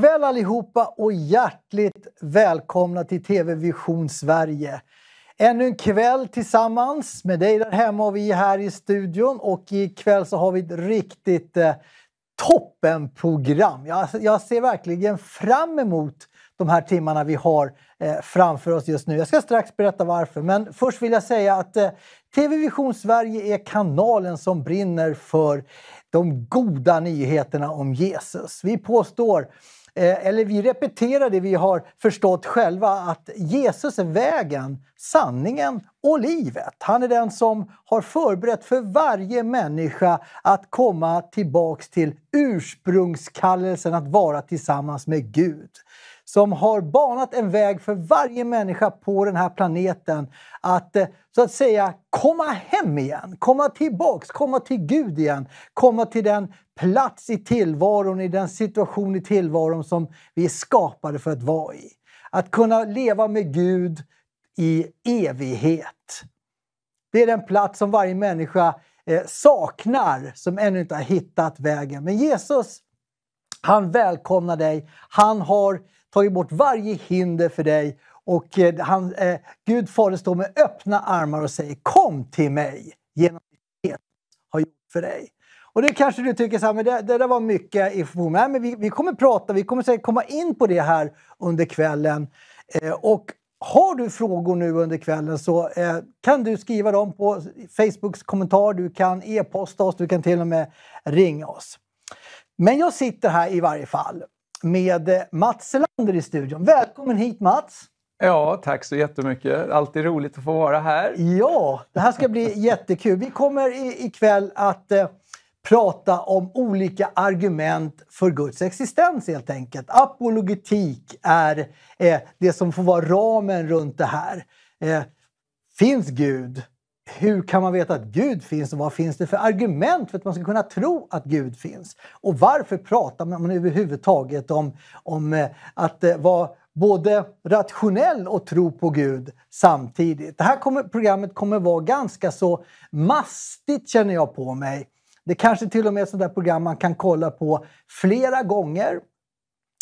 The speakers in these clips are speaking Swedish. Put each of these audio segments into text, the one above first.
kväll allihopa och hjärtligt välkomna till TV Vision Sverige. Ännu en kväll tillsammans med dig där hemma och vi här i studion och ikväll så har vi ett riktigt eh, toppenprogram. Jag, jag ser verkligen fram emot de här timmarna vi har eh, framför oss just nu. Jag ska strax berätta varför, men först vill jag säga att eh, TV Vision Sverige är kanalen som brinner för de goda nyheterna om Jesus. Vi påstår Eh, eller vi repeterar det vi har förstått själva, att Jesus är vägen, sanningen och livet. Han är den som har förberett för varje människa att komma tillbaks till ursprungskallelsen att vara tillsammans med Gud som har banat en väg för varje människa på den här planeten att eh, så att säga komma hem igen, komma tillbaks, komma till Gud igen, komma till den plats i tillvaron, i den situation i tillvaron som vi är skapade för att vara i. Att kunna leva med Gud i evighet. Det är den plats som varje människa eh, saknar, som ännu inte har hittat vägen. Men Jesus, han välkomnar dig. Han har tagit bort varje hinder för dig och eh, han, eh, Gud Fader står med öppna armar och säger kom till mig genom det jag har gjort för dig. Och det kanske du tycker så här, men det, det där var mycket information. Nej, men vi, vi kommer prata, vi kommer säkert komma in på det här under kvällen. Eh, och har du frågor nu under kvällen så eh, kan du skriva dem på Facebooks kommentar, du kan e-posta oss, du kan till och med ringa oss. Men jag sitter här i varje fall med eh, Mats Selander i studion. Välkommen hit Mats! Ja, tack så jättemycket. Alltid roligt att få vara här. Ja, det här ska bli jättekul. Vi kommer ikväll att eh, prata om olika argument för Guds existens helt enkelt. Apologetik är eh, det som får vara ramen runt det här. Eh, finns Gud? hur kan man veta att Gud finns och vad finns det för argument för att man ska kunna tro att Gud finns? Och varför pratar man överhuvudtaget om, om eh, att eh, vara både rationell och tro på Gud samtidigt? Det här kommer, programmet kommer vara ganska så mastigt känner jag på mig. Det kanske till och med är ett sånt där program man kan kolla på flera gånger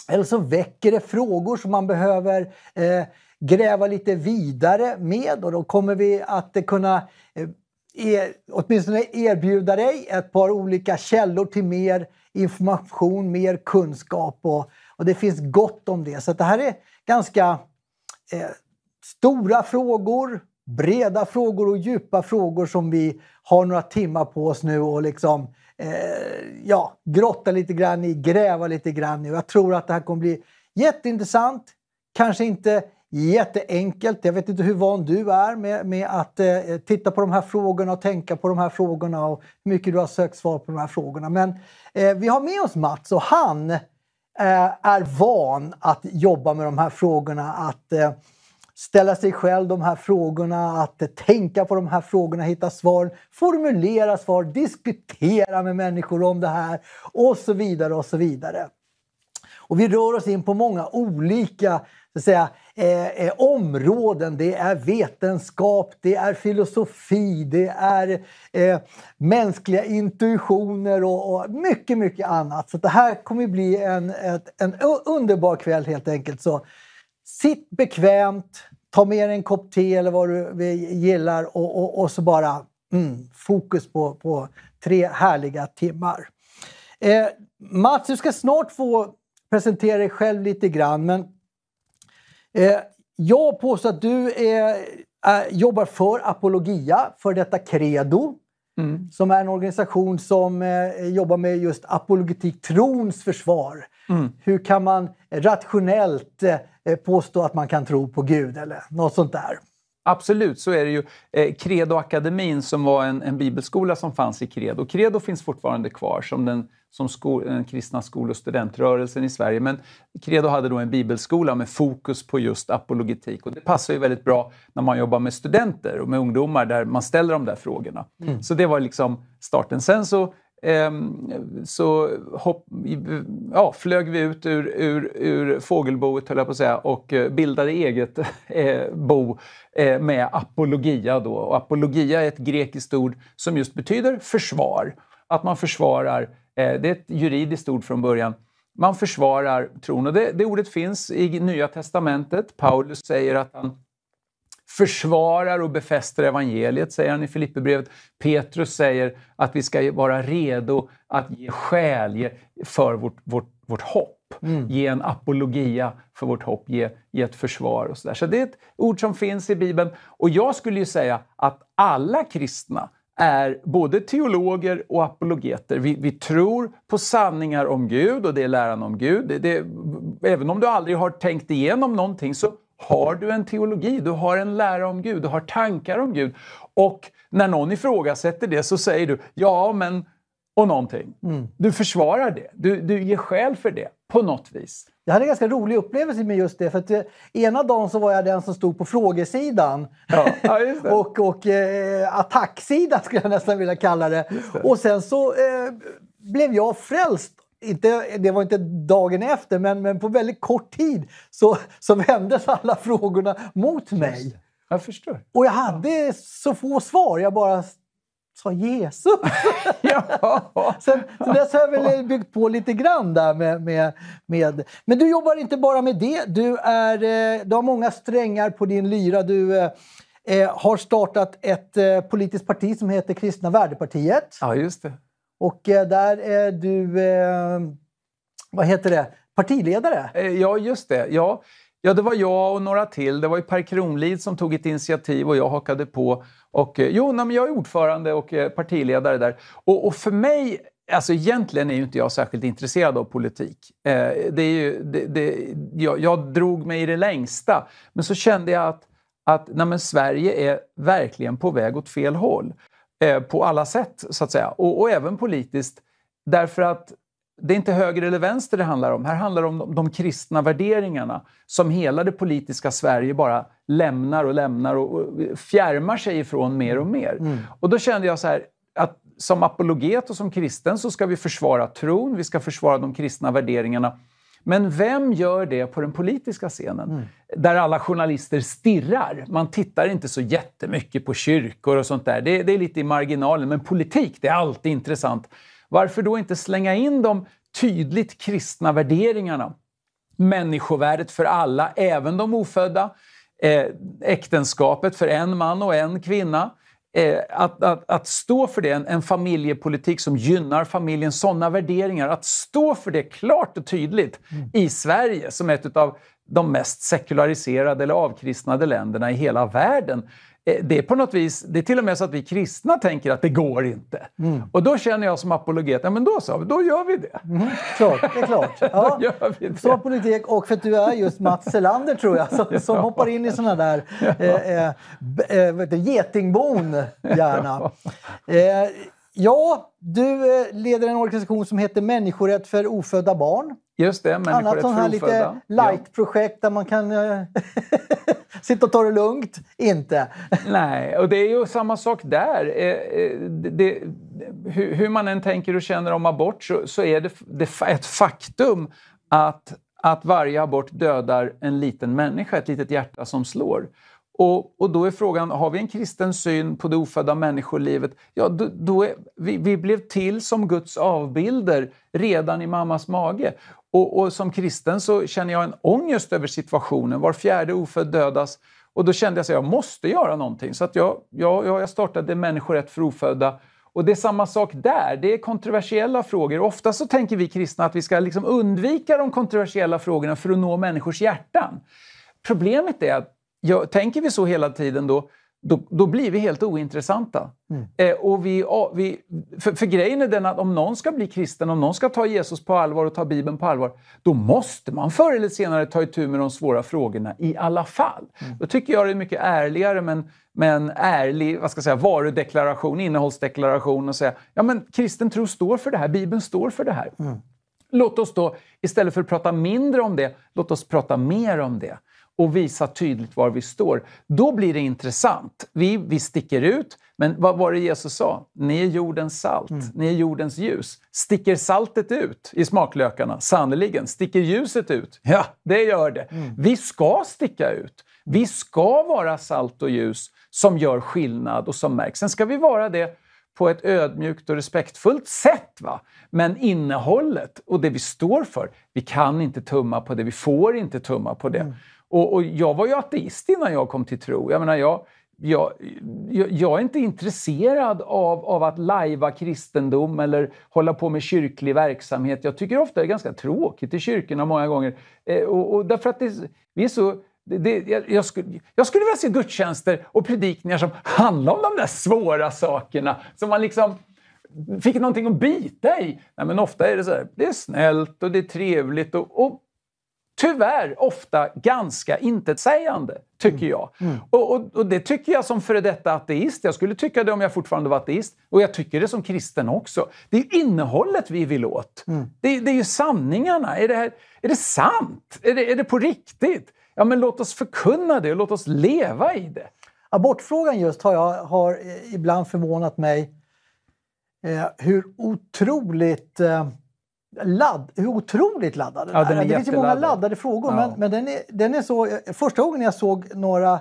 eller så väcker det frågor som man behöver eh, gräva lite vidare med och då kommer vi att kunna eh, er, åtminstone erbjuda dig ett par olika källor till mer information, mer kunskap och, och det finns gott om det. Så det här är ganska eh, stora frågor, breda frågor och djupa frågor som vi har några timmar på oss nu och liksom eh, ja, grotta lite grann i, gräva lite grann i. Jag tror att det här kommer bli jätteintressant. Kanske inte Jätteenkelt. Jag vet inte hur van du är med, med att eh, titta på de här frågorna och tänka på de här frågorna och hur mycket du har sökt svar på de här frågorna. Men eh, vi har med oss Mats och han eh, är van att jobba med de här frågorna, att eh, ställa sig själv de här frågorna, att tänka på de här frågorna, hitta svar, formulera svar, diskutera med människor om det här och så vidare och så vidare. Och vi rör oss in på många olika så att säga, eh, eh, områden. Det är vetenskap, det är filosofi, det är eh, mänskliga intuitioner och, och, mycket, mycket annat. Så det här kommer bli en, ett, en underbar kväll helt enkelt. Så sitt bekvämt, ta med dig en kopp te eller vad du gillar och, och, och så bara mm, fokus på, på tre härliga timmar. Eh, Mats, du ska snart få presentera dig själv lite grann, men Eh, jag påstår att du är, är, eh, jobbar för Apologia, för detta Credo. Mm. Som är en organisation som eh, jobbar med just apologetik, trons försvar. Mm. Hur kan man rationellt eh, eh påstå att man kan tro på Gud eller något sånt där? Absolut, så är det ju. Eh, Credo Akademin som var en, en bibelskola som fanns i Credo. Credo finns fortfarande kvar som den som skol, den eh, kristna skol och studentrörelsen i Sverige. Men Credo hade då en bibelskola med fokus på just apologetik och det passar ju väldigt bra när man jobbar med studenter och med ungdomar där man ställer de där frågorna. Mm. Så det var liksom starten. Sen så ehm, så hopp, ja, flög vi ut ur, ur, ur fågelboet, höll jag på att säga, och eh, bildade eget eh, bo eh, med apologia. Då. Och apologia är ett grekiskt ord som just betyder försvar. Att man försvarar Eh, det är ett juridiskt ord från början. Man försvarar tron och det, det ordet finns i Nya Testamentet. Paulus säger att han försvarar och befäster evangeliet, säger han i Filipperbrevet. Petrus säger att vi ska vara redo att ge skäl för vårt, vårt, vårt hopp. Mm. Ge en apologia för vårt hopp, ge, ge ett försvar och sådär. Så det är ett ord som finns i Bibeln. Och jag skulle ju säga att alla kristna är både teologer och apologeter. Vi, vi, tror på sanningar om Gud och det är läran om Gud. Det, det, även om du aldrig har tänkt igenom någonting så har du en teologi, du har en lära om Gud, du har tankar om Gud. Och när någon ifrågasätter det så säger du ja, men och någonting. Mm. Du försvarar det, du, du ger skäl för det på något vis. Jag hade en ganska rolig upplevelse med just det. För att, eh, ena dagen så var jag den som stod på frågesidan. Ja, ja, och och eh, attacksidan skulle jag nästan vilja kalla det. det. Och sen så eh, blev jag frälst inte, det var inte dagen efter, men, men på väldigt kort tid så, så vändes alla frågorna mot mig. Jag förstår. Och jag hade så få svar. Jag bara sa Jesus. ja. Sen, sen dess har jag väl byggt på lite grann där med, med, med... Men du jobbar inte bara med det. Du, är, eh, du har många strängar på din lyra. Du eh, eh, har startat ett eh, politiskt parti som heter Kristna värdepartiet. Ja, just det. Och eh, där är du... Eh, vad heter det? Partiledare? Ja, just det. Ja. Ja, det var jag och några till. Det var ju Per Kronlid som tog ett initiativ och jag hakade på. Och, eh, jo, nej, men jag är ordförande och eh, partiledare där. Och, och för mig Alltså egentligen är ju inte jag särskilt intresserad av politik. Eh, det är ju, det, det, jag, jag, drog mig i det längsta, men så kände jag att, att nej Sverige är verkligen på väg åt fel håll. Eh, på alla sätt, så att säga. Och, och även politiskt. Därför att det är inte höger eller vänster det handlar om. Här handlar det om de, de kristna värderingarna som hela det politiska Sverige bara lämnar och lämnar och, och fjärmar sig ifrån mer och mer. Mm. Och då kände jag så här, att som apologet och som kristen så ska vi försvara tron, vi ska försvara de kristna värderingarna. Men vem gör det på den politiska scenen? Mm. Där alla journalister stirrar. Man tittar inte så jättemycket på kyrkor och sånt där. Det, det är lite i marginalen, men politik, det är alltid intressant. Varför då inte slänga in de tydligt kristna värderingarna? Människovärdet för alla, även de ofödda. Eh, äktenskapet för en man och en kvinna. Eh, att, att, att, stå för det, en, familjepolitik som gynnar familjen, sådana värderingar. Att stå för det klart och tydligt mm. i Sverige som ett av de mest sekulariserade eller avkristnade länderna i hela världen. Eh, det är på något vis, det är till och med så att vi kristna tänker att det går inte. Mm. Och då känner jag som apologet, ja men då så, då gör vi det. Mm. Klart, det är klart. Ja. då gör vi det. Som apologet och för att du är just Mats Selander tror jag, som, som hoppar in i såna där ja. eh, eh, eh getingbon gärna. Eh, Ja, du eh, leder en organisation som heter Människorätt för ofödda barn. Just det, Människorätt Annat sånt här lite light-projekt där man kan eh, sitta och ta det lugnt. Inte. Nej, och det är ju samma sak där. Eh, det, hur man än tänker och känner om abort så, så är det, det ett faktum att, att varje abort dödar en liten människa, ett litet hjärta som slår. Och, och då är frågan, har vi en kristen syn på det ofödda människolivet? Ja, då, då är, vi, vi, blev till som Guds avbilder redan i mammas mage. Och, och som kristen så känner jag en ångest över situationen. Var fjärde ofödd dödas. Och då kände jag att jag måste göra någonting. Så att jag, jag, jag startade Människorätt för ofödda. Och det är samma sak där. Det är kontroversiella frågor. Ofta så tänker vi kristna att vi ska liksom undvika de kontroversiella frågorna för att nå människors hjärtan. Problemet är att ja, tänker vi så hela tiden då, då, då blir vi helt ointressanta. Mm. Eh, och vi, vi, för, för grejen är den att om någon ska bli kristen, om någon ska ta Jesus på allvar och ta Bibeln på allvar, då måste man förr eller senare ta itu med de svåra frågorna i alla fall. Mm. Då tycker jag det är mycket ärligare men med en ärlig vad ska jag säga, varudeklaration, innehållsdeklaration och säga ja men kristen tro står för det här, Bibeln står för det här. Mm. Låt oss då, istället för att prata mindre om det, låt oss prata mer om det och visa tydligt var vi står, då blir det intressant. Vi, vi sticker ut, men vad var det Jesus sa? Ni är jordens salt, mm. ni är jordens ljus. Sticker saltet ut i smaklökarna? Sannerligen. Sticker ljuset ut? Ja, det gör det. Mm. Vi ska sticka ut. Vi ska vara salt och ljus som gör skillnad och som märks. Sen ska vi vara det på ett ödmjukt och respektfullt sätt. Va? Men innehållet och det vi står för, vi kan inte tumma på det, vi får inte tumma på det. Mm. Och, och, jag var ju ateist innan jag kom till tro. Jag menar, jag, jag, jag, är inte intresserad av, av att lajva kristendom eller hålla på med kyrklig verksamhet. Jag tycker ofta det är ganska tråkigt i kyrkorna många gånger. Eh, och, och, därför att det, vi är så det, jag, jag, skulle, jag skulle vilja se gudstjänster och predikningar som handlar om de där svåra sakerna. Som man liksom fick någonting att bita i. Nej, men ofta är det så här, det är snällt och det är trevligt och, och tyvärr ofta ganska intetsägande, tycker mm. jag. Mm. Och, och, och, det tycker jag som före detta ateist. Jag skulle tycka det om jag fortfarande var ateist. Och jag tycker det som kristen också. Det är innehållet vi vill åt. Mm. Det, det, är ju sanningarna. Är det, här, är det sant? Är det, är det på riktigt? Ja, men låt oss förkunna det och låt oss leva i det. Abortfrågan just har, jag, har eh, ibland förvånat mig. Eh, hur otroligt... Eh ladd, hur otroligt laddad den ja, den är. Det finns ju många laddade frågor, ja. men, men den, är, den är så... Första gången jag såg några...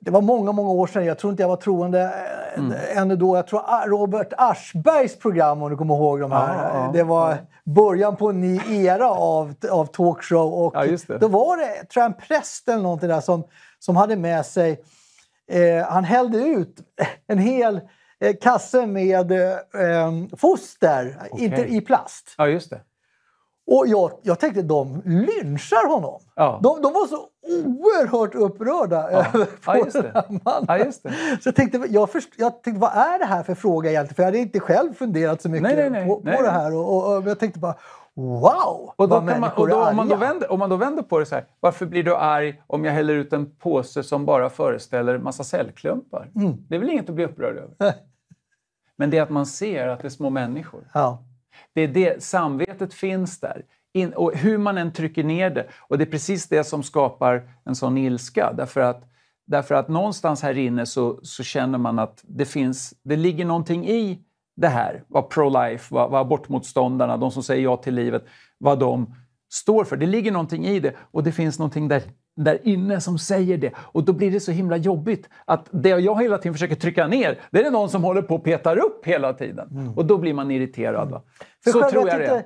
Det var många, många år sedan. Jag tror inte jag var troende eh, mm. ännu då. Jag tror ah, Robert Aschbergs program, om du kommer ihåg de här. Ja, ja, det var ja. början på en ny era av, av talkshow. Och Då var det, tror jag, en präst eller någonting där som, som hade med sig... Eh, han hällde ut en hel Eh, kasse med ehm, foster okay. inte i plast. Ja, just det. Och jag, jag tänkte de lynchar honom. Ja. De, de, var så oerhört upprörda ja. över ja, den här mannen. Ja, så jag tänkte, jag, först, jag tänkte, vad är det här för fråga egentligen? För jag hade inte själv funderat så mycket nej, nej, nej. på, på det här. Och, och, och, jag tänkte bara, Wow! Och, då man, och då, om, man då vänder, om man då vänder på det så här, varför blir du arg om jag häller ut en påse som bara föreställer massa cellklumpar? Mm. Det är väl inget att bli upprörd över? Men det är att man ser att det är små människor. Ja. Det är det, samvetet finns där. In, och hur man än trycker ner det. Och det är precis det som skapar en sån ilska. Därför att, därför att någonstans här inne så, så känner man att det, finns, det ligger någonting i det här, vad pro-life, vad, vad abortmotståndarna, de som säger ja till livet, vad de står för. Det ligger någonting i det och det finns någonting där, där inne som säger det. Och då blir det så himla jobbigt att det jag hela tiden försöker trycka ner, det är det någon som håller på och petar upp hela tiden. Mm. Och då blir man irriterad. Mm. så tror jag, tyckte, det eh,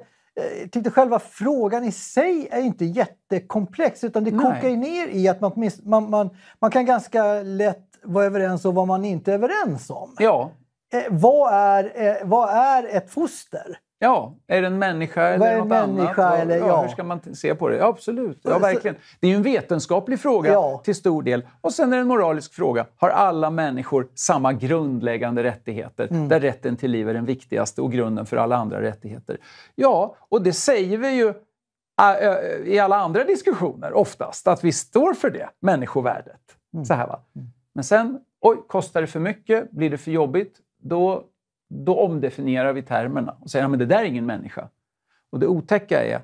Jag tyckte själva frågan i sig är inte jättekomplex utan det kokar ju ner i att man, man, man, man kan ganska lätt vara överens om vad man inte är överens om. Ja, eh, vad, är, eh, vad är ett foster? Ja, är det en människa eller vad är något människa, annat? Eller, ja, ja. Hur ska man se på det? Ja, absolut. Ja, verkligen. Det är ju en vetenskaplig fråga ja. till stor del. Och sen är det en moralisk fråga. Har alla människor samma grundläggande rättigheter? Mm. Där rätten till liv är den viktigaste och grunden för alla andra rättigheter. Ja, och det säger vi ju i alla andra diskussioner oftast, att vi står för det, människovärdet. Mm. Så här, va? Mm. Men sen, oj, kostar det för mycket? Blir det för jobbigt? då, då omdefinierar vi termerna och säger att ja, det där är ingen människa. Och det otäcka är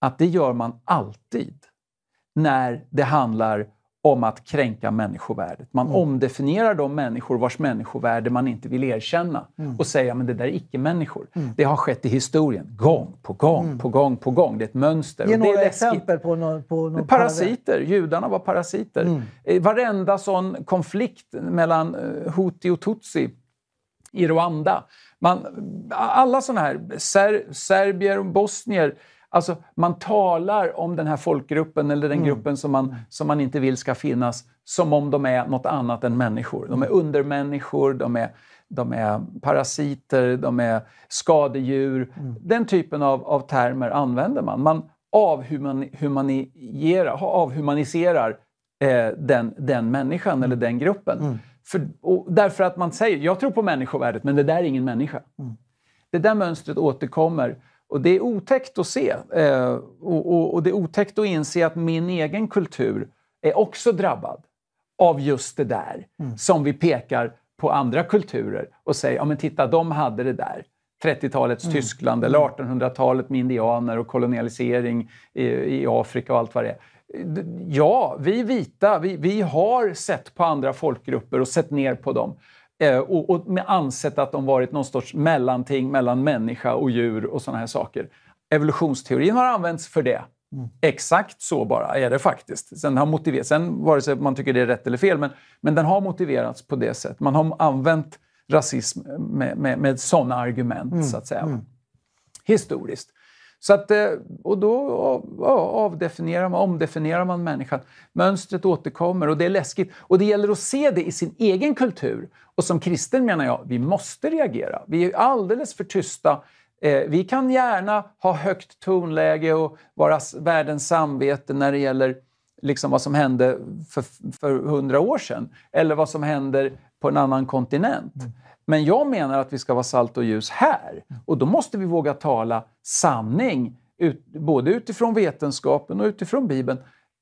att det gör man alltid när det handlar om att kränka människovärdet. Man mm. omdefinierar de människor vars människovärde man inte vill erkänna mm. och säger att det där är icke-människor. Mm. Det har skett i historien, gång på gång mm. på gång på gång. Det är ett mönster. Ge några exempel på, någon, på någon Parasiter. Parallell. Judarna var parasiter. Mm. Eh, varenda sån konflikt mellan huti eh, och tutsi i Rwanda. Man, alla sådana här, ser, serbier och bosnier, Alltså, man talar om den här folkgruppen eller den mm. gruppen som man, som man inte vill ska finnas som om de är något annat än människor. De är undermänniskor, de är, de är parasiter, de är skadedjur. Mm. Den typen av, av termer använder man. Man avhumaniserar, avhumaniserar eh, den, den människan mm. eller den gruppen. Mm. För, därför att man säger, jag tror på människovärdet, men det där är ingen människa. Mm. Det där mönstret återkommer. Och det är otäckt att se. Eh, och, och, och, det är otäckt att inse att min egen kultur är också drabbad av just det där mm. som vi pekar på andra kulturer och säger, ja men titta, de hade det där. 30-talets mm. Tyskland eller 1800-talet mm. med indianer och kolonialisering i, i Afrika och allt vad det är. Ja, vi vita, vi, vi har sett på andra folkgrupper och sett ner på dem eh, och, och ansett att de varit någon sorts mellanting mellan människa och djur och sådana här saker. Evolutionsteorin har använts för det. Mm. Exakt så bara är det faktiskt. Sen, har motiver- Sen vare sig man tycker det är rätt eller fel, men, men den har motiverats på det sättet. Man har använt rasism med, med, med sådana argument, mm. så att säga. Mm. Historiskt. Så att, eh, och då avdefinierar man, omdefinierar man människan. Mönstret återkommer och det är läskigt. Och det gäller att se det i sin egen kultur. Och som kristen menar jag, vi måste reagera. Vi är alldeles för tysta. Eh, vi kan gärna ha högt tonläge och vara världens samvete när det gäller liksom vad som hände för hundra år sedan eller vad som händer på en annan kontinent. Mm. Men jag menar att vi ska vara salt och ljus här. Och då måste vi våga tala sanning, ut, både utifrån vetenskapen och utifrån Bibeln,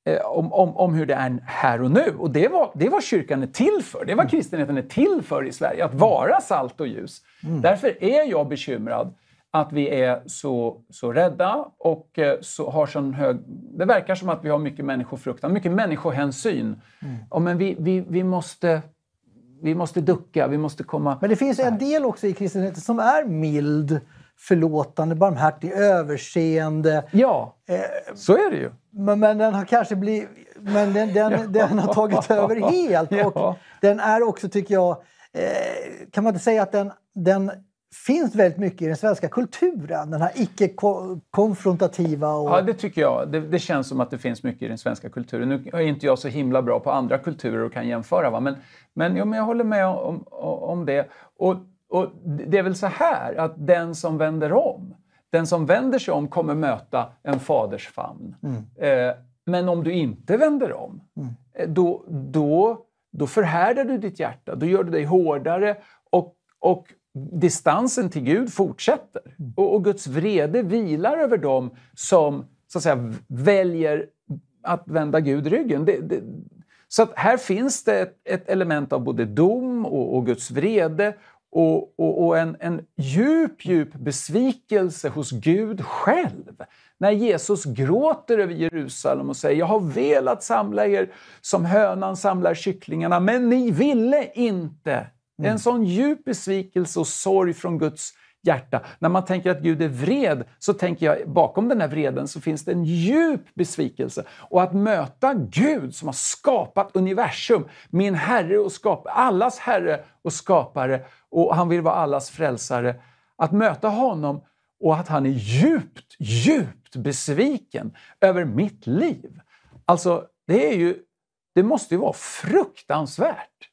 eh, om, om, om hur det är här och nu. Och det var, det var kyrkan är till för, det var mm. kristenheten är till för i Sverige, att vara salt och ljus. Mm. Därför är jag bekymrad att vi är så, så rädda och eh, så, har sån hög... Det verkar som att vi har mycket människofruktan, mycket människohänsyn. Mm. Ja, men vi, vi, vi måste vi måste ducka, vi måste komma... Men det finns en del också i kristenheten som är mild, förlåtande, barmhärtig, överseende. Ja, eh, så är det ju. Men, men den har kanske blivit... Men den, den, ja. den har tagit över helt. Ja. Och den är också, tycker jag... Eh, kan man inte säga att den, den finns väldigt mycket i den svenska kulturen, den här icke-konfrontativa. Och... Ja, det tycker jag. Det, det, känns som att det finns mycket i den svenska kulturen. Nu är inte jag så himla bra på andra kulturer och kan jämföra, va? Men, men, ja, men jag håller med om, om det. Och, och det är väl så här att den som vänder om, den som vänder sig om kommer möta en faders famn. Mm. Eh, men om du inte vänder om, mm. Eh, då, då, då förhärdar du ditt hjärta, då gör du dig hårdare och, och distansen till Gud fortsätter. Och, och Guds vrede vilar över dem som så att säga, väljer att vända Gud ryggen. Det, det, så här finns det ett, ett, element av både dom och, och Guds vrede och, och, och, en, en djup, djup besvikelse hos Gud själv. När Jesus gråter över Jerusalem och säger “Jag har velat samla er som hönan samlar kycklingarna, men ni ville inte”. Det en mm. sån djup besvikelse och sorg från Guds hjärta. När man tänker att Gud är vred, så tänker jag bakom den här vreden så finns det en djup besvikelse. Och att möta Gud som har skapat universum, min Herre och skapare, allas Herre och skapare, och han vill vara allas frälsare. Att möta honom och att han är djupt, djupt besviken över mitt liv. Alltså, det, är ju, det måste ju vara fruktansvärt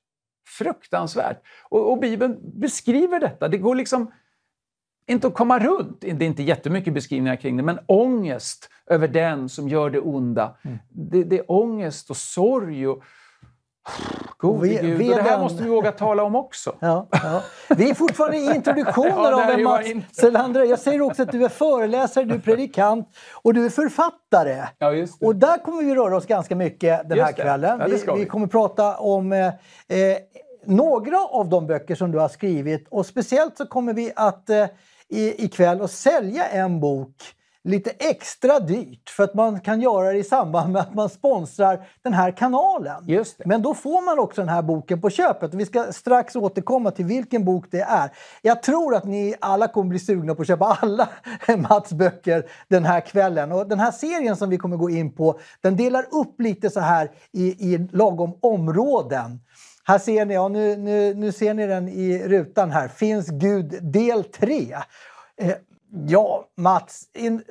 fruktansvärt. Och, och, Bibeln beskriver detta. Det går liksom inte att komma runt. Det är inte jättemycket beskrivningar kring det, men ångest över den som gör det onda. Mm. Det, det, är ångest och sorg. Och, Gode vi, Gud, det här måste vi våga tala om också. Ja, ja. Vi är fortfarande i introduktionen ja, av en Mats Selander. Jag säger också att du är föreläsare, du är predikant och du är författare. Och där kommer vi röra oss ganska mycket den just här kvällen. Vi, vi, kommer prata om eh, eh, några av de böcker som du har skrivit och speciellt så kommer vi att eh, ikväll att sälja en bok lite extra dyrt för att man kan göra det i samband med att man sponsrar den här kanalen. Just det. Men då får man också den här boken på köpet. Vi ska strax återkomma till vilken bok det är. Jag tror att ni alla kommer bli sugna på att köpa alla Mats böcker den här kvällen. Och den här serien som vi kommer gå in på den delar upp lite så här i, i lagom områden. Här ser ni, ja, nu, nu, nu ser ni den i rutan här, Finns Gud del 3. Ja, Mats. In...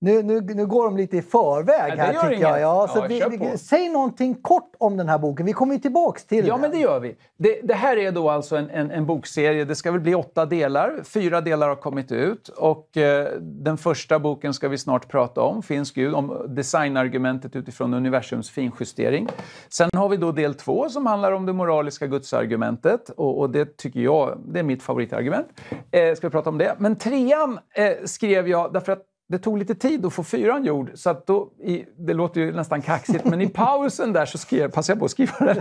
Nu, nu, nu går de lite i förväg ja, här tycker jag. Ja, så ja, vi, vi, säg någonting kort om den här boken. Vi kommer ju tillbaks till ja, den. Ja, men det gör vi. Det, det här är då alltså en, en, en, bokserie. Det ska väl bli åtta delar. Fyra delar har kommit ut och eh, den första boken ska vi snart prata om, Finns Gud, om designargumentet utifrån universums finjustering. Sen har vi då del två som handlar om det moraliska gudsargumentet och, och det tycker jag, det är mitt favoritargument. Eh, ska vi prata om det. Men trean eh, skrev jag därför att det tog lite tid att få fyran gjord, så att då, i, det låter ju nästan kaxigt, men i pausen där så skrev, passade jag på att skriva den.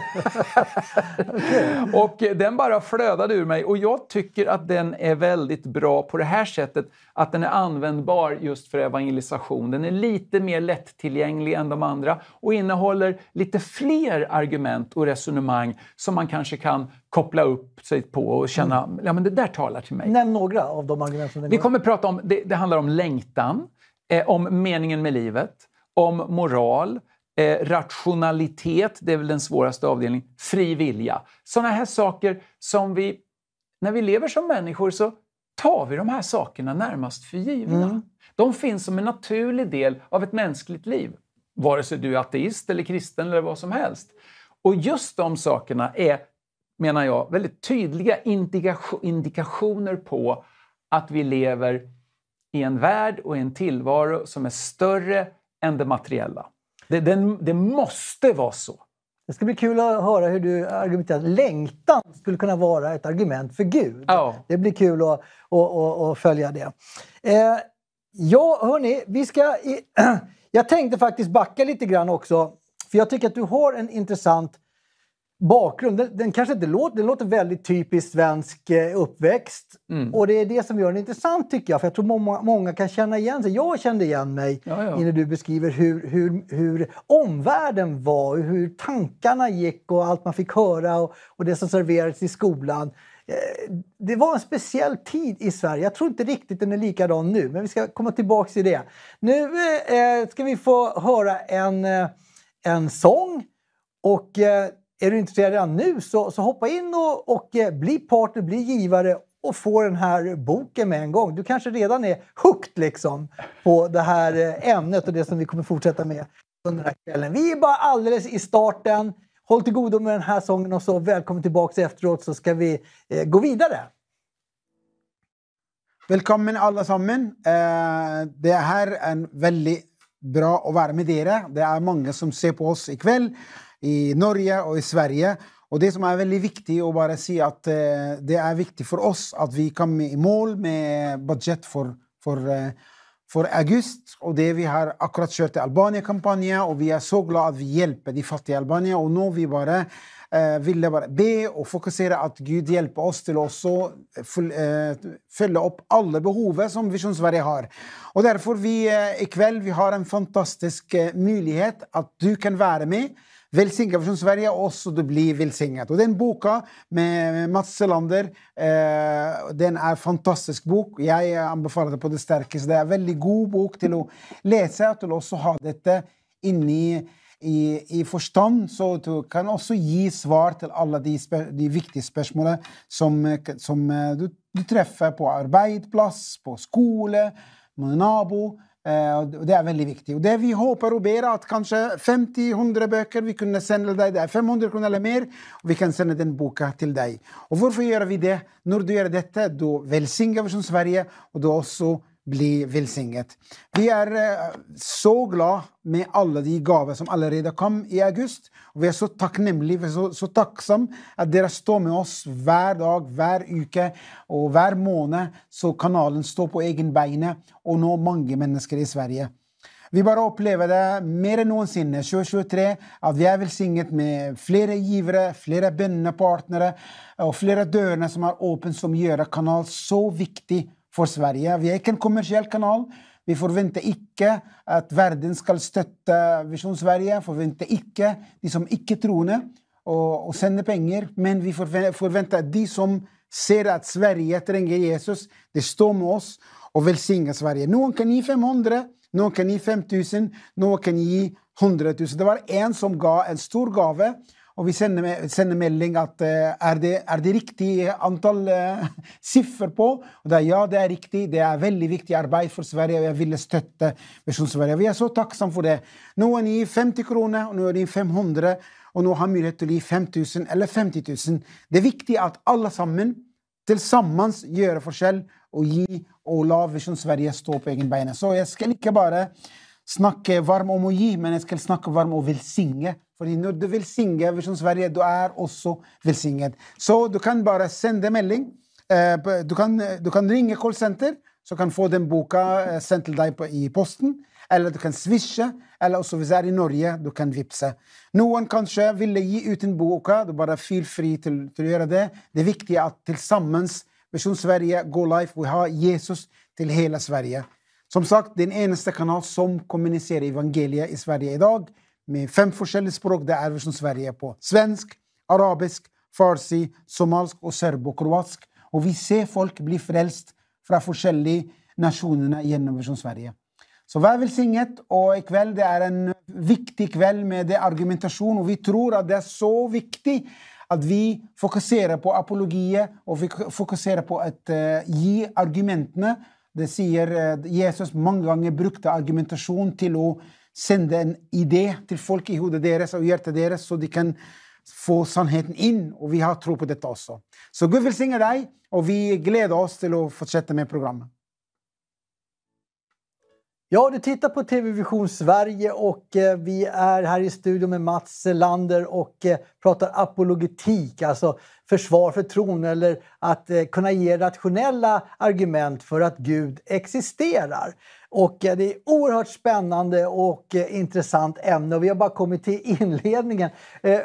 och eh, den bara flödade ur mig och jag tycker att den är väldigt bra på det här sättet, att den är användbar just för evangelisation. Den är lite mer lättillgänglig än de andra och innehåller lite fler argument och resonemang som man kanske kan koppla upp sig på och mm. känna mm. ja men det där talar till mig. Nämn några av de argument Vi kommer att prata om, det, det handlar om längtan, eh, om meningen med livet, om moral, eh, rationalitet, det är väl den svåraste avdelningen, fri vilja. Sådana här saker som vi, när vi lever som människor så tar vi de här sakerna närmast för givna. Mm. De finns som en naturlig del av ett mänskligt liv, vare sig du är ateist eller kristen eller vad som helst. Och just de sakerna är menar jag, väldigt tydliga indikationer på att vi lever i en värld och i en tillvaro som är större än det materiella. Det, det, det måste vara så. Det ska bli kul att höra hur du argumenterar. Längtan skulle kunna vara ett argument för Gud. Ja. Det blir kul att, att, att, att följa det. Eh, ja, hörni, vi ska... I, jag tänkte faktiskt backa lite grann också, för jag tycker att du har en intressant bakgrund. Den, den, kanske inte låter, den låter väldigt typiskt svensk eh, uppväxt. Mm. Och det är det som gör den intressant tycker jag. För jag tror många, många kan känna igen sig. Jag kände igen mig ja, ja. när du beskriver hur, hur, hur omvärlden var, hur tankarna gick och allt man fick höra och, och det som serverades i skolan. Eh, det var en speciell tid i Sverige. Jag tror inte riktigt den är likadan nu, men vi ska komma tillbaka till det. Nu eh, eh, ska vi få höra en, en sång. Och eh, är du intresserad redan nu så, så hoppa in och, och eh, bli partner, bli givare och få den här boken med en gång. Du kanske redan är hooked liksom på det här eh, ämnet och det som vi kommer fortsätta med under den här kvällen. Vi är bara alldeles i starten. Håll till godo med den här sången och så välkommen tillbaka efteråt så ska vi eh, gå vidare. Välkommen allesammen. Eh, det här är en väldigt bra att vara med er. Det är många som ser på oss ikväll i Norge och i Sverige. Och det som är väldigt viktigt att bara säga att eh, det är viktigt för oss att vi kommer i mål med budget för, för, eh, för augusti. Och det vi har akkurat kört i Albanien-kampanjen och vi är så glada att vi hjälper de fattiga i Albanien. Och nu vi bara eh, ville bara be och fokusera att Gud hjälper oss till också eh, följa upp eh, alla behov som Vision Sverige har. Och därför vi eh, ikväll vi har en fantastisk eh, möjlighet att du kan vara med Välsignad från Sverige och så du blir välsignad. Och den boken med Mats Selander, eh, den är en fantastisk bok. Jag anbefalar den på det starkaste. Det är en väldigt god bok till att läsa och till också ha detta inne i i, i förstånd så du kan också ge svar till alla de, de viktiga spörsmålen som, som eh, du, du träffar på arbetsplats, på skola, med nabo. Eh, det är väldigt viktigt. Og det Vi hoppas och ber att kanske 50-100 böcker, vi kunne sende deg. Det er 500 kronor eller mer, og vi kan sända den boken till dig. Och varför gör vi det? När du gjør dette, da velsigner Visjon Sverige, och da också bli välsignet. Vi är eh, så glada med alla de gåvor som redan kom i augusti. Vi är så tacknämliga, vi är så, så tacksamma att ni står med oss varje dag, varje vecka och varje månad så kanalen står på egen ben. och når många människor i Sverige. Vi bara upplever det mer än någonsin 2023 att vi är välsignade med flera givare, flera bönnepartnere och flera dörrar som är öppna som gör kanalen så viktig for Sverige. Vi är ikke en kommersiell kanal. Vi forventer inte att världen ska stötta Vision Sverige. Vi Forventer ikke de som ikke troende, å sende penger. Men vi forventer att de som ser att Sverige trenger Jesus, de står med oss och välsignar Sverige. Noen kan gi 500, noen kan gi 5000, noen kan gi 100 000. Det var en som gav en stor gave och vi sender, med, sender melding at eh, är det, är det riktig antall äh, eh, siffror på? Och det är, ja, det är riktigt. Det är väldigt viktigt arbete för Sverige och jag ville stötta Vision Sverige. Vi är så tacksamma för det. Nu har ni 50 kronor och nu är ni 500 och nu har möjlighet att ge 5 000 eller 50 000. Det är viktigt att alla samman tillsammans gör skillnad och ge och låta Vision Sverige stå på egen ben. Så jag ska inte bara snakke varm om å gi, men jeg skal snakke varm om å velsigne. Fordi når du velsigner Visjon Sverige, du er også velsignet. Så du kan bare sende melding. Eh, du kan, eh, du kan ringe callsenter, så kan få den boka eh, sendt til deg i posten. Eller du kan svisje, eller også hvis det er i Norge, du kan vippse. Noen kanskje ville gi ut en boka. Du bare feel fri til, til å gjøre det. Det viktige er at til sammen Visjon Sverige, Go Life, vi har Jesus til hele Sverige. Som sagt, den eneste kanal som kommunicerar evangeliet i Sverige idag med fem olika språk. Det är Vision Sverige på svensk, arabisk, farsi, somalisk och serbokroatisk. Och vi ser folk bli frälst från olika nationerna genom Vision Sverige. Så vär välsignet och ikväll det är en viktig kväll med argumentation och vi tror att det är så viktigt att vi fokuserar på apologier och vi fokuserar på att eh, ge argumenten det sier eh, Jesus mange ganger brukte argumentasjon til å sende en idé till folk i hodet deres och hjertet deres, så de kan få sannheten inn. Og vi har tro på detta också. Så Gud välsigne dig, och vi gläder oss til å fortsette med programmet. Ja, du tittar på TV Vision Sverige och eh, vi är här i studion med Mats Selander och eh, pratar apologetik, alltså försvar för tron eller att eh, kunna ge rationella argument för att Gud existerar. Och eh, det är oerhört spännande och eh, intressant ämne och vi har bara kommit till inledningen. Eh,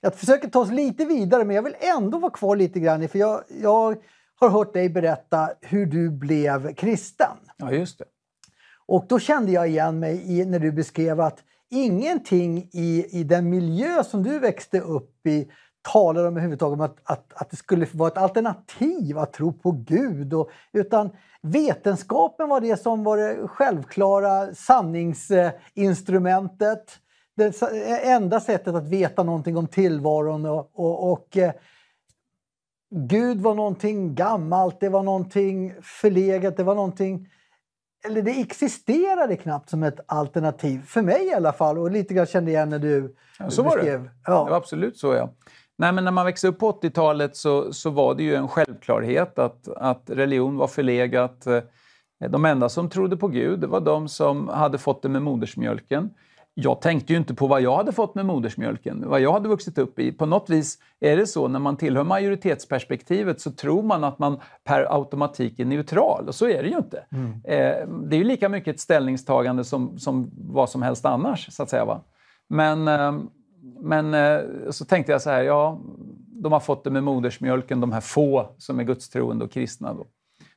jag försöker ta oss lite vidare men jag vill ändå vara kvar lite grann för jag, jag har hört dig berätta hur du blev kristen. Ja, just det. Och då kände jag igen mig i, när du beskrev att ingenting i, i den miljö som du växte upp i talade om om att, att, att det skulle vara ett alternativ att tro på Gud. Och, utan vetenskapen var det som var det självklara sanningsinstrumentet. Det e, enda sättet att veta någonting om tillvaron. och, och, och eh, Gud var någonting gammalt, det var någonting förlegat, det var någonting eller det existerade knappt som ett alternativ, för mig i alla fall. Och lite grann kände jag när du ja, så beskrev. Var det. Ja. det var absolut så, ja. Nej, men när man växte upp på 80-talet så, så var det ju en självklarhet att, att religion var förlegat. Eh, de enda som trodde på Gud var de som hade fått det med modersmjölken jag tänkte ju inte på vad jag hade fått med modersmjölken, vad jag hade vuxit upp i. På något vis är det så, när man tillhör majoritetsperspektivet så tror man att man per automatik är neutral, och så är det ju inte. Mm. Eh, det är ju lika mycket ett ställningstagande som, som vad som helst annars, så att säga. Va? Men, eh, men eh, så tänkte jag så här, ja, de har fått det med modersmjölken, de här få som är gudstroende och kristna. Då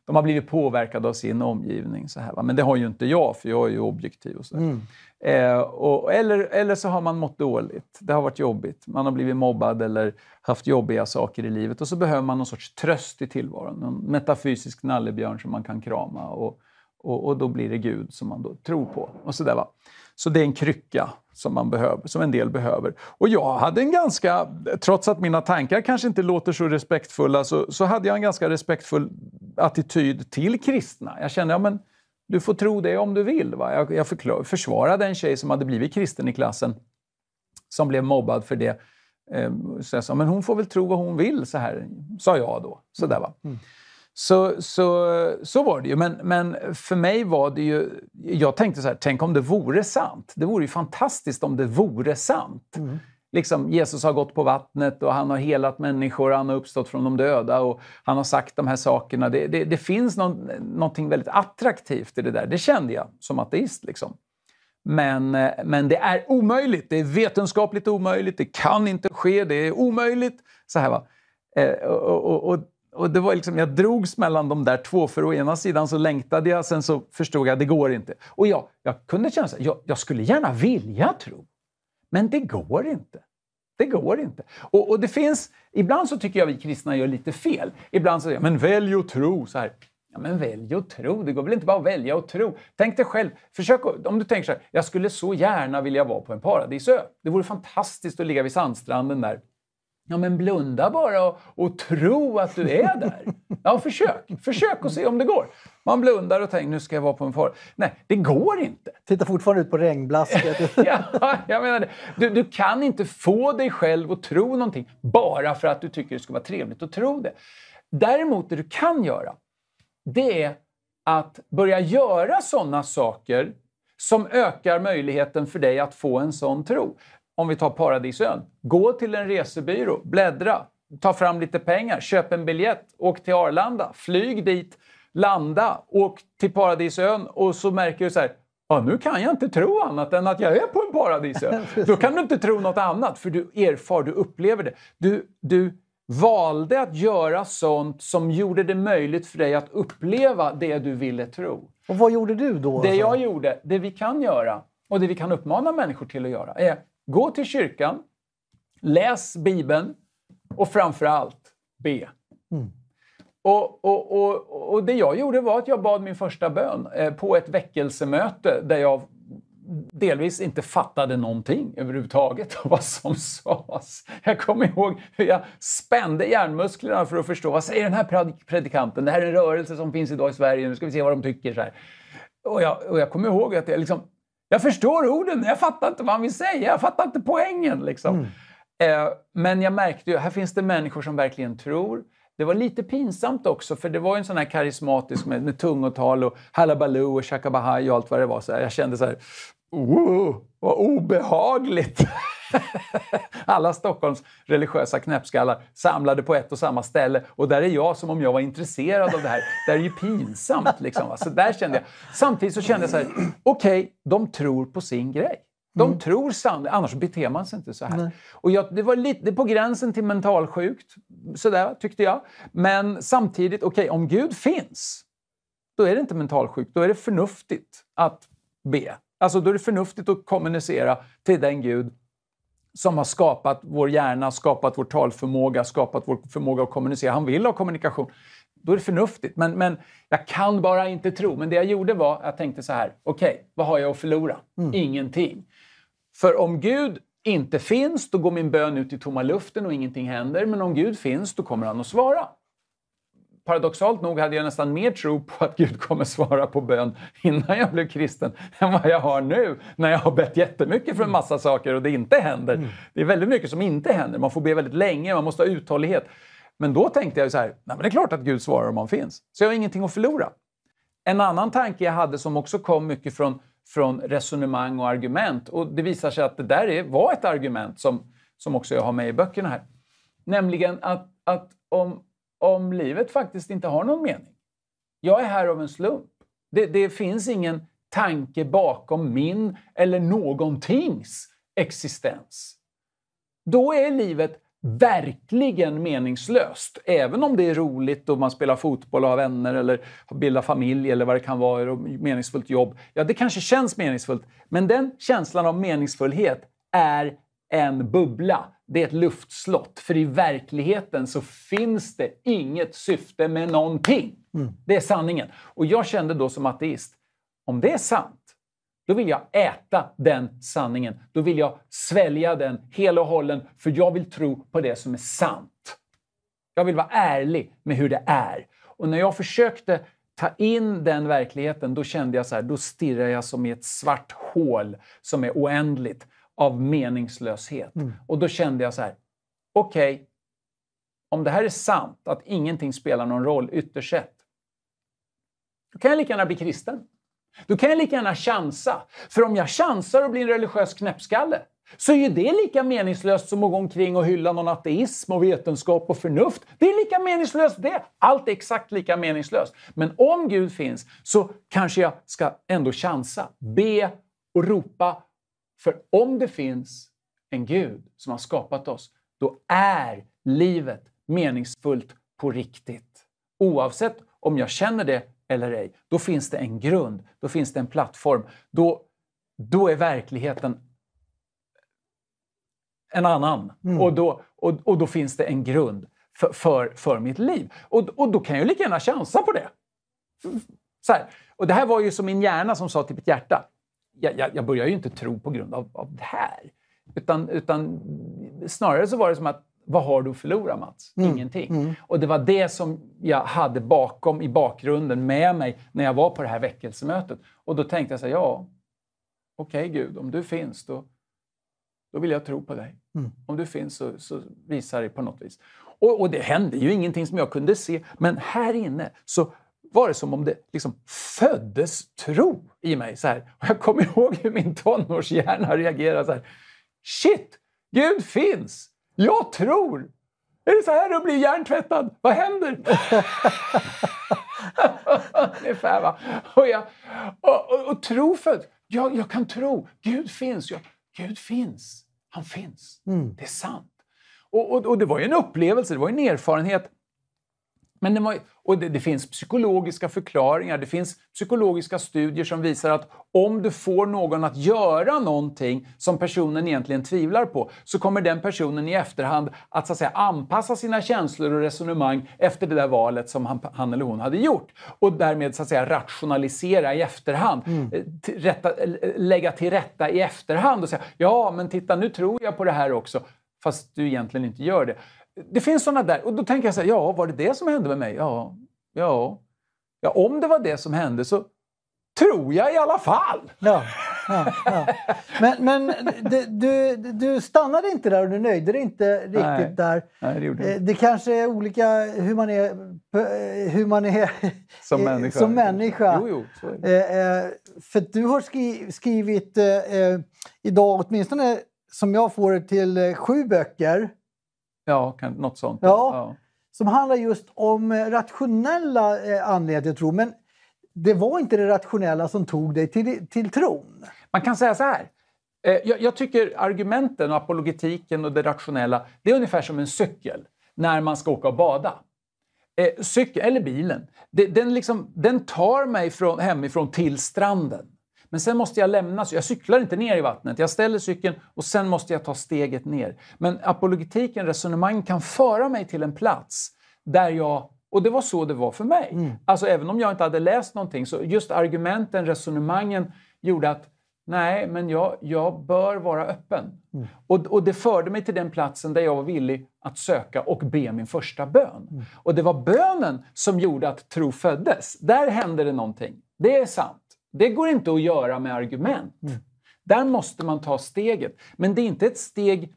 de har blivit påverkade av sin omgivning. Så här, va? Men det har ju inte jag, för jag är ju objektiv. Och så. Mm. Eh, och, eller, eller så har man mått dåligt. Det har varit jobbigt. Man har blivit mobbad eller haft jobbiga saker i livet. Och så behöver man någon sorts tröst i tillvaron. En metafysisk nallebjörn som man kan krama. Och, och, och, då blir det Gud som man då tror på. Och så, där, va? så det är en krycka som, man behöver, som en del behöver. Och jag hade en ganska, trots att mina tankar kanske inte låter så respektfulla, så, så hade jag en ganska respektfull attityd till kristna. Jag kände, ja du får tro det om du vill. Va? Jag, jag förklar, försvarade en tjej som hade blivit kristen i klassen, som blev mobbad för det. Ehm, så jag sa, men hon får väl tro vad hon vill, så här, sa jag då. Så, där, va? Mm. Så, så, så var det ju. Men, men för mig var det ju... Jag tänkte så här, tänk om det vore sant. Det vore ju fantastiskt om det vore sant. Mm liksom, Jesus har gått på vattnet och han har helat människor, och han har uppstått från de döda och han har sagt de här sakerna. Det, det, det finns någon, någonting väldigt attraktivt i det där. Det kände jag som ateist. Liksom. Men, eh, men det är omöjligt. Det är vetenskapligt omöjligt. Det kan inte ske. Det är omöjligt. Så här va. Eh, och, och, och och det var liksom, jag drogs mellan de där två, för å ena sidan så längtade jag, sen så förstod jag att det går inte. Och jag, jag kunde känna att jag, jag, skulle gärna vilja tro. Men det går inte. Det går inte. Och, och, det finns, ibland så tycker jag vi kristna gör lite fel. Ibland så säger men välj och tro. Så här. Ja, men välj och tro. Det går väl inte bara att välja och tro? Tänk dig själv, försök, om du tänker så här, jag skulle så gärna vilja vara på en paradisö. Det vore fantastiskt att ligga vid sandstranden där Ja, men blunda bara och, och tro att du är där. Ja, försök. Försök och se om det går. Man blundar och tänker nu ska jag vara på en fara. Nej, det går inte. Titta fortfarande ut på regnblasket. ja, jag menar Du, du kan inte få dig själv att tro någonting bara för att du tycker det skulle vara trevligt att tro det. Däremot det du kan göra, det är att börja göra sådana saker som ökar möjligheten för dig att få en sån tro om vi tar Paradisön, gå till en resebyrå, bläddra, ta fram lite pengar, köp en biljett, åk till Arlanda, flyg dit, landa, åk till Paradisön och så märker du så här, ja, nu kan jag inte tro annat än att jag är på en paradisö. Då kan du inte tro något annat, för du erfar, du upplever det. Du, du valde att göra sånt som gjorde det möjligt för dig att uppleva det du ville tro. Och vad gjorde du då? Det alltså? jag gjorde, det vi kan göra och det vi kan uppmana människor till att göra är Gå till kyrkan, läs Bibeln och framför allt be. Mm. Och, och, och, och, det jag gjorde var att jag bad min första bön eh, på ett väckelsemöte där jag delvis inte fattade någonting överhuvudtaget av vad som sades. Jag kommer ihåg hur jag spände hjärnmusklerna för att förstå vad säger den här predikanten? Det här är en rörelse som finns idag i Sverige, nu ska vi se vad de tycker. Så här. Och, jag, och jag kommer ihåg att jag liksom jag förstår orden, jag fattar inte vad han vill säga, jag fattar inte poängen. Liksom. Mm. Eh, men jag märkte ju, här finns det människor som verkligen tror. Det var lite pinsamt också, för det var ju en sån här karismatisk med, med tungotal och halabaloo och shakabahai och allt vad det var. Så här, jag kände så här, oh, vad obehagligt! Alla Stockholms religiösa knäppskallar samlade på ett och samma ställe och där är jag som om jag var intresserad av det här. Det här är ju pinsamt liksom. Så där kände jag. Samtidigt så kände jag så här, okej, okay, de tror på sin grej. De mm. tror sannolikt, annars beter man sig inte så här. Nej. Och jag, det var lite på gränsen till mentalsjukt, sådär tyckte jag. Men samtidigt, okej, okay, om Gud finns, då är det inte mentalsjukt. Då är det förnuftigt att be. Alltså, då är det förnuftigt att kommunicera till den Gud som har skapat vår hjärna, skapat vår talförmåga, skapat vår förmåga att kommunicera. Han vill ha kommunikation. Då är det förnuftigt. Men, men jag kan bara inte tro. Men det jag gjorde var att jag tänkte så här. Okej, okay, vad har jag att förlora? Mm. Ingenting. För om Gud inte finns, då går min bön ut i tomma luften och ingenting händer. Men om Gud finns, då kommer han att svara paradoxalt nog hade jag nästan mer tro på att Gud kommer svara på bön innan jag blev kristen än vad jag har nu när jag har bett jättemycket för en massa saker och det inte händer. Mm. Det är väldigt mycket som inte händer. Man får be väldigt länge, man måste ha uthållighet. Men då tänkte jag så här, nej men det är klart att Gud svarar om han finns. Så jag har ingenting att förlora. En annan tanke jag hade som också kom mycket från, från resonemang och argument och det visar sig att det där är, var ett argument som, som också jag har med i böckerna här. Nämligen att, att om, om livet faktiskt inte har någon mening. Jag är här av en slump. Det, det finns ingen tanke bakom min eller någontings existens. Då är livet verkligen meningslöst. Även om det är roligt och man spelar fotboll och har vänner eller bildar familj eller vad det kan vara, och meningsfullt jobb. Ja, det kanske känns meningsfullt, men den känslan av meningsfullhet är en bubbla. Det är ett luftslott. För i verkligheten så finns det inget syfte med någonting. Mm. Det är sanningen. Och jag kände då som ateist, om det är sant, då vill jag äta den sanningen. Då vill jag svälja den hela och hållen, för jag vill tro på det som är sant. Jag vill vara ärlig med hur det är. Och när jag försökte ta in den verkligheten, då kände jag så här, då stirrar jag som i ett svart hål som är oändligt av meningslöshet. Mm. Och då kände jag så här, okej, okay, om det här är sant, att ingenting spelar någon roll ytterst sett, då kan jag lika gärna bli kristen. Då kan jag lika gärna chansa. För om jag chansar och blir en religiös knäppskalle, så är ju det lika meningslöst som att gå omkring och hylla någon ateism och vetenskap och förnuft. Det är lika meningslöst det. Allt är exakt lika meningslöst. Men om Gud finns så kanske jag ska ändå chansa, be och ropa för om det finns en Gud som har skapat oss, då är livet meningsfullt på riktigt. Oavsett om jag känner det eller ej, då finns det en grund, då finns det en plattform. Då, då är verkligheten en annan. Mm. Och, då, och, och då finns det en grund för, för, för mitt liv. Och, och då kan jag lika gärna chansa på det. Så här. Och det här var ju som min hjärna som sa till mitt hjärta, jag, jag, jag börjar ju inte tro på grund av, av det här. Utan, utan snarare så var det som att vad har du att förlora Mats? Mm. Ingenting. Mm. Och det var det som jag hade bakom, i bakgrunden med mig när jag var på det här väckelsemötet. Och då tänkte jag så här, ja, okej okay, Gud, om du finns då, då vill jag tro på dig. Mm. Om du finns så, så visa dig på något vis. Och, och, det hände ju ingenting som jag kunde se, men här inne så var det som om det liksom föddes tro i mig. Så här. Och jag kommer ihåg hur min tonårshjärna reagerade så här. Shit! Gud finns! Jag tror! Är det så här att bli hjärntvättad? Vad händer? Ungefär, va? Och, jag, och, och, och tro född. Jag, jag kan tro. Gud finns. Jag, Gud finns. Han finns. Mm. Det är sant. Och, och, och, det var ju en upplevelse, det var ju en erfarenhet men det, var, och det, det, finns psykologiska förklaringar, det finns psykologiska studier som visar att om du får någon att göra någonting som personen egentligen tvivlar på så kommer den personen i efterhand att, så att säga, anpassa sina känslor och resonemang efter det där valet som han, han eller hon hade gjort. Och därmed så att säga, rationalisera i efterhand, mm. Eh, rätta, lägga till rätta i efterhand och säga ja, men titta nu tror jag på det här också, fast du egentligen inte gör det det finns sådana där. Och då tänker jag så här, ja, var det det som hände med mig? Ja, ja. ja om det var det som hände så tror jag i alla fall. Ja, ja, ja. Men, men du, du, stannade inte där och du nöjde dig inte riktigt nej, där. Nej, det, eh, det, kanske är olika hur man är, eh, hur man är som människa. Som människa. Jo, jo, eh, För du har skrivit idag åtminstone som jag får det, till sju böcker Ja, kan, något sånt. Ja, ja. Som handlar just om eh, rationella eh, anledningar till tro. Men det var inte det rationella som tog dig till, till tron. Man kan säga så här. Eh, jag, jag, tycker argumenten, och apologetiken och det rationella, det är ungefär som en cykel när man ska åka och bada. Eh, cykeln, eller bilen, det, den, liksom, den tar mig från, hemifrån till stranden. Men sen måste jag lämna, jag cyklar inte ner i vattnet. Jag ställer cykeln och sen måste jag ta steget ner. Men apologetiken, resonemang kan föra mig till en plats där jag och det var så det var för mig. Mm. Alltså även om jag inte hade läst någonting så just argumenten, resonemangen gjorde att nej, men jag, jag bör vara öppen. Mm. Och, och det förde mig till den platsen där jag var villig att söka och be min första bön. Mm. Och det var bönen som gjorde att tro föddes. Där hände det någonting. Det är sant. Det går inte att göra med argument. Mm. Där måste man ta steget. Men det är inte ett steg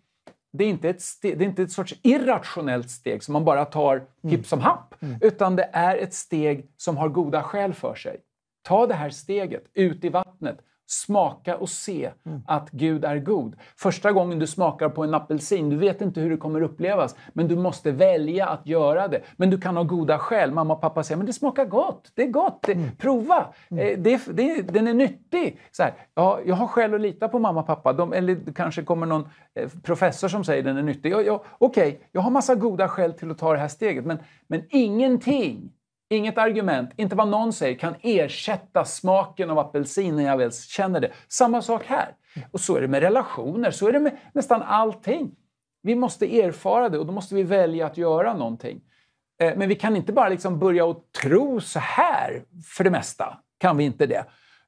det är, inte ett steg, det är inte ett sorts irrationellt steg som man bara tar mm. hipp som happ. Mm. Utan det är ett steg som har goda skäl för sig. Ta det här steget ut i vattnet. Smaka och se mm. att Gud är god. Första gången du smakar på en apelsin, du vet inte hur det kommer upplevas, men du måste välja att göra det. Men du kan ha goda skäl. Mamma och pappa säger, men det smakar gott, det är gott, mm. prova, mm. Eh, det, det, den är nyttig. Så här, ja, jag har skäl att lita på mamma och pappa, De, eller det kanske kommer någon eh, professor som säger den är nyttig. Ja, ja, Okej, okay, jag har massa goda skäl till att ta det här steget, men, men ingenting Inget argument, inte vad någon säger, kan ersätta smaken av apelsin när jag väl känner det. Samma sak här. Och så är det med relationer, så är det med nästan allting. Vi måste erfara det och då måste vi välja att göra någonting. Eh, men vi kan inte bara liksom börja att tro så här för det mesta. Kan vi inte det.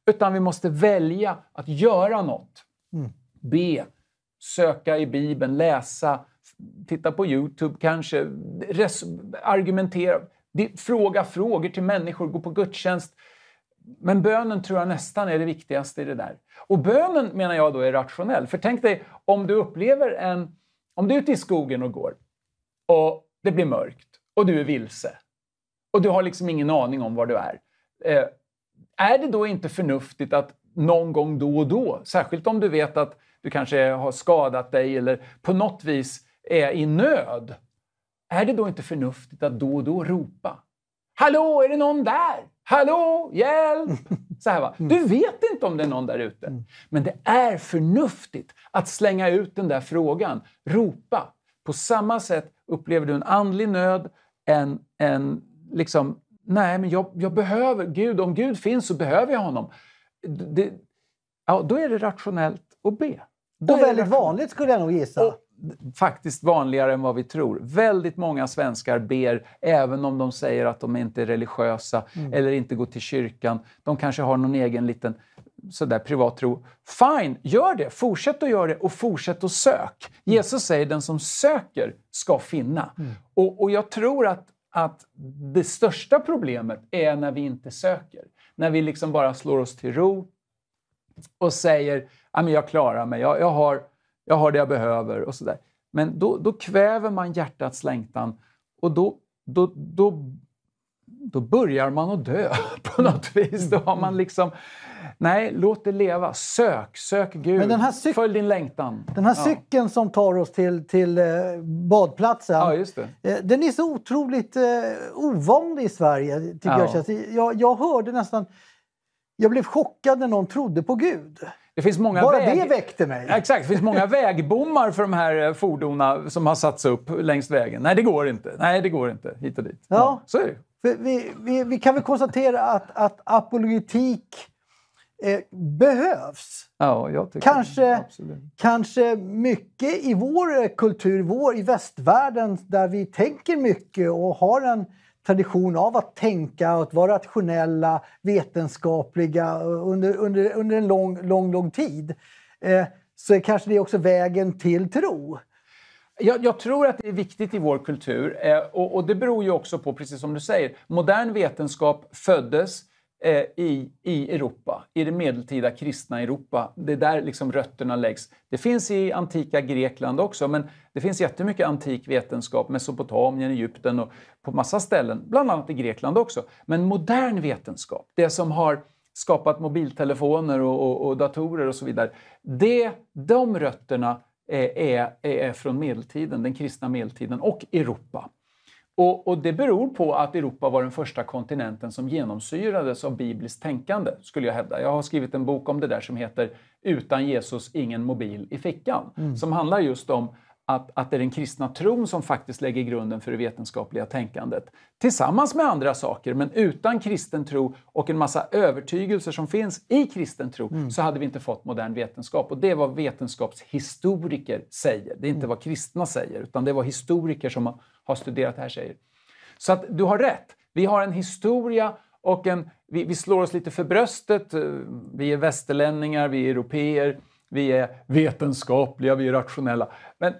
Utan vi måste välja att göra något. Mm. Be, söka i Bibeln, läsa, titta på Youtube kanske, argumentera. Det, fråga frågor till människor, gå på gudstjänst. Men bönen tror jag nästan är det viktigaste i det där. Och bönen menar jag då är rationell. För tänk dig om du upplever en... Om du är ute i skogen och går och det blir mörkt och du är vilse och du har liksom ingen aning om var du är. Eh, är det då inte förnuftigt att någon gång då och då, särskilt om du vet att du kanske har skadat dig eller på något vis är i nöd, är det då inte förnuftigt att då och då ropa Hallå, är det någon där? Hallå, hjälp! Så här, va? Du vet inte om det är någon där ute. Mm. Men det är förnuftigt att slänga ut den där frågan, ropa. På samma sätt upplever du en andlig nöd, en, en liksom, nej men jag, jag behöver Gud, om Gud finns så behöver jag honom. Det, ja, då är det rationellt att be. Då och väldigt vanligt skulle jag nog gissa. Och, faktiskt vanligare än vad vi tror. Väldigt många svenskar ber, även om de säger att de inte är religiösa mm. eller inte går till kyrkan. De kanske har någon egen liten sådär privat tro. Fine, gör det! Fortsätt att göra det och fortsätt att sök. Mm. Jesus säger den som söker ska finna. Mm. Och, och jag tror att, att det största problemet är när vi inte söker. När vi liksom bara slår oss till ro och säger jag klarar mig, jag, jag har jag har det jag behöver och sådär. Men då, då kväver man hjärtats längtan och då, då, då, då börjar man att dö på något mm. vis. Då har man liksom... Nej, låt det leva. Sök, sök Gud. Men den här cyk- Följ din längtan. Den här ja. cykeln som tar oss till, till eh, badplatsen. Ja, just det. Eh, den är så otroligt eh, ovanlig i Sverige, tycker ja. jag. Jag, jag hörde nästan... Jag blev chockad när någon trodde på Gud. Det finns många Bara väg... det väckte mig! Exakt, det finns många vägbommar för de här eh, fordonen eh, som har satts upp längs vägen. Nej, det går inte. Nej, det går inte. Hit och dit. Ja. ja så är det vi, vi, vi, kan väl konstatera att, att apologetik eh, behövs. Ja, jag tycker kanske, absolut. kanske mycket i vår eh, kultur, vår, i västvärlden, där vi tänker mycket och har en tradition av att tänka och att vara rationella, vetenskapliga eh, under, under, under en lång, lång, lång tid eh, så är kanske det också vägen till tro. Jag, jag, tror att det är viktigt i vår kultur eh, och, och, det beror ju också på, precis som du säger, modern vetenskap föddes Eh, i, i Europa, i det medeltida kristna Europa. Det är där liksom rötterna läggs. Det finns i antika Grekland också, men det finns jättemycket antik vetenskap, Mesopotamien, Egypten och på massa ställen, bland annat i Grekland också. Men modern vetenskap, det som har skapat mobiltelefoner och, och, och datorer och så vidare, det, de rötterna är, eh, är, är från medeltiden, den kristna medeltiden och Europa. Och, och, det beror på att Europa var den första kontinenten som genomsyrades av bibliskt tänkande, skulle jag hävda. Jag har skrivit en bok om det där som heter Utan Jesus, ingen mobil i fickan, mm. som handlar just om att, att det är den kristna tron som faktiskt lägger grunden för det vetenskapliga tänkandet. Tillsammans med andra saker, men utan kristen tro och en massa övertygelser som finns i kristen tro mm. så hade vi inte fått modern vetenskap. Och det är vad vetenskapshistoriker säger. Det är inte mm. vad kristna säger, utan det är vad historiker som har har studerat det här säger. Så att du har rätt. Vi har en historia och en, vi, vi slår oss lite för bröstet. Vi är västerlänningar, vi är europeer, vi är vetenskapliga, vi är rationella. Men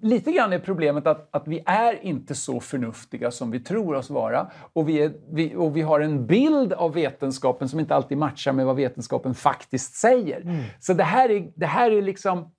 lite grann är problemet att, att vi är inte så förnuftiga som vi tror oss vara. Och vi, är, vi, och vi har en bild av vetenskapen som inte alltid matchar med vad vetenskapen faktiskt säger. Mm. Så det här är, det här är liksom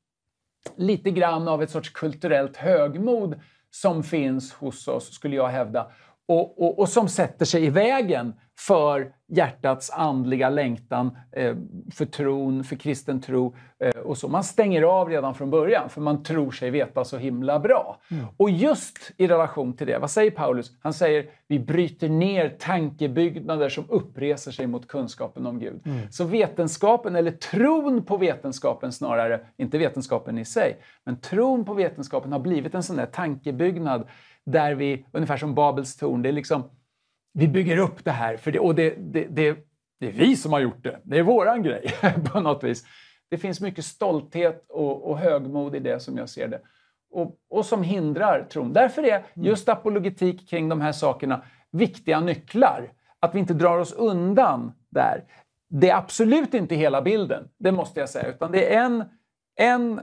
lite grann av ett sorts kulturellt högmod som finns hos oss, skulle jag hävda och, och, och, som sätter sig i vägen för hjärtats andliga längtan, eh, för tron, för kristen tro. Eh, Man stänger av redan från början, för man tror sig veta så himla bra. Mm. Och just i relation till det, vad säger Paulus? Han säger vi bryter ner tankebyggnader som uppreser sig mot kunskapen om Gud. Mm. Så vetenskapen, eller tron på vetenskapen snarare, inte vetenskapen i sig, men tron på vetenskapen har blivit en sån där tankebyggnad där vi, ungefär som Babels torn, det är liksom, vi bygger upp det här för det, och det, det, det, det är vi som har gjort det. Det är våran grej på något vis. Det finns mycket stolthet och, och högmod i det som jag ser det. Och, och, som hindrar tron. Därför är mm. just apologetik kring de här sakerna viktiga nycklar. Att vi inte drar oss undan där. Det är absolut inte hela bilden, det måste jag säga, utan det är en, en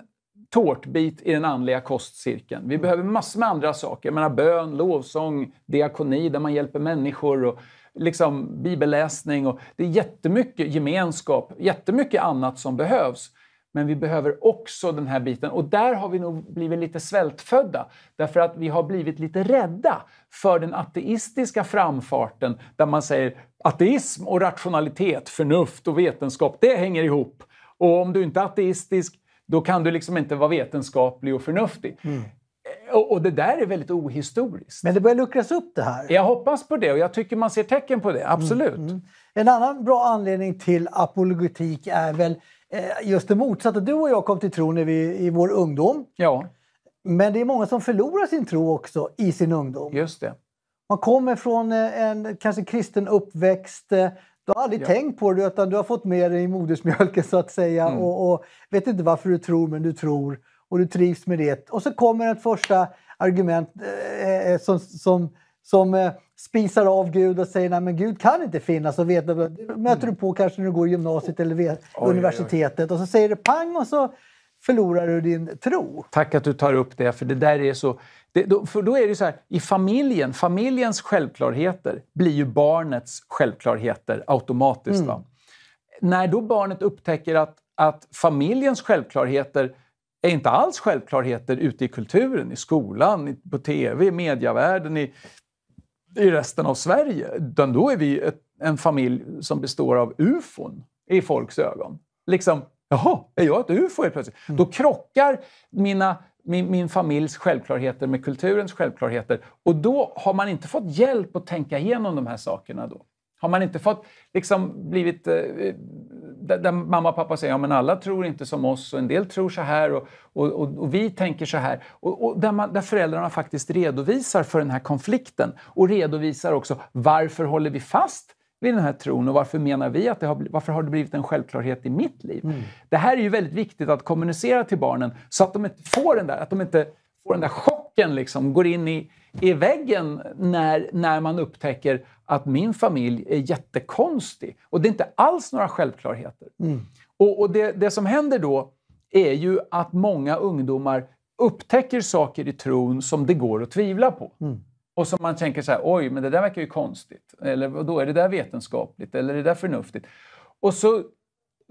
tårtbit i den andliga kostcirkeln. Vi behöver massor med andra saker. Jag menar, bön, lovsång, diakoni där man hjälper människor. Och, liksom bibelläsning och det är jättemycket gemenskap, jättemycket annat som behövs. Men vi behöver också den här biten och där har vi nog blivit lite svältfödda därför att vi har blivit lite rädda för den ateistiska framfarten där man säger ateism och rationalitet, förnuft och vetenskap, det hänger ihop. Och om du inte är ateistisk då kan du liksom inte vara vetenskaplig och förnuftig. Mm. Eh, och, och, det där är väldigt ohistoriskt. Men det börjar luckras upp det här. Jag hoppas på det och jag tycker man ser tecken på det, mm, absolut. Mm, mm. En annan bra anledning till apologetik är väl eh, just det motsatta. Du och jag kom till tro när vi, i vår ungdom. Ja. Men det är många som förlorar sin tro också i sin ungdom. Just det. Man kommer från eh, en kanske kristen uppväxt du har aldrig ja. tänkt på det utan du har fått med dig i modersmjölken så att säga mm. och, och, vet inte varför du tror men du tror och du trivs med det. Och så kommer ett första argument eh, eh som, som, som eh, spisar av Gud och säger att Gud kan inte finnas. Och vet, det möter du mm. på kanske när du går i gymnasiet eller vet, oj, universitetet oj, oj. och så säger det pang och så förlorar du din tro. Tack att du tar upp det, för det där är så det, då, för då är det så här, i familjen, familjens självklarheter blir ju barnets självklarheter automatiskt. Mm. När då barnet upptäcker att, att familjens självklarheter är inte alls självklarheter ute i kulturen, i skolan, på tv, i mediavärlden, i, i resten av Sverige. Utan då är vi ett, en familj som består av ufon i folks ögon. Liksom, jaha, är jag ett ufo helt plötsligt? Mm. Då krockar mina min, min familjs självklarheter med kulturens självklarheter. Och då har man inte fått hjälp att tänka igenom de här sakerna. då. Har man inte fått liksom blivit... Eh, där, mamma och pappa säger ja alla tror inte som oss och en del tror så här och, och, och, och vi tänker så här. Och, där, man, där föräldrarna faktiskt redovisar för den här konflikten och redovisar också varför håller vi fast vid den här tron och varför menar vi att det har, varför har det blivit en självklarhet i mitt liv? Mm. Det här är ju väldigt viktigt att kommunicera till barnen så att de inte får den där, att de inte får den där chocken, liksom, går in i, i väggen när, när man upptäcker att min familj är jättekonstig. Och det är inte alls några självklarheter. Mm. Och, och det, det som händer då är ju att många ungdomar upptäcker saker i tron som det går att tvivla på. Mm. Och som man tänker så här, oj, men det där verkar ju konstigt. Eller då är det där vetenskapligt? Eller är det där förnuftigt? Och så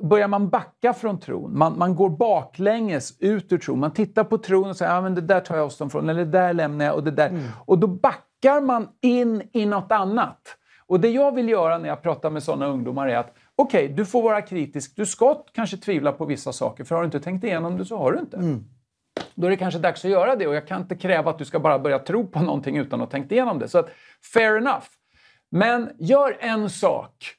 börjar man backa från tron. Man, man går baklänges ut ur tron. Man tittar på tron och säger, ja men det där tar jag avstånd från, eller det där lämnar jag och det där. Mm. Och då backar man in i något annat. Och det jag vill göra när jag pratar med sådana ungdomar är att okej, okay, du får vara kritisk. Du ska kanske tvivla på vissa saker, för har du inte tänkt igenom det så har du inte. Mm då är det kanske dags att göra det och jag kan inte kräva att du ska bara börja tro på någonting utan att ha tänkt igenom det. Så att, fair enough. Men gör en sak.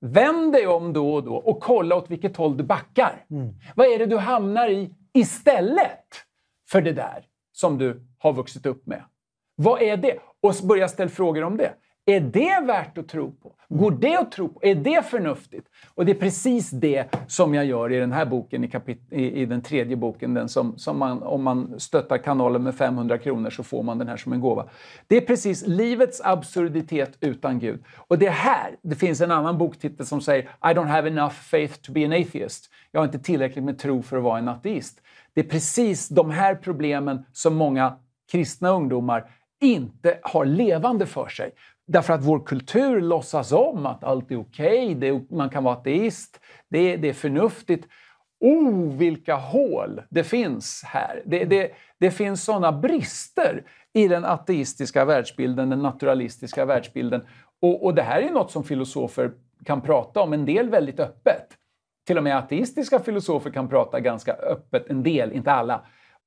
Vänd dig om då och då och kolla åt vilket håll du backar. Mm. Vad är det du hamnar i istället för det där som du har vuxit upp med? Vad är det? Och börja ställa frågor om det. Är det värt att tro på? Går det att tro på? Är det förnuftigt? Och det är precis det som jag gör i den här boken, i, kapit- i, i den tredje boken, den som, som man, om man stöttar kanalen med 500 kronor så får man den här som en gåva. Det är precis livets absurditet utan Gud. Och det är här, det finns en annan boktitel som säger I don't have enough faith to be an atheist. Jag har inte tillräckligt med tro för att vara en ateist. Det är precis de här problemen som många kristna ungdomar inte har levande för sig. Därför att vår kultur låtsas om att allt är okej, okay, man kan vara ateist, det, det är förnuftigt. Oh, vilka hål det finns här! Det, det, det finns såna brister i den ateistiska världsbilden, den naturalistiska världsbilden. Och, och det här är något som filosofer kan prata om, en del väldigt öppet. Till och med ateistiska filosofer kan prata ganska öppet, en del, inte alla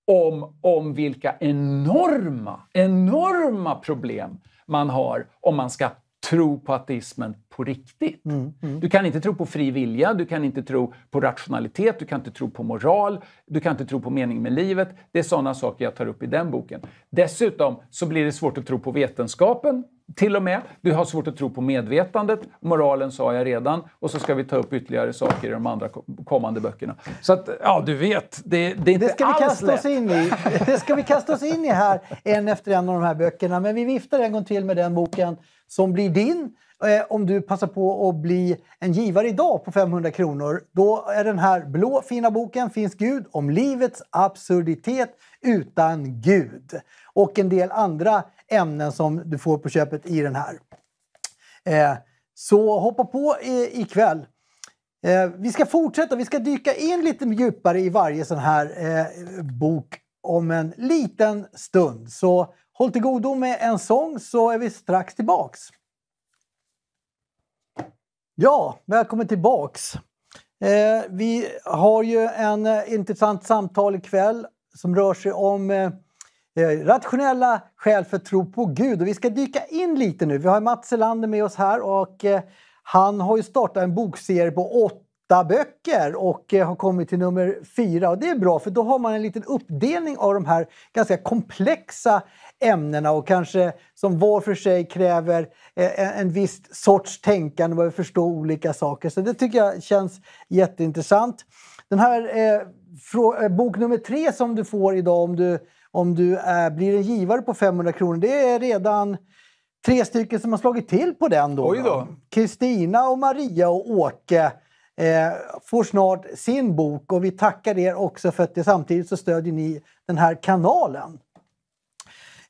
om, om vilka enorma, enorma problem man har om man ska tro på ateismen på riktigt. Mm, mm. Du kan inte tro på fri vilja, du kan inte tro på rationalitet, du kan inte tro på moral, du kan inte tro på mening med livet. Det är sådana saker jag tar upp i den boken. Dessutom så blir det svårt att tro på vetenskapen, till och med. Du har svårt att tro på medvetandet. Moralen sa jag redan. Och så ska vi ta upp ytterligare saker i de andra kommande böckerna. Så att, ja, du vet. Det, det är inte det ska alls vi kasta lätt. Oss in i. Det ska vi kasta oss in i här, en efter en av de här böckerna. Men vi viftar en gång till med den boken som blir din eh, om du passar på att bli en givare idag på 500 kronor. Då är den här blå fina boken Finns Gud? om livets absurditet utan Gud. Och en del andra ämnen som du får på köpet i den här. Eh, så hoppa på ikväll. Eh, vi ska fortsätta, vi ska dyka in lite djupare i varje sån här bok om en liten stund. Så Håll till godo med en sång så är vi strax tillbaks. Ja, välkommen tillbaks. Eh, vi har ju en eh, intressant samtal ikväll som rör sig om eh, eh rationella skäl för tro på Gud. Och vi ska dyka in lite nu. Vi har Mats Selander med oss här och eh, han har ju startat en bokserie på åtta böcker och eh, har kommit till nummer fyra. Och det är bra för då har man en liten uppdelning av de här ganska komplexa ämnena och kanske som var för sig kräver eh, en viss sorts tänkande och förstå olika saker. Så det tycker jag känns jätteintressant. Den här eh, eh, bok nummer tre som du får idag om du, om du är, blir en givare på 500 kronor, det är redan tre stycken som har slagit till på den. då. Kristina och Maria och Åke eh, får snart sin bok och vi tackar er också för att det, samtidigt så stödjer ni den här kanalen.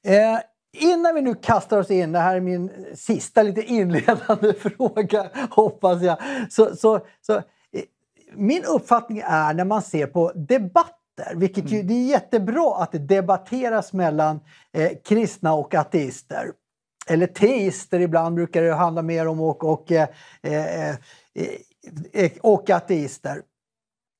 Eh, innan vi nu kastar oss in, det här är min sista lite inledande fråga hoppas jag. Så, så, så, eh, min uppfattning är när man ser på debatter. Vilket ju, mm. det är jättebra att det debatteras mellan eh, kristna och ateister. Eller teister, ibland brukar det handla mer om, och, och, eh, eh, eh, eh och ateister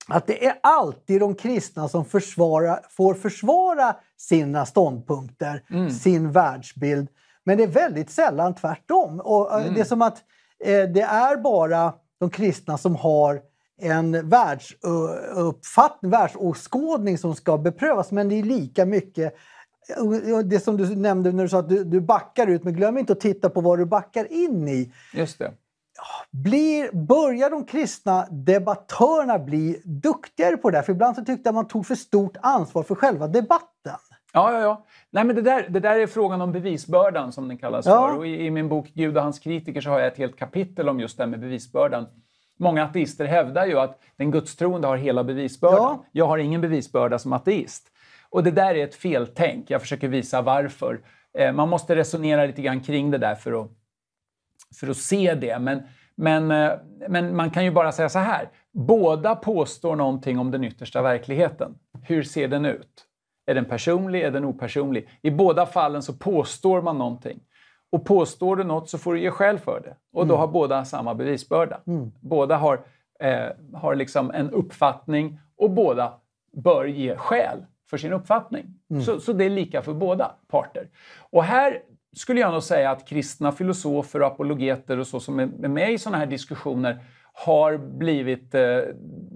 att det är alltid de kristna som försvara, får försvara sina ståndpunkter, mm. sin världsbild. Men det är väldigt sällan tvärtom. Och eh, mm. Det är som att eh, det är bara de kristna som har en världsuppfattning, världsåskådning som ska beprövas, men det är lika mycket eh, det som du nämnde när du sa att du, du backar ut, men glöm inte att titta på vad du backar in i. Just det blir, börjar de kristna debattörerna bli duktigare på det där? För ibland så tyckte jag man tog för stort ansvar för själva debatten. Ja, ja, ja. Nej, men det, där, det där är frågan om bevisbördan som den kallas ja. för. Och i, i, min bok Gud och hans kritiker så har jag ett helt kapitel om just det här med bevisbördan. Många ateister hävdar ju att den gudstroende har hela bevisbördan. Ja. Jag har ingen bevisbörda som ateist. Och det där är ett feltänk. Jag försöker visa varför. Eh, man måste resonera lite grann kring det där för att för att se det. Men, men, eh, men man kan ju bara säga så här. Båda påstår någonting om den yttersta verkligheten. Hur ser den ut? Är den personlig? Är den opersonlig? I båda fallen så påstår man någonting. Och påstår du något så får du ge skäl för det. Och då mm. har båda samma bevisbörda. Mm. Båda har, eh, har liksom en uppfattning och båda bör ge skäl för sin uppfattning. Mm. Så, så det är lika för båda parter. Och här skulle jag nog säga att kristna filosofer och apologeter och så som är med i sådana här diskussioner har blivit eh,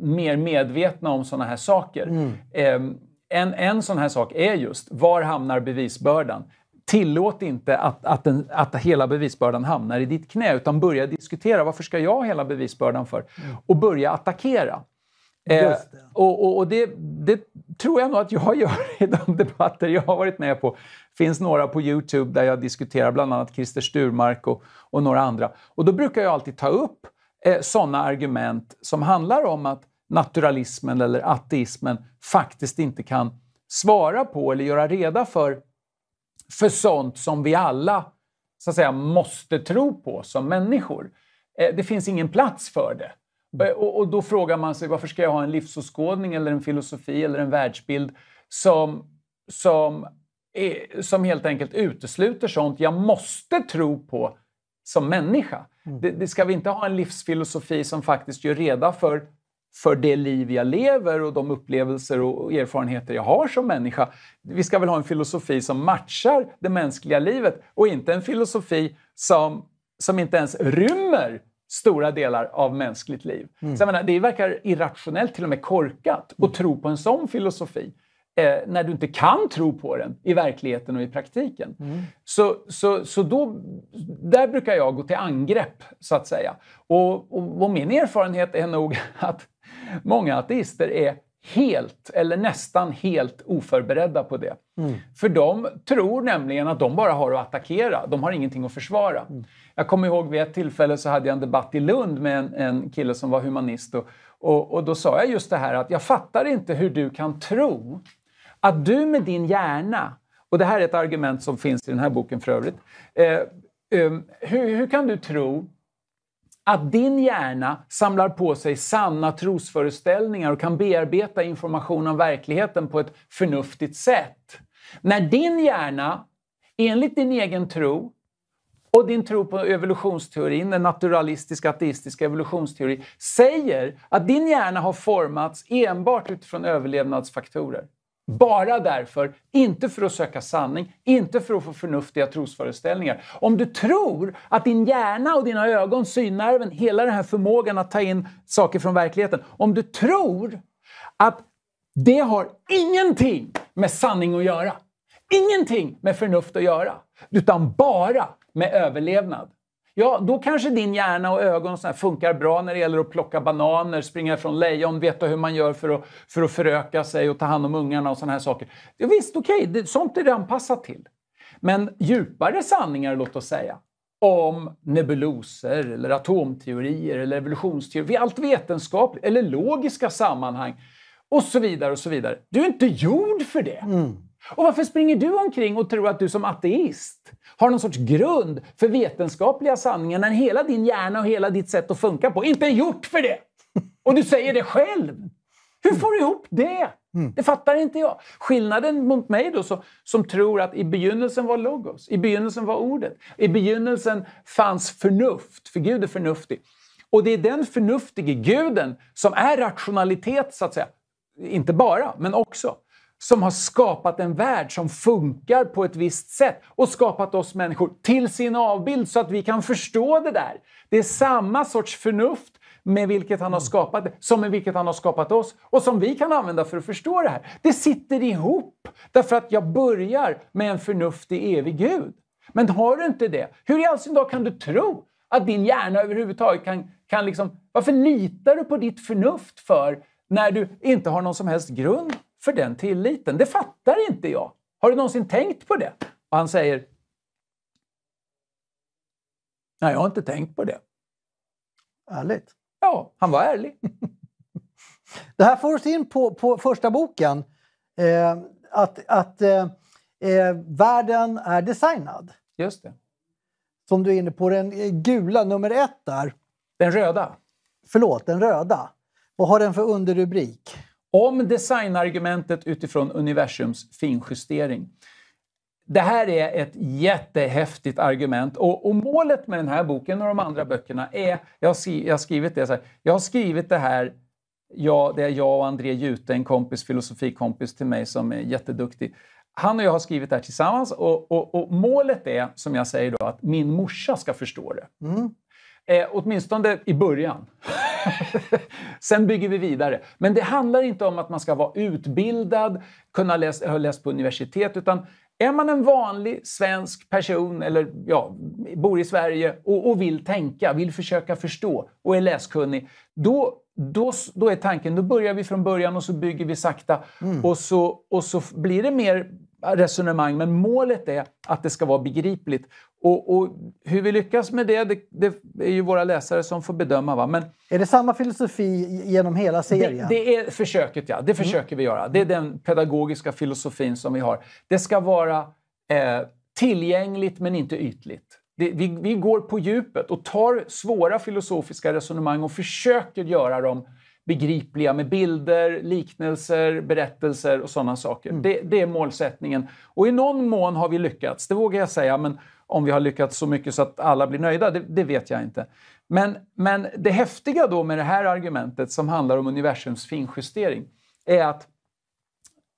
mer medvetna om sådana här saker. Mm. Eh, en, en sån här sak är just, var hamnar bevisbördan? Tillåt inte att, att, den, att hela bevisbördan hamnar i ditt knä, utan börja diskutera varför ska jag ha hela bevisbördan för? Mm. Och börja attackera. Eh, och, och, och det, det, tror jag nog att jag gör i de debatter jag har varit med på. Det finns några på Youtube där jag diskuterar bland annat Christer Sturmark och, och några andra. Och då brukar jag alltid ta upp eh, sådana argument som handlar om att naturalismen eller ateismen faktiskt inte kan svara på eller göra reda för, för sånt som vi alla så att säga, måste tro på som människor. Eh, det finns ingen plats för det. Eh, och, och, då frågar man sig varför ska jag ha en livsåskådning eller en filosofi eller en världsbild som, som, är, som helt enkelt utesluter sånt jag måste tro på som människa. Mm. Det, det, ska vi inte ha en livsfilosofi som faktiskt gör reda för, för det liv jag lever och de upplevelser och erfarenheter jag har som människa. Vi ska väl ha en filosofi som matchar det mänskliga livet och inte en filosofi som, som inte ens rymmer stora delar av mänskligt liv. Mm. Så jag menar, det verkar irrationellt, till och med korkat, mm. att tro på en sån filosofi eh, när du inte kan tro på den i verkligheten och i praktiken. Mm. Så, så, så då, där brukar jag gå till angrepp, så att säga. Och, och, och min erfarenhet är nog att många ateister är helt eller nästan helt oförberedda på det. Mm. För de tror nämligen att de bara har att attackera, de har ingenting att försvara. Mm. Jag kommer ihåg vid ett tillfälle så hade jag en debatt i Lund med en, en kille som var humanist och, och, och, då sa jag just det här att jag fattar inte hur du kan tro att du med din hjärna, och det här är ett argument som finns i den här boken för övrigt, eh, eh, hur, hur kan du tro att din hjärna samlar på sig sanna trosföreställningar och kan bearbeta information om verkligheten på ett förnuftigt sätt. När din hjärna, enligt din egen tro och din tro på evolutionsteorin, den naturalistiska ateistiska evolutionsteorin, säger att din hjärna har formats enbart utifrån överlevnadsfaktorer bara därför, inte för att söka sanning, inte för att få förnuftiga trosföreställningar. Om du tror att din hjärna och dina ögon, synnerven, hela den här förmågan att ta in saker från verkligheten, om du tror att det har ingenting med sanning att göra, ingenting med förnuft att göra, utan bara med överlevnad, Ja, då kanske din hjärna och ögon och funkar bra när det gäller att plocka bananer, springa från lejon, veta hur man gör för att, för att föröka sig och ta hand om ungarna och sådana här saker. Ja, visst, okej, okay, sånt är det anpassat till. Men djupare sanningar, låt oss säga, om nebuloser eller atomteorier eller evolutionsteorier, allt vetenskapligt eller logiska sammanhang och så vidare och så vidare. Du är inte gjord för det. Mm. Och varför springer du omkring och tror att du som ateist har någon sorts grund för vetenskapliga sanningar när hela din hjärna och hela ditt sätt att funka på inte är gjort för det? Och du säger det själv! Hur får du ihop det? Mm. Det fattar inte jag. Skillnaden mot mig då, så, som tror att i begynnelsen var logos, i begynnelsen var ordet, i begynnelsen fanns förnuft, för Gud är förnuftig. Och det är den förnuftige guden som är rationalitet, så att säga. Inte bara, men också som har skapat en värld som funkar på ett visst sätt och skapat oss människor till sin avbild så att vi kan förstå det där. Det är samma sorts förnuft med vilket han har mm. skapat som med vilket han har skapat oss och som vi kan använda för att förstå det här. Det sitter ihop därför att jag börjar med en förnuftig evig Gud. Men har du inte det, hur i all sin dag kan du tro att din hjärna överhuvudtaget kan, kan liksom... Varför litar du på ditt förnuft för när du inte har någon som helst grund för den tilliten. Det fattar inte jag. Har du någonsin tänkt på det? Och han säger Nej, jag har inte tänkt på det. Ärligt? Ja, han var ärlig. det här får oss in på, på första boken. Eh, att att eh, eh, världen är designad. Just det. Som du är inne på, den gula nummer ett där. Den röda. Förlåt, den röda. Vad har den för underrubrik? om designargumentet utifrån universums finjustering. Det här är ett jättehäftigt argument och, och, målet med den här boken och de andra böckerna är, jag, skri, jag har skrivit det så här, jag har skrivit det här, jag, det är jag och André Jute, en kompis, filosofikompis till mig som är jätteduktig. Han och jag har skrivit det här tillsammans och, och, och målet är, som jag säger då, att min morsa ska förstå det. Mm. Eh, åtminstone i början. Sen bygger vi vidare. Men det handlar inte om att man ska vara utbildad, kunna läs, ha läst på universitet, utan är man en vanlig svensk person eller ja, bor i Sverige och, och, vill tänka, vill försöka förstå och är läskunnig, då, då, då är tanken då börjar vi från början och så bygger vi sakta mm. och, så, och så blir det mer resonemang, men målet är att det ska vara begripligt. Och, och hur vi lyckas med det, det, det, är ju våra läsare som får bedöma. Va? Men är det samma filosofi genom hela serien? Det, det är försöket, ja. Det mm. försöker mm. vi göra. Det är den pedagogiska filosofin som vi har. Det ska vara eh, tillgängligt men inte ytligt. Det, vi, vi går på djupet och tar svåra filosofiska resonemang och försöker göra dem begripliga med bilder, liknelser, berättelser och sådana saker. Mm. Det, det, är målsättningen. Och i någon mån har vi lyckats, det vågar jag säga. Men om vi har lyckats så mycket så att alla blir nöjda, det, det vet jag inte. Men, men det häftiga då med det här argumentet som handlar om universums finjustering är att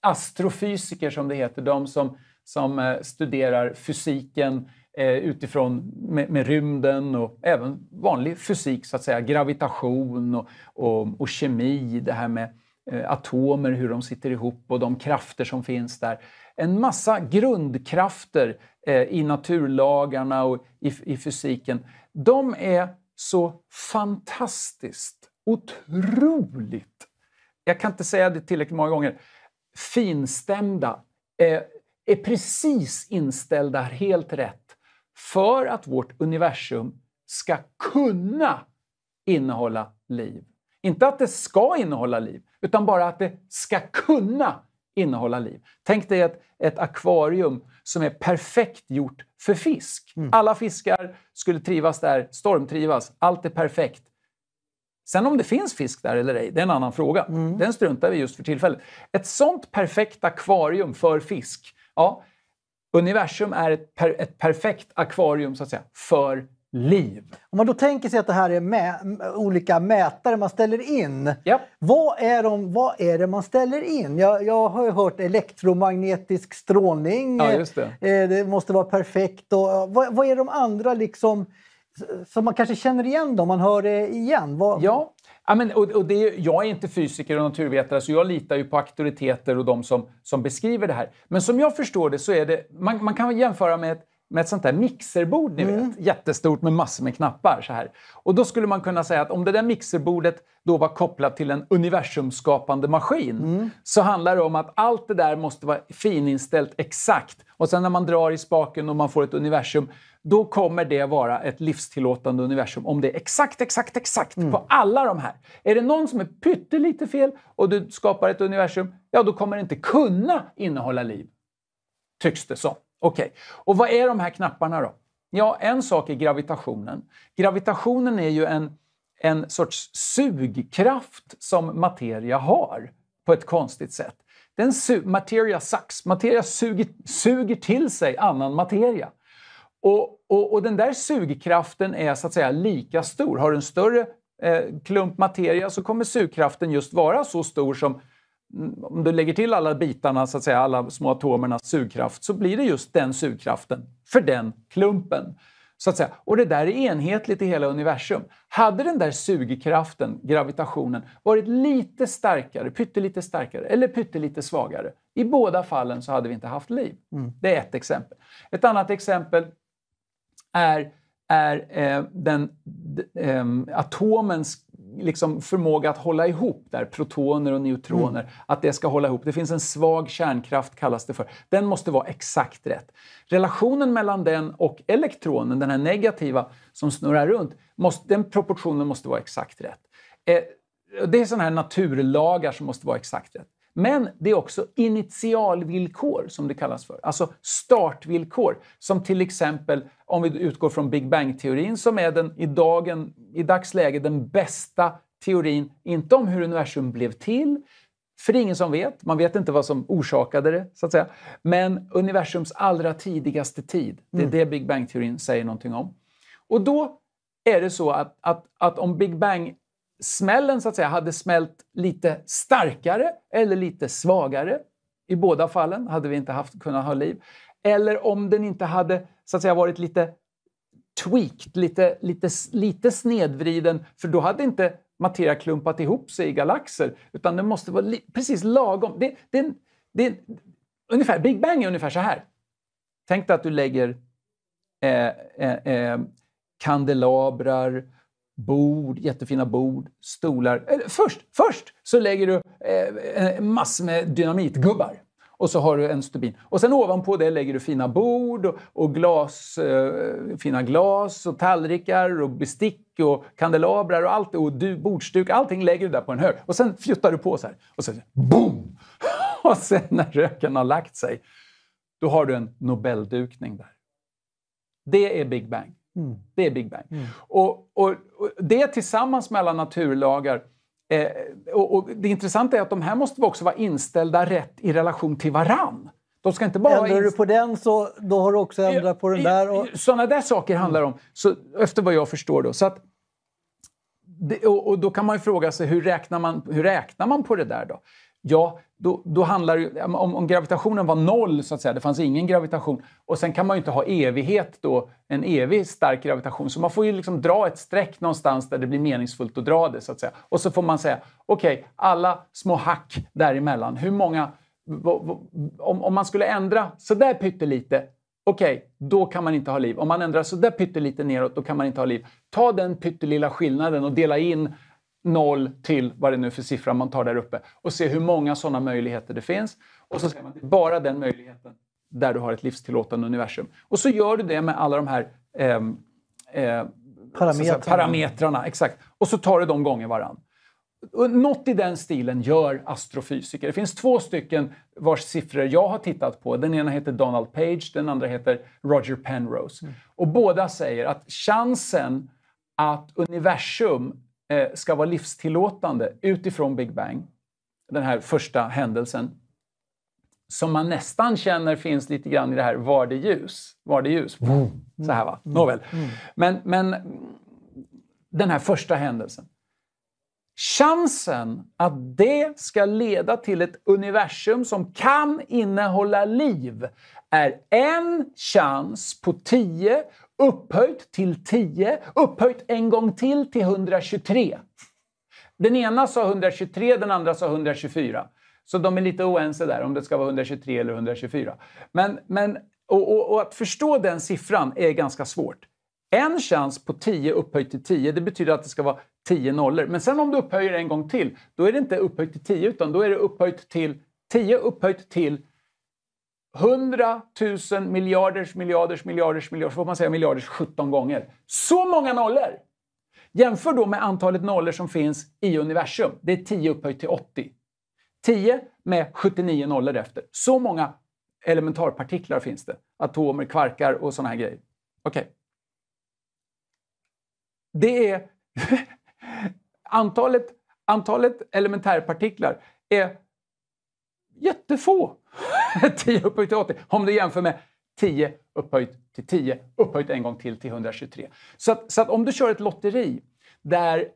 astrofysiker, som det heter, de som, som eh, studerar fysiken, Eh, utifrån med, med, rymden och även vanlig fysik, så att säga, gravitation och, och, och kemi, det här med eh, atomer, hur de sitter ihop och de krafter som finns där. En massa grundkrafter eh, i naturlagarna och i, i fysiken. De är så fantastiskt, otroligt, jag kan inte säga det tillräckligt många gånger, finstämda, är precis inställda helt rätt för att vårt universum ska kunna innehålla liv. Inte att det ska innehålla liv, utan bara att det ska kunna innehålla liv. Tänk dig ett, ett akvarium som är perfekt gjort för fisk. Mm. Alla fiskar skulle trivas där, stormtrivas, allt är perfekt. Sen om det finns fisk där eller ej, det är en annan fråga. Mm. Den struntar vi just för tillfället. Ett sånt perfekt akvarium för fisk, ja, Universum är ett, per, ett perfekt akvarium så att säga, för liv. Om man då tänker sig att det här är mä olika mätare man ställer in. Yep. Vad, är de, vad är det man ställer in? Jag, jag har ju hört elektromagnetisk strålning. Ja, det. Eh, det. måste vara perfekt. Och, vad, vad, är de andra liksom som man kanske känner igen då, man hör det igen? Vad... Ja, Ja, men, och, och det, jag är inte fysiker och naturvetare så jag litar ju på auktoriteter och de som, som beskriver det här. Men som jag förstår det så är det, man, man kan jämföra med ett med ett sånt där mixerbord, ni mm. vet. Jättestort med massor med knappar. så här. Och då skulle man kunna säga att om det där mixerbordet då var kopplat till en universumskapande maskin mm. så handlar det om att allt det där måste vara fininställt exakt. Och sen när man drar i spaken och man får ett universum då kommer det vara ett livstillåtande universum om det är exakt, exakt, exakt mm. på alla de här. Är det någon som är pyttelite fel och du skapar ett universum, ja då kommer det inte kunna innehålla liv. Tycks det som. Okej, okay. och vad är de här knapparna då? Ja, en sak är gravitationen. Gravitationen är ju en, en sorts sugkraft som materia har på ett konstigt sätt. Den su- materia sucks. Materia suger, suger till sig annan materia. Och, och, och, den där sugkraften är så att säga lika stor. Har du en större eh, klump materia så kommer sugkraften just vara så stor som om du lägger till alla bitarna, så att säga, alla små atomernas sugkraft, så blir det just den sugkraften för den klumpen. Så att säga. Och det där är enhetligt i hela universum. Hade den där sugkraften, gravitationen, varit lite starkare, pyttelite starkare eller pyttelite svagare, i båda fallen så hade vi inte haft liv. Mm. Det är ett exempel. Ett annat exempel är, är eh, den, eh, atomens liksom förmåga att hålla ihop där, protoner och neutroner, mm. att det ska hålla ihop. Det finns en svag kärnkraft kallas det för. Den måste vara exakt rätt. Relationen mellan den och elektronen, den här negativa som snurrar runt, måste, den proportionen måste vara exakt rätt. Eh, det är sådana här naturlagar som måste vara exakt rätt. Men det är också initialvillkor som det kallas för, alltså startvillkor. Som till exempel, om vi utgår från Big Bang-teorin som är den i, dagen, i dagsläget den bästa teorin, inte om hur universum blev till, för det är ingen som vet, man vet inte vad som orsakade det, så att säga. Men universums allra tidigaste tid, det är mm. det Big Bang-teorin säger någonting om. Och då är det så att, att, att om Big Bang smällen så att säga hade smält lite starkare eller lite svagare. I båda fallen hade vi inte haft, kunnat ha liv. Eller om den inte hade så att säga, varit lite tweaked, lite, lite, lite snedvriden, för då hade inte materia klumpat ihop sig i galaxer, utan den måste vara precis lagom. Det, det, det, ungefär, Big Bang är ungefär så här. Tänk dig att du lägger eh, eh, eh, kandelabrar bord, jättefina bord, stolar. Eller först, först så lägger du eh, massor med dynamitgubbar och så har du en stubin. Och sen ovanpå det lägger du fina bord och, och glas, eh, fina glas och tallrikar och bestick och kandelabrar och allt och du, bordsduk. Allting lägger du där på en hög och sen fjuttar du på så här och sen boom! och sen när röken har lagt sig, då har du en Nobeldukning där. Det är Big Bang. Mm. Det är Big Bang. Mm. Och, och, och, det tillsammans med alla naturlagar. Eh, och, och, det intressanta är att de här måste också vara inställda rätt i relation till varann. De ska inte bara Ändrar du på den så då har du också ändrat på den där. Och... Sådana där saker handlar om, så, efter vad jag förstår. Då. Så att, det, och, och, då kan man ju fråga sig hur räknar man, hur räknar man på det där då? ja, då, då handlar det, om, om, gravitationen var noll, så att säga, det fanns ingen gravitation, och sen kan man ju inte ha evighet då, en evig stark gravitation. Så man får ju liksom dra ett streck någonstans där det blir meningsfullt att dra det, så att säga. Och så får man säga, okej, okay, alla små hack däremellan, hur många... Om, om man skulle ändra sådär pyttelite, okej, okay, då kan man inte ha liv. Om man ändrar sådär pyttelite neråt, då kan man inte ha liv. Ta den pyttelilla skillnaden och dela in 0 till vad det nu är för siffra man tar där uppe och se hur många sådana möjligheter det finns. Och så ser man bara den möjligheten där du har ett livstillåtande universum. Och så gör du det med alla de här ehm, eh, eh, Parametrarna. parametrarna. Exakt. Och så tar du de gånger varann. Något i den stilen gör astrofysiker. Det finns två stycken vars siffror jag har tittat på. Den ena heter Donald Page, den andra heter Roger Penrose. Mm. Och båda säger att chansen att universum Eh, ska vara livstillåtande utifrån Big Bang, den här första händelsen, som man nästan känner finns lite grann i det här var det ljus, var det ljus, mm. så här va, mm. nåväl. Mm. Men, men den här första händelsen. Chansen att det ska leda till ett universum som kan innehålla liv är en chans på tio upphöjt till 10, upphöjt en gång till till 123. Den ena sa 123, den andra sa 124. Så de är lite oense där om det ska vara 123 eller 124. Men, men, och, och, och att förstå den siffran är ganska svårt. En chans på 10 upphöjt till 10, det betyder att det ska vara 10 nollor. Men sen om du upphöjer en gång till, då är det inte upphöjt till 10 utan då är det upphöjt till 10 upphöjt till 100 000 miljarders miljarders miljarders miljarders, får man säga miljarders 17 gånger. Så många nollor! Jämför då med antalet nollor som finns i universum. Det är 10 upphöjt till 80. 10 med 79 nollor efter. Så många elementarpartiklar finns det. Atomer, kvarkar och sådana här grejer. Okej. Okay. Det är... antalet, antalet elementärpartiklar är jättefå 10 upphöjt till 80 om du jämför med 10 upphöjt till 10 upphöjt en gång till till 123. Så, att, så att om du kör ett lotteri där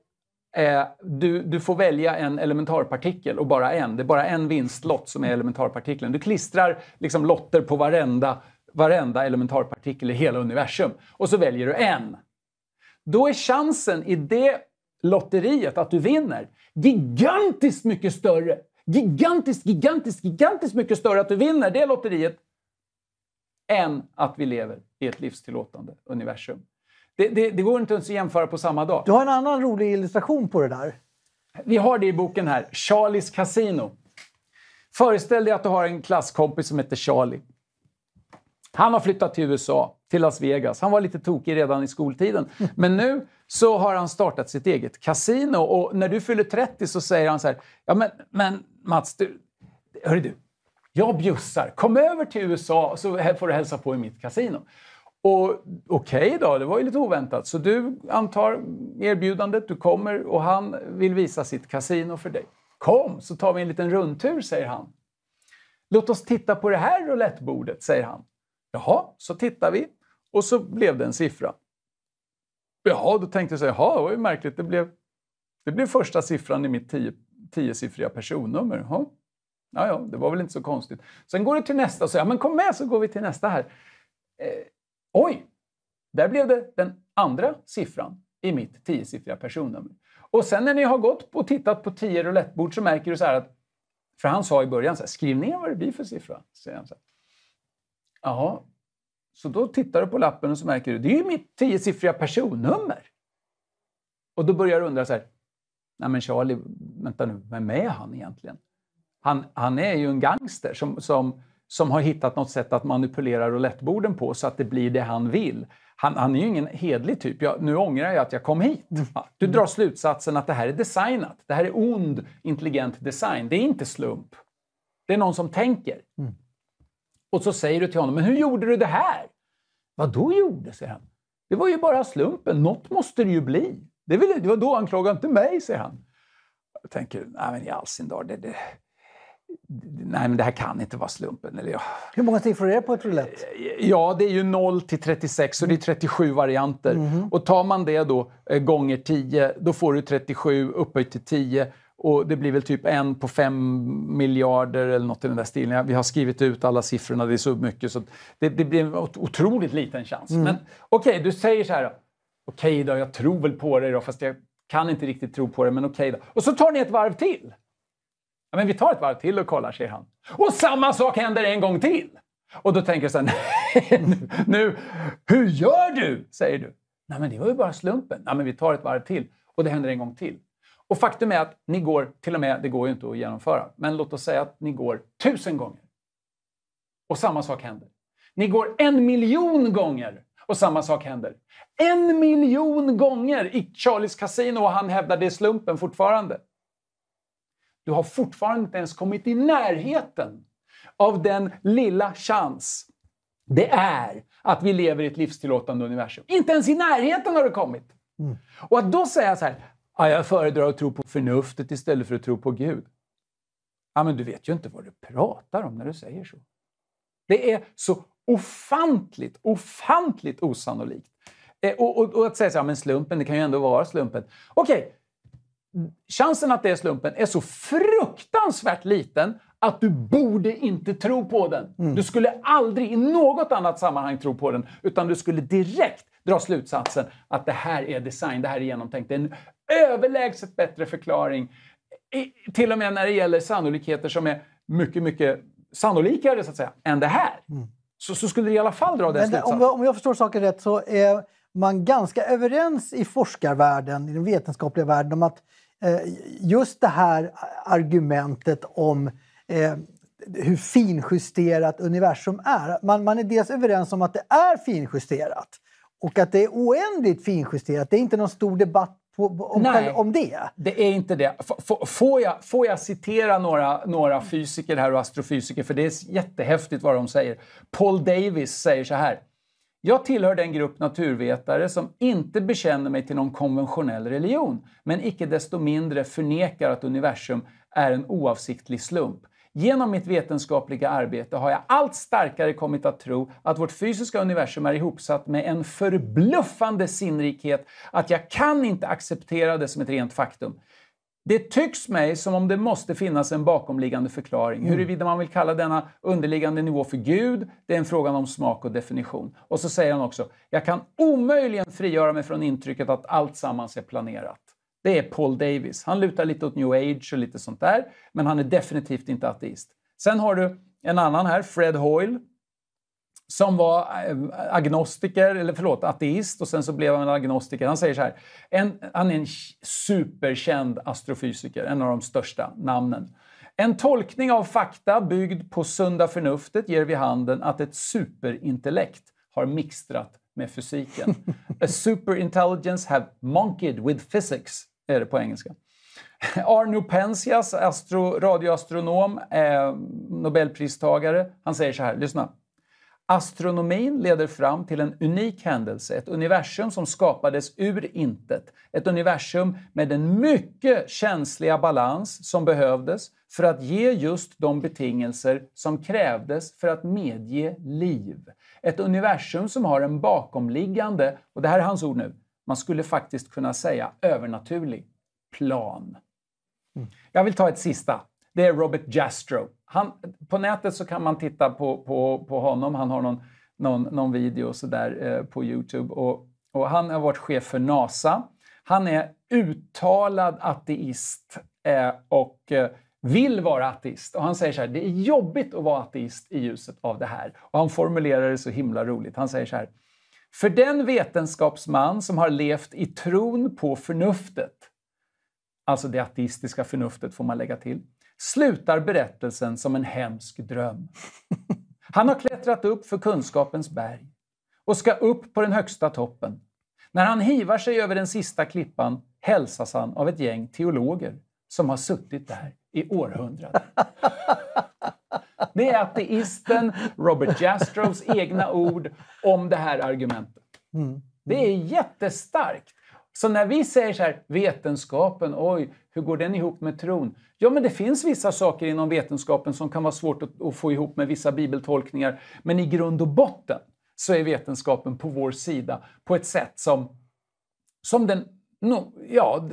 eh, du, du får välja en elementarpartikel och bara en. Det är bara en vinstlott som är elementarpartikeln. Du klistrar liksom lotter på varenda, varenda elementarpartikel i hela universum och så väljer du en. Då är chansen i det lotteriet att du vinner gigantiskt mycket större gigantiskt, gigantiskt, gigantiskt mycket större att du vinner det lotteriet än att vi lever i ett livstillåtande universum. Det, det, det, går inte ens att jämföra på samma dag. Du har en annan rolig illustration på det där. Vi har det i boken här, Charlies Casino. Föreställ dig att du har en klasskompis som heter Charlie. Han har flyttat till USA, till Las Vegas. Han var lite tokig redan i skoltiden. Men nu så har han startat sitt eget kasino och när du fyller 30 så säger han så här, ja men, men Mats, du, hörru du, jag bjussar. Kom över till USA så får du hälsa på i mitt kasino. Och okej okay då, det var ju lite oväntat. Så du antar erbjudandet, du kommer och han vill visa sitt kasino för dig. Kom så tar vi en liten rundtur, säger han. Låt oss titta på det här roulettbordet, säger han. Jaha, så tittar vi. Och så blev det en siffra. Jaha, då tänkte jag så jaha, det var ju märkligt. Det blev, det blev första siffran i mitt 10 tiosiffriga personnummer. Ja, ja, det var väl inte så konstigt. Sen går det till nästa och säger ja, men kom med så går vi till nästa här. Eh, oj, där blev det den andra siffran i mitt tiosiffriga personnummer. Och sen när ni har gått och tittat på tio roulettbord så märker du så här att, för han sa i början så här, skriv ner vad det blir för siffra. Så han så här, Jaha, så då tittar du på lappen och så märker du, det är ju mitt tiosiffriga personnummer. Och då börjar du undra så här, nej men Charlie, vänta nu, vem är han egentligen? Han, han är ju en gangster som, som, som har hittat något sätt att manipulera roulettborden på så att det blir det han vill. Han, han är ju ingen hedlig typ. Jag, nu ångrar jag att jag kom hit. Du drar slutsatsen att det här är designat. Det här är ond, intelligent design. Det är inte slump. Det är någon som tänker. Mm. Och så säger du till honom, men hur gjorde du det här? Vad då gjorde, säger han. Det var ju bara slumpen. Något måste det ju bli. Det, vill, det var då anklaga inte mig, säger han och tänker, nej men i all sin dag, det, det, nej men det här kan inte vara slumpen. Eller jag... Hur många siffror är det på ett roulette? Ja, det är ju 0 till 36 och det är 37 mm. varianter. Mm. Och tar man det då eh, gånger 10, då får du 37 upphöjt till 10 och det blir väl typ en på fem miljarder eller något i den där stilen. Vi har skrivit ut alla siffrorna, det är så mycket så det, det blir en otroligt liten chans. Mm. Men okej, okay, du säger så här. Okej okay då, jag tror väl på dig då fast jag kan inte riktigt tro på det, men okej okay då. Och så tar ni ett varv till. Ja, men vi tar ett varv till och kollar, säger han. Och samma sak händer en gång till. Och då tänker du så här, nej, nu, nu, hur gör du? Säger du. Nej, men det var ju bara slumpen. Nej, men vi tar ett varv till. Och det händer en gång till. Och faktum är att ni går, till och med, det går ju inte att genomföra, men låt oss säga att ni går tusen gånger. Och samma sak händer. Ni går en miljon gånger och samma sak händer. En miljon gånger i Charlies Casino och han hävdar det är slumpen fortfarande. Du har fortfarande inte ens kommit i närheten av den lilla chans det är att vi lever i ett livstillåtande universum. Inte ens i närheten har du kommit! Mm. Och att då säga så här, ja, jag föredrar att tro på förnuftet istället för att tro på Gud. Ja, men du vet ju inte vad du pratar om när du säger så. Det är så ofantligt, ofantligt osannolikt. Eh, och, och, och, att säga så här, men slumpen, det kan ju ändå vara slumpen. Okej, okay. chansen att det är slumpen är så fruktansvärt liten att du borde inte tro på den. Mm. Du skulle aldrig i något annat sammanhang tro på den, utan du skulle direkt dra slutsatsen att det här är design, det här är genomtänkt. Det är en överlägset bättre förklaring, i, till och med när det gäller sannolikheter som är mycket, mycket sannolikare så att säga, än det här. Mm så, så skulle du i alla fall dra den Men, eh, slutsatsen. Om jag, om jag förstår saken rätt så är man ganska överens i forskarvärlden, i den vetenskapliga världen, om att eh, just det här argumentet om eh, hur finjusterat universum är. Man, man är dels överens om att det är finjusterat och att det är oändligt finjusterat. Det är inte någon stor debatt på, om, Nej, om det? det är inte det. F får, jag, får jag citera några, några fysiker här och astrofysiker, för det är jättehäftigt vad de säger. Paul Davis säger så här. Jag tillhör den grupp naturvetare som inte bekänner mig till någon konventionell religion, men icke desto mindre förnekar att universum är en oavsiktlig slump. Genom mitt vetenskapliga arbete har jag allt starkare kommit att tro att vårt fysiska universum är ihopsatt med en förbluffande sinnrikhet att jag kan inte acceptera det som ett rent faktum. Det tycks mig som om det måste finnas en bakomliggande förklaring. Mm. Huruvida man vill kalla denna underliggande nivå för Gud, det är en fråga om smak och definition. Och så säger han också, jag kan omöjligen frigöra mig från intrycket att allt sammans är planerat det är Paul Davis. Han lutar lite åt new age och lite sånt där, men han är definitivt inte ateist. Sen har du en annan här, Fred Hoyle, som var eh, agnostiker, eller förlåt, ateist och sen så blev han agnostiker. Han säger så här, en, han är en superkänd astrofysiker, en av de största namnen. En tolkning av fakta byggd på sunda förnuftet ger vid handen att ett superintellekt har mixtrat med fysiken. A superintelligence have monkeyed with physics är det på engelska. Arno Pensias, astro, radioastronom, eh, nobelpristagare, han säger så här, lyssna. Astronomin leder fram till en unik händelse, ett universum som skapades ur intet. Ett universum med den mycket känsliga balans som behövdes för att ge just de betingelser som krävdes för att medge liv. Ett universum som har en bakomliggande, och det här är hans ord nu, man skulle faktiskt kunna säga övernaturlig plan. Mm. Jag vill ta ett sista. Det är Robert Jastrow. Han, på nätet så kan man titta på, på, på honom. Han har någon, någon, någon video så där, eh, på Youtube. Och, och han har varit chef för NASA. Han är uttalad ateist eh, och eh, vill vara ateist. Och han säger så här, det är jobbigt att vara ateist i ljuset av det här. Och han formulerar det så himla roligt. Han säger så här, för den vetenskapsman som har levt i tron på förnuftet, alltså det ateistiska förnuftet får man lägga till, slutar berättelsen som en hemsk dröm. Han har klättrat upp för kunskapens berg och ska upp på den högsta toppen. När han hivar sig över den sista klippan hälsas han av ett gäng teologer som har suttit där i århundraden. Det är ateisten Robert Jastrows egna ord om det här argumentet. Mm. Det är jättestarkt. Så när vi säger så här, vetenskapen, oj, hur går den ihop med tron? Ja, men det finns vissa saker inom vetenskapen som kan vara svårt att, att få ihop med vissa bibeltolkningar. Men i grund och botten så är vetenskapen på vår sida på ett sätt som, som den, no, ja,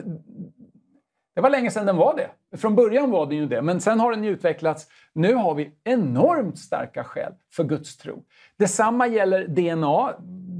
det var länge sedan den var det. Från början var den ju det, men sen har den utvecklats. Nu har vi enormt starka skäl för Guds tro. Detsamma gäller DNA.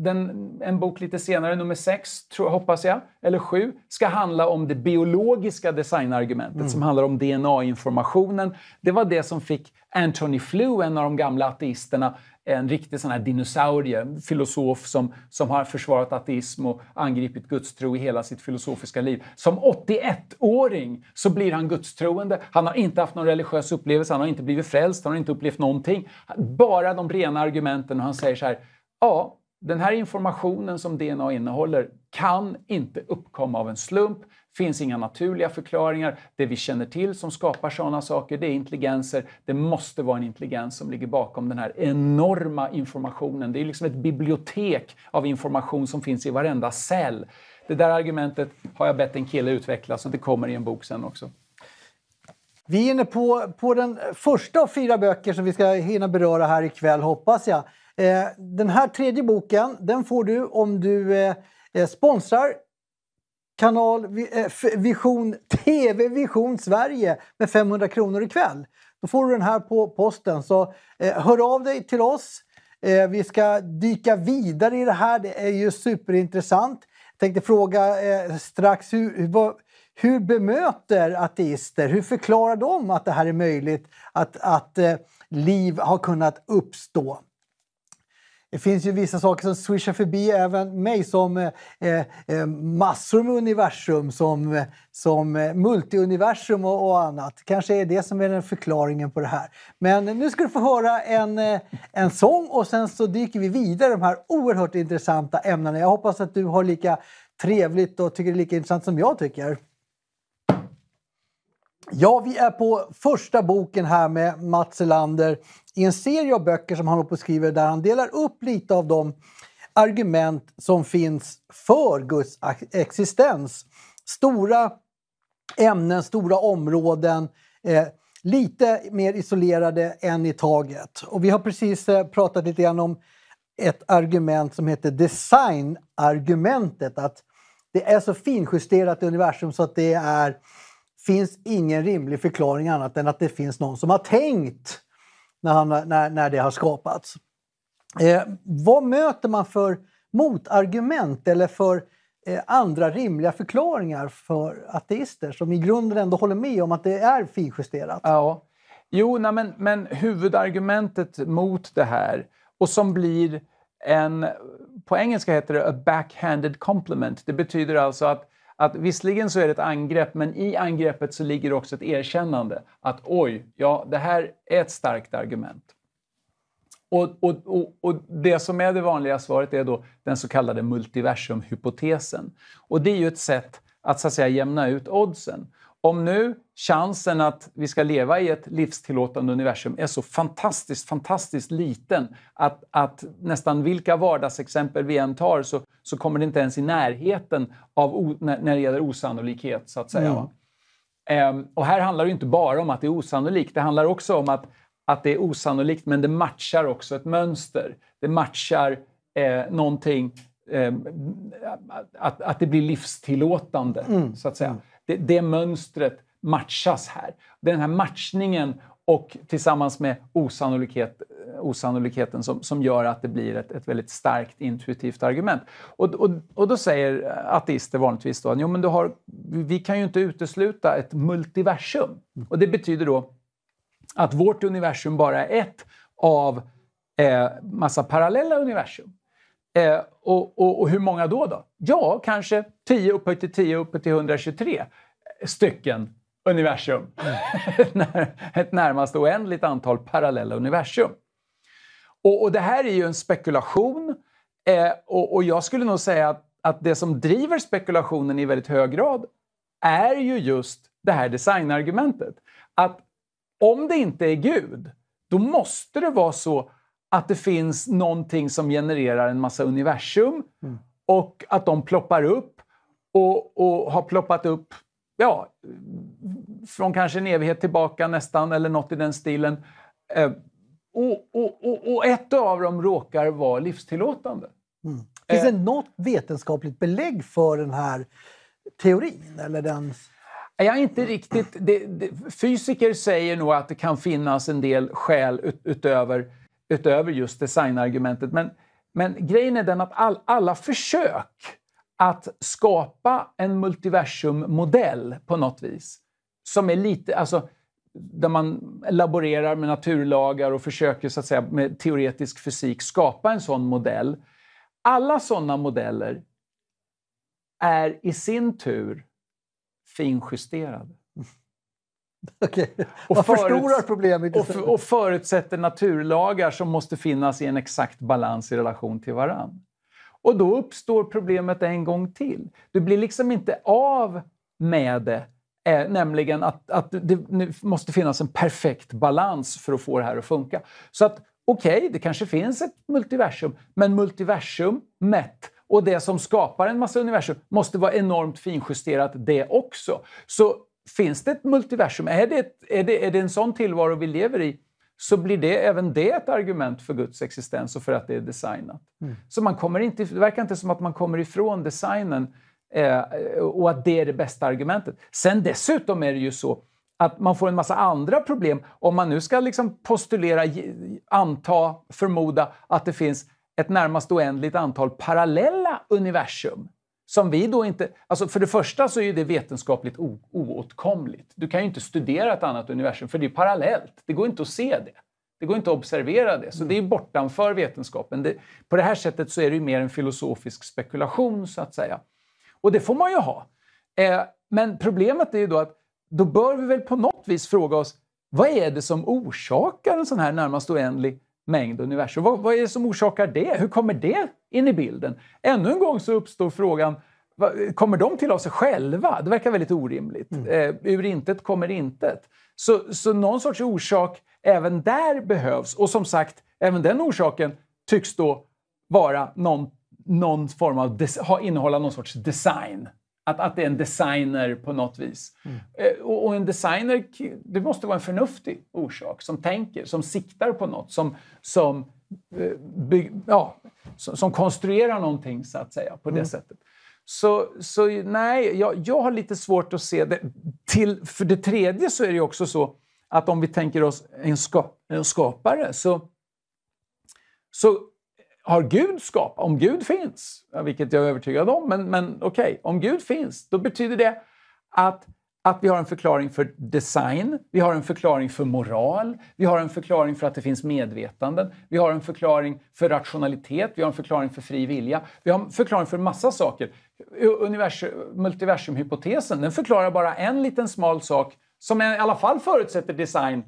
Den, en bok lite senare, nummer 6, hoppas jag, eller 7, ska handla om det biologiska designargumentet mm. som handlar om DNA-informationen. Det var det som fick Anthony Flew, en av de gamla ateisterna, en riktig sån här dinosaurie, filosof som, som har försvarat ateism och angripit gudstro i hela sitt filosofiska liv. Som 81-åring så blir han gudstroende. Han har inte haft någon religiös upplevelse, han har inte blivit frälst, han har inte upplevt någonting. Bara de rena argumenten och han säger så här, ja, den här informationen som DNA innehåller kan inte uppkomma av en slump. Det finns inga naturliga förklaringar. Det vi känner till som skapar sådana saker, det är intelligenser. Det måste vara en intelligens som ligger bakom den här enorma informationen. Det är liksom ett bibliotek av information som finns i varenda cell. Det där argumentet har jag bett en kille utveckla, så det kommer i en bok sen också. Vi är inne på, på den första av fyra böcker som vi ska hinna beröra här ikväll, hoppas jag. Eh, den här tredje boken, den får du om du eh, eh, sponsrar kanal eh, Vision TV Vision Sverige med 500 kronor ikväll. Då får du den här på posten. Så eh, hör av dig till oss. Eh, vi ska dyka vidare i det här. Det är ju superintressant. Jag tänkte fråga strax hur, hur, hur, bemöter ateister? Hur förklarar de att det här är möjligt? Att, att liv har kunnat uppstå? Det finns ju vissa saker som swishar förbi även mig som eh, eh, eh massor med universum, som, som eh, multiuniversum och, och, annat. Kanske är det som är den förklaringen på det här. Men nu ska du få höra en, en sång och sen så dyker vi vidare i de här oerhört intressanta ämnena. Jag hoppas att du har lika trevligt och tycker det är lika intressant som jag tycker. Ja, vi är på första boken här med Mats Elander i en serie av böcker som han håller på skriver där han delar upp lite av de argument som finns för Guds existens. Stora ämnen, stora områden, eh, lite mer isolerade en i taget. Och vi har precis eh, pratat lite grann om ett argument som heter designargumentet, att det är så finjusterat i universum så att det är finns ingen rimlig förklaring annat än att det finns någon som har tänkt när, han, när, när det har skapats. Eh, vad möter man för motargument eller för eh, andra rimliga förklaringar för ateister som i grunden ändå håller med om att det är finjusterat? Ja. Jo, nej, men, men huvudargumentet mot det här och som blir en, på engelska heter det a backhanded compliment. Det betyder alltså att att visserligen så är det ett angrepp, men i angreppet så ligger också ett erkännande att oj, ja, det här är ett starkt argument. Och, och, och, och, det som är det vanliga svaret är då den så kallade multiversumhypotesen. Och det är ju ett sätt att så att säga jämna ut oddsen. Om nu chansen att vi ska leva i ett livstillåtande universum är så fantastiskt, fantastiskt liten att, att nästan vilka vardagsexempel vi än tar så så kommer det inte ens i närheten av när, när det gäller osannolikhet, så att säga. Mm. Um, och här handlar det inte bara om att det är osannolikt, det handlar också om att, att det är osannolikt, men det matchar också ett mönster. Det matchar eh, någonting, eh, att, att det blir livstillåtande, mm. så att säga. Mm. Det, det mönstret matchas här. Den här matchningen och tillsammans med osannolikhet, eh, osannolikheten som, som gör att det blir ett, ett väldigt starkt intuitivt argument. Och, och, och då säger ateister vanligtvis då att men du har, vi kan ju inte utesluta ett multiversum. Mm. Och det betyder då att vårt universum bara är ett av eh, massa parallella universum. Eh, och, och, och, hur många då? då? Ja, kanske 10 upphöjt till 10 upphöjt till 123 stycken universum. Ett närmast oändligt antal parallella universum. Och, och det här är ju en spekulation eh, och, och, jag skulle nog säga att, att det som driver spekulationen i väldigt hög grad är ju just det här designargumentet. Att om det inte är Gud, då måste det vara så att det finns någonting som genererar en massa universum mm. och att de ploppar upp och, och har ploppat upp ja, från kanske en evighet tillbaka nästan, eller nåt i den stilen. Eh, och, och, och, och, ett av dem råkar vara livstillåtande. Mm. Finns det eh. nåt vetenskapligt belägg för den här teorin? Eller den... Jag inte riktigt... Det, det, fysiker säger nog att det kan finnas en del skäl ut, utöver, utöver just designargumentet. Men, men grejen är den att all, alla försök att skapa en multiversummodell på något vis. Som är lite, alltså, där man laborerar med naturlagar och försöker så att säga, med teoretisk fysik skapa en sån modell. Alla sådana modeller är i sin tur finjusterade. Okay. Man förstorar problemet. Och, för, och förutsätter naturlagar som måste finnas i en exakt balans i relation till varandra. Och då uppstår problemet en gång till. Du blir liksom inte av med det, eh, nämligen att, att det måste finnas en perfekt balans för att få det här att funka. Så att okej, okay, det kanske finns ett multiversum, men multiversum mätt och det som skapar en massa universum måste vara enormt finjusterat det också. Så finns det ett multiversum? Är det, ett, är det, är det en sån tillvaro vi lever i? så blir det, även det ett argument för Guds existens och för att det är designat. Mm. Så man kommer inte, det verkar inte som att man kommer ifrån designen eh, och att det är det bästa argumentet. Sen dessutom är det ju så att man får en massa andra problem om man nu ska liksom postulera, anta, förmoda att det finns ett närmast oändligt antal parallella universum som vi då inte... Alltså för det första så är det vetenskapligt oåtkomligt. Du kan ju inte studera ett annat universum för det är parallellt. Det går inte att se det. Det går inte att observera det. Så det är bortanför vetenskapen. Det, på det här sättet så är det ju mer en filosofisk spekulation så att säga. Och det får man ju ha. Eh, men problemet är ju då att då bör vi väl på något vis fråga oss vad är det som orsakar en sån här närmast oändlig mängd universum. Vad, vad är det som orsakar det? Hur kommer det in i bilden? Ännu en gång så uppstår frågan Kommer de till av sig själva? Det verkar väldigt orimligt. Mm. Eh, ur intet kommer intet. Så, så någon sorts orsak även där behövs. Och som sagt, även den orsaken tycks då vara någon, någon form av, ha, innehålla någon sorts design. Att, att det är en designer på något vis. Mm. Eh, och, och, en designer, det måste vara en förnuftig orsak som tänker, som siktar på något, som, som, eh, ja, som, som, konstruerar någonting så att säga på det mm. sättet. Så, så nej, jag, jag har lite svårt att se det. Till, för det tredje så är det också så att om vi tänker oss en, ska, en skapare så, så har Gud skapat? Om Gud finns, vilket jag är övertygad om, men, men okej, okay. om Gud finns, då betyder det att, att vi har en förklaring för design, vi har en förklaring för moral, vi har en förklaring för att det finns medvetanden, vi har en förklaring för rationalitet, vi har en förklaring för fri vilja, vi har en förklaring för massa saker. multiversumhypotesen, den förklarar bara en liten smal sak som i alla fall förutsätter design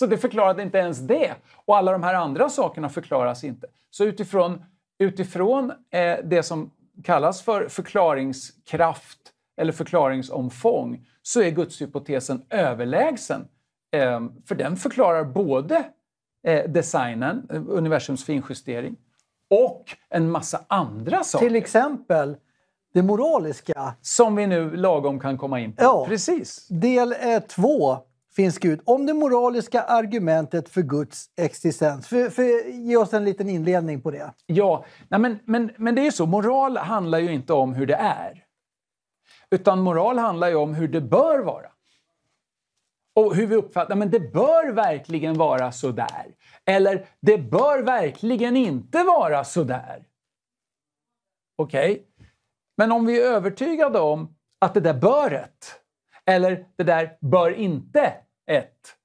så det förklarade inte ens det. Och alla de här andra sakerna förklaras inte. Så utifrån, utifrån eh, det som kallas för förklaringskraft eller förklaringsomfång så är gudshypotesen överlägsen. Eh, för den förklarar både eh, designen, eh, universums finjustering, och en massa andra saker. Till exempel det moraliska. Som vi nu lagom kan komma in på. Ja, Precis. Del 2 eh, finns Gud. Om det moraliska argumentet för Guds existens. För, för, ge oss en liten inledning på det. Ja, nej men, men, men det är ju så. Moral handlar ju inte om hur det är. Utan moral handlar ju om hur det bör vara. Och hur vi uppfattar, men det bör verkligen vara så där. Eller, det bör verkligen inte vara så där. Okej? Okay? Men om vi är övertygade om att det där böret eller det där bör inte ett,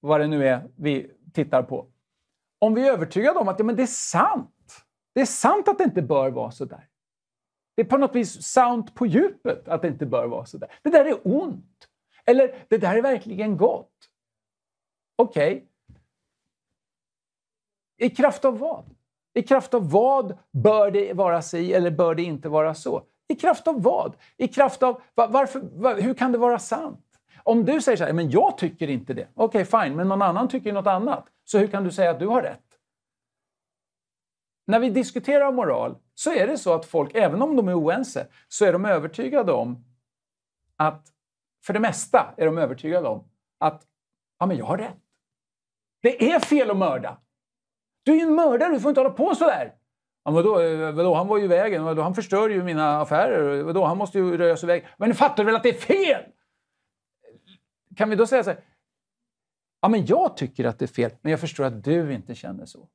vad det nu är vi tittar på. Om vi är övertygade om att ja, men det är sant, det är sant att det inte bör vara så där. Det är på något vis sant på djupet att det inte bör vara så där. Det där är ont. Eller det där är verkligen gott. Okej. Okay. I kraft av vad? I kraft av vad bör det vara sig eller bör det inte vara så? I kraft av vad? I kraft av var, varför, var, hur kan det vara sant? Om du säger så här, men jag tycker inte det. Okej, okay, fine, men någon annan tycker något annat. Så hur kan du säga att du har rätt? När vi diskuterar moral så är det så att folk, även om de är oense, så är de övertygade om att, för det mesta är de övertygade om att, ja men jag har rätt. Det är fel att mörda. Du är ju en mördare, du får inte hålla på så där. Ja, men då, eh, vadå, han var ju i vägen. Vadå, han förstör ju mina affärer. Vadå, han måste ju röja sig iväg. Men fattar du väl att det är fel? Kan vi då säga så här? Ja, men jag tycker att det är fel, men jag förstår att du inte känner så.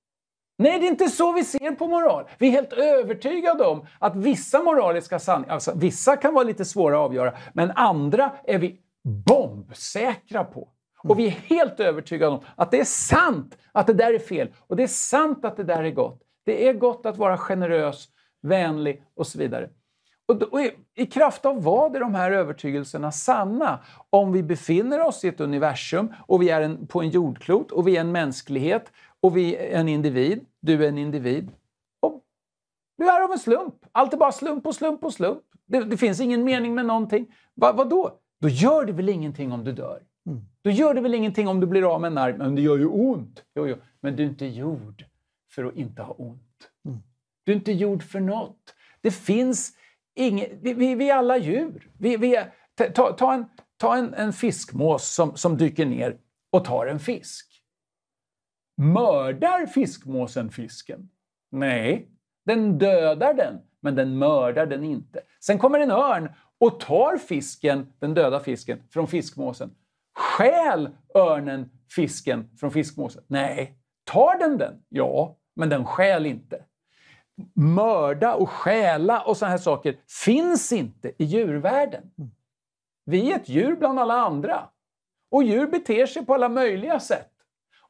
Nej, det är inte så vi ser på moral. Vi är helt övertygade om att vissa moraliska sanningar, alltså vissa kan vara lite svåra att avgöra, men andra är vi bombsäkra på. Och vi är helt övertygade om att det är sant att det där är fel och det är sant att det där är gott. Det är gott att vara generös, vänlig och så vidare. Och, och i, I kraft av vad är de här övertygelserna sanna? Om vi befinner oss i ett universum och vi är en, på en jordklot och vi är en mänsklighet och vi är en individ, du är en individ. Och du är av en slump. Allt är bara slump och slump och slump. Det, det finns ingen mening med någonting. Va, vad då? Då gör det väl ingenting om du dör? Mm. Då gör det väl ingenting om du blir av med en arm? Men det gör ju ont! Jo, jo. Men du är inte jord för att inte ha ont. Mm. Du är inte gjord för något. Det finns inget... Vi, vi, vi, är alla djur. Vi, vi är, ta, ta, en, ta en, en fiskmås som, som dyker ner och tar en fisk. Mördar fiskmåsen fisken? Nej, den dödar den, men den mördar den inte. Sen kommer en örn och tar fisken, den döda fisken från fiskmåsen. Stjäl örnen fisken från fiskmåsen? Nej. Tar den den? Ja men den stjäl inte. Mörda och stjäla och sådana här saker finns inte i djurvärlden. Vi är ett djur bland alla andra. Och djur beter sig på alla möjliga sätt.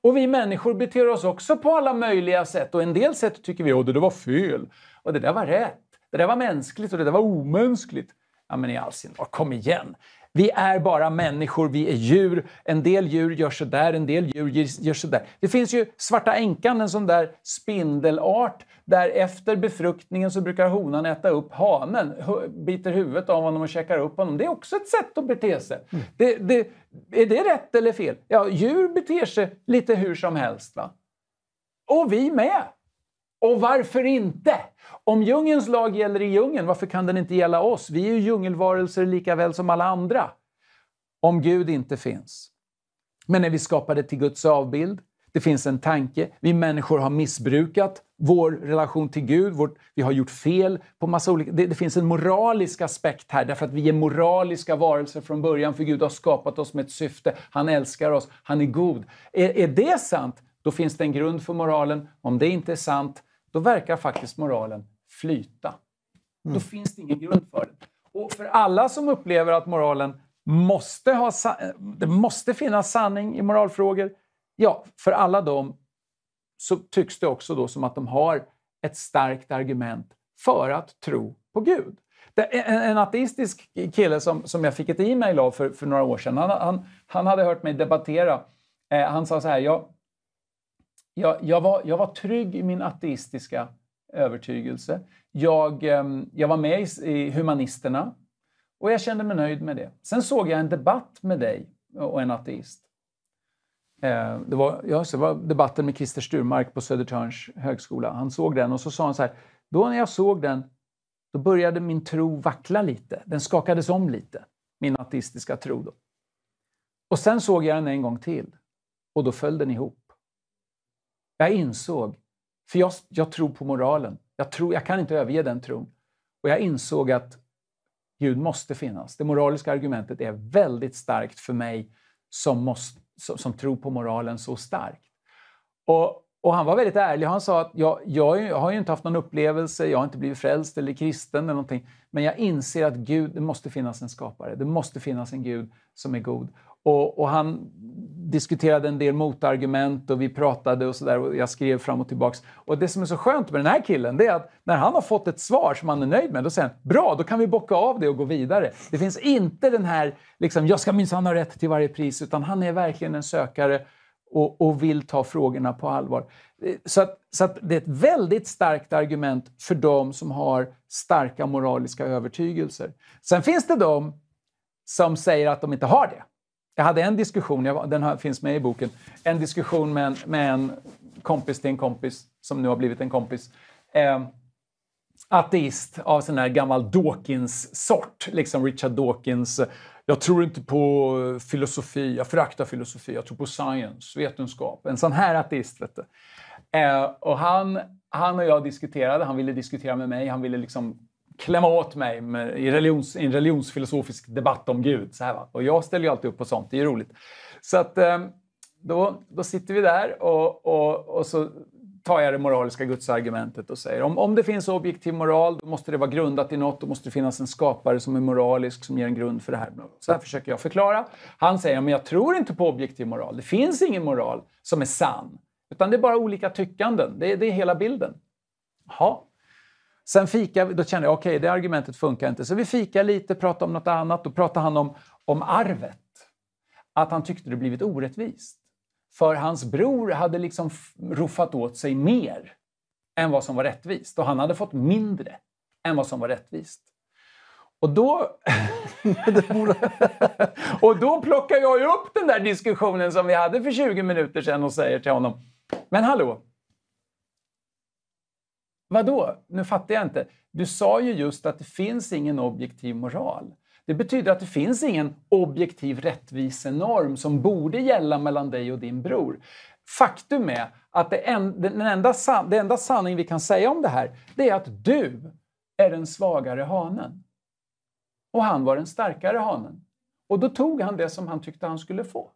Och vi människor beter oss också på alla möjliga sätt. Och en del sätt tycker vi att det där var fel, och det där var rätt, det där var mänskligt och det där var omänskligt. Ja, men i all sin kom igen. Vi är bara människor, vi är djur. En del djur gör sådär, en del djur gör sådär. Det finns ju Svarta änkan, en sån där spindelart där efter befruktningen så brukar honan äta upp hanen, biter huvudet av honom och käkar upp honom. Det är också ett sätt att bete sig. Mm. Det, det, är det rätt eller fel? Ja, djur beter sig lite hur som helst. Va? Och vi med! Och varför inte? Om djungelns lag gäller i djungeln, varför kan den inte gälla oss? Vi är ju djungelvarelser lika väl som alla andra. Om Gud inte finns. Men när vi skapade till Guds avbild, det finns en tanke. Vi människor har missbrukat vår relation till Gud. Vårt, vi har gjort fel på massa olika... Det, det, finns en moralisk aspekt här därför att vi är moraliska varelser från början för Gud har skapat oss med ett syfte. Han älskar oss, han är god. Är, är det sant? Då finns det en grund för moralen. Om det inte är sant, då verkar faktiskt moralen flyta. Mm. Då finns det ingen grund för den. Och för alla som upplever att moralen måste ha... Det måste finnas sanning i moralfrågor. Ja, för alla dem så tycks det också då som att de har ett starkt argument för att tro på Gud. En ateistisk kille som, som jag fick ett e-mail av för, för några år sedan, han, han, han hade hört mig debattera. Eh, han sa så här, jag, jag, jag, var, jag var trygg i min ateistiska övertygelse. Jag, ehm, jag var med i Humanisterna och jag kände mig nöjd med det. Sen såg jag en debatt med dig och en ateist. Eh, det var, ja, så var debatten med Christer Sturmark på Södertörns högskola. Han såg den och så sa han så här, då när jag såg den då började min tro vackla lite. Den skakades om lite, min ateistiska tro. Då. Och sen såg jag den en gång till och då föll den ihop. Jag insåg, för jag, jag tror på moralen. Jag, tror, jag kan inte överge den tron. Och jag insåg att Gud måste finnas. Det moraliska argumentet är väldigt starkt för mig som, måste, som, som tror på moralen så starkt. Och, och han var väldigt ärlig. Han sa att jag, jag, jag, har ju inte haft någon upplevelse, jag har inte blivit frälst eller kristen eller någonting. Men jag inser att Gud, det måste finnas en skapare. Det måste finnas en Gud som är god. Och, och han diskuterade en del motargument och vi pratade och sådär och jag skrev fram och tillbaks. Och det som är så skönt med den här killen det är att när han har fått ett svar som han är nöjd med, då säger han “bra, då kan vi bocka av det och gå vidare”. Det finns inte den här liksom, “jag ska minsann ha rätt till varje pris” utan han är verkligen en sökare och, och vill ta frågorna på allvar. Så, att, så att det är ett väldigt starkt argument för de som har starka moraliska övertygelser. Sen finns det de som säger att de inte har det. Jag hade en diskussion, jag, den här finns med i boken, en diskussion med en, med en kompis till en kompis som nu har blivit en kompis. Eh, ateist av sån här gammal Dawkins-sort, liksom Richard Dawkins. Jag tror inte på filosofi, jag föraktar filosofi, jag tror på science, vetenskap. En sån här ateist, vet du. Eh, och han, han och jag diskuterade, han ville diskutera med mig, han ville liksom klämma åt mig med, i religions, en religionsfilosofisk debatt om Gud. Så här, va? Och jag ställer ju alltid upp på sånt, det är ju roligt. Så att ehm, då, då sitter vi där och, och, och så tar jag det moraliska gudsargumentet och säger om, om det finns objektiv moral då måste det vara grundat i något, då måste det finnas en skapare som är moralisk som ger en grund för det här. Så här försöker jag förklara. Han säger, men jag tror inte på objektiv moral. Det finns ingen moral som är sann. Utan det är bara olika tyckanden. Det det är hela bilden. Jaha, Sen fika, då kände jag okej, okay, det argumentet funkar inte. Så vi fikade lite, pratade om något annat. Då pratade han om, om arvet. Att han tyckte det blivit orättvist. För hans bror hade liksom ruffat åt sig mer än vad som var rättvist. Och han hade fått mindre än vad som var rättvist. Och då, och då plockar jag upp den där diskussionen som vi hade för 20 minuter sedan och säger till honom, men hallå, Vadå? Nu fattar jag inte. Du sa ju just att det finns ingen objektiv moral. Det betyder att det finns ingen objektiv rättvisenorm som borde gälla mellan dig och din bror. Faktum är att det, en, den enda, det enda sanning vi kan säga om det här, det är att du är den svagare hanen. Och han var den starkare hanen. Och då tog han det som han tyckte han skulle få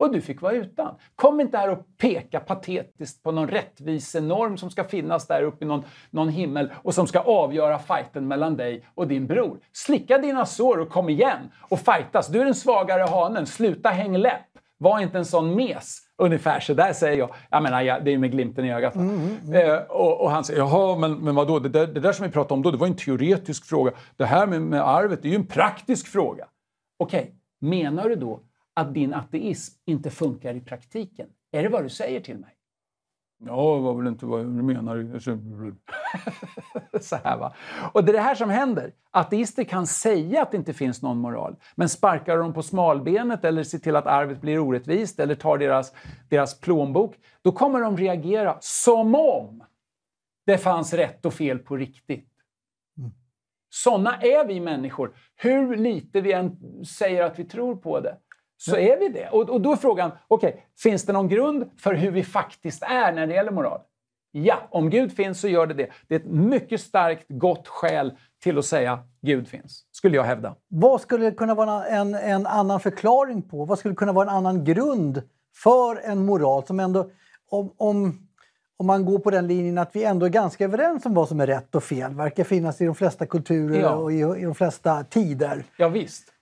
och du fick vara utan. Kom inte här och peka patetiskt på någon rättvisenorm som ska finnas där uppe i någon, någon himmel och som ska avgöra fighten mellan dig och din bror. Slicka dina sår och kom igen och fightas. Du är den svagare hanen. Sluta häng läpp. Var inte en sån mes. Ungefär så där säger jag. Jag menar, det är med glimten i ögat. Mm, mm, mm. Eh, och, och, han säger, jaha, men, men vadå, det där, det där som vi pratade om då, det var en teoretisk fråga. Det här med, med arvet, det är ju en praktisk fråga. Okej, okay, menar du då att din ateism inte funkar i praktiken? Är det vad du säger till mig? Ja, det var väl inte vad du menar. Så här va. Och det är det här som händer. Ateister kan säga att det inte finns någon moral, men sparkar de på smalbenet eller ser till att arvet blir orättvist eller tar deras, deras plånbok, då kommer de reagera som om det fanns rätt och fel på riktigt. Mm. Sådana är vi människor, hur lite vi än säger att vi tror på det så är vi det. Och, och då är frågan, okej, okay, finns det någon grund för hur vi faktiskt är när det gäller moral? Ja, om Gud finns så gör det det. Det är ett mycket starkt, gott skäl till att säga Gud finns, skulle jag hävda. Vad skulle kunna vara en, en annan förklaring på, vad skulle kunna vara en annan grund för en moral som ändå, om, om, om man går på den linjen att vi ändå är ganska överens om vad som är rätt och fel, verkar finnas i de flesta kulturer ja. och i, i, de flesta tider. Ja, visst.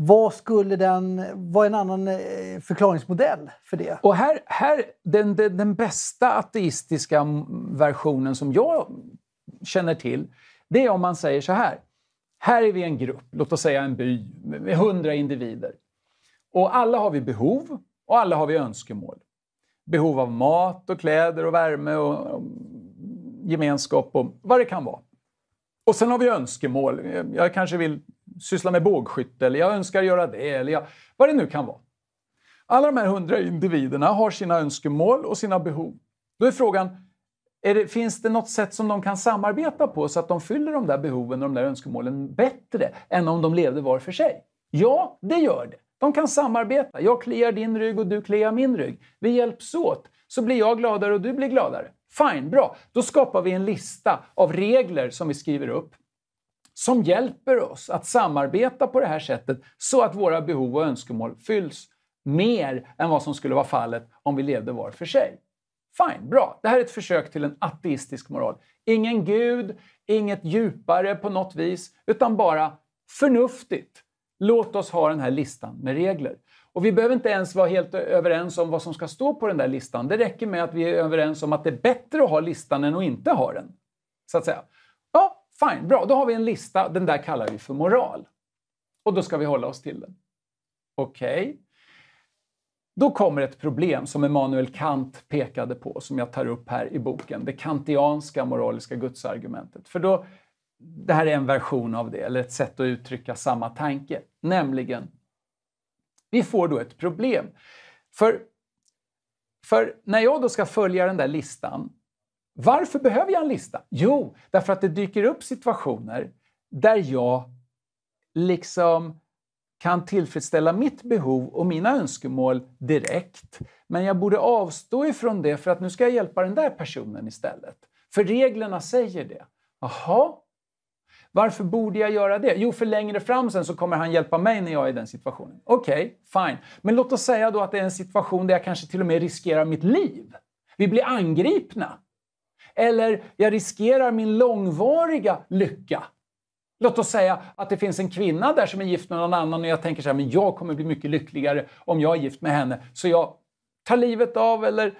Vad skulle den... Vad är en annan eh, förklaringsmodell för det? Och här, här den, den, den bästa ateistiska versionen som jag känner till, det är om man säger så här. Här är vi en grupp, låt oss säga en by, med hundra individer. Och alla har vi behov och alla har vi önskemål. Behov av mat och kläder och värme och gemenskap och vad det kan vara. Och sen har vi önskemål. Jag kanske vill syssla med bågskytte, eller jag önskar göra det, eller jag, vad det nu kan vara. Alla de här hundra individerna har sina önskemål och sina behov. Då är frågan, är det, finns det något sätt som de kan samarbeta på så att de fyller de där behoven och de där önskemålen bättre än om de levde var för sig? Ja, det gör det. De kan samarbeta. Jag kliar din rygg och du kliar min rygg. Vi hjälps åt, så blir jag gladare och du blir gladare. Fine, bra. Då skapar vi en lista av regler som vi skriver upp som hjälper oss att samarbeta på det här sättet så att våra behov och önskemål fylls mer än vad som skulle vara fallet om vi levde var för sig. Fine, bra. Det här är ett försök till en ateistisk moral. Ingen gud, inget djupare på något vis, utan bara förnuftigt. Låt oss ha den här listan med regler. Och vi behöver inte ens vara helt överens om vad som ska stå på den där listan. Det räcker med att vi är överens om att det är bättre att ha listan än att inte ha den. Så att säga. Ja, fine, bra, då har vi en lista. Den där kallar vi för moral. Och då ska vi hålla oss till den. Okej. Okay. Då kommer ett problem som Emanuel Kant pekade på, som jag tar upp här i boken. Det kantianska moraliska gudsargumentet. För då, det här är en version av det, eller ett sätt att uttrycka samma tanke. Nämligen, vi får då ett problem. För, för när jag då ska följa den där listan, varför behöver jag en lista? Jo, därför att det dyker upp situationer där jag liksom kan tillfredsställa mitt behov och mina önskemål direkt. Men jag borde avstå ifrån det för att nu ska jag hjälpa den där personen istället. För reglerna säger det. Jaha, varför borde jag göra det? Jo, för längre fram sen så kommer han hjälpa mig när jag är i den situationen. Okej, okay, fine. Men låt oss säga då att det är en situation där jag kanske till och med riskerar mitt liv. Vi blir angripna. Eller jag riskerar min långvariga lycka. Låt oss säga att det finns en kvinna där som är gift med någon annan och jag tänker så här, men jag kommer bli mycket lyckligare om jag är gift med henne. Så jag tar livet av eller,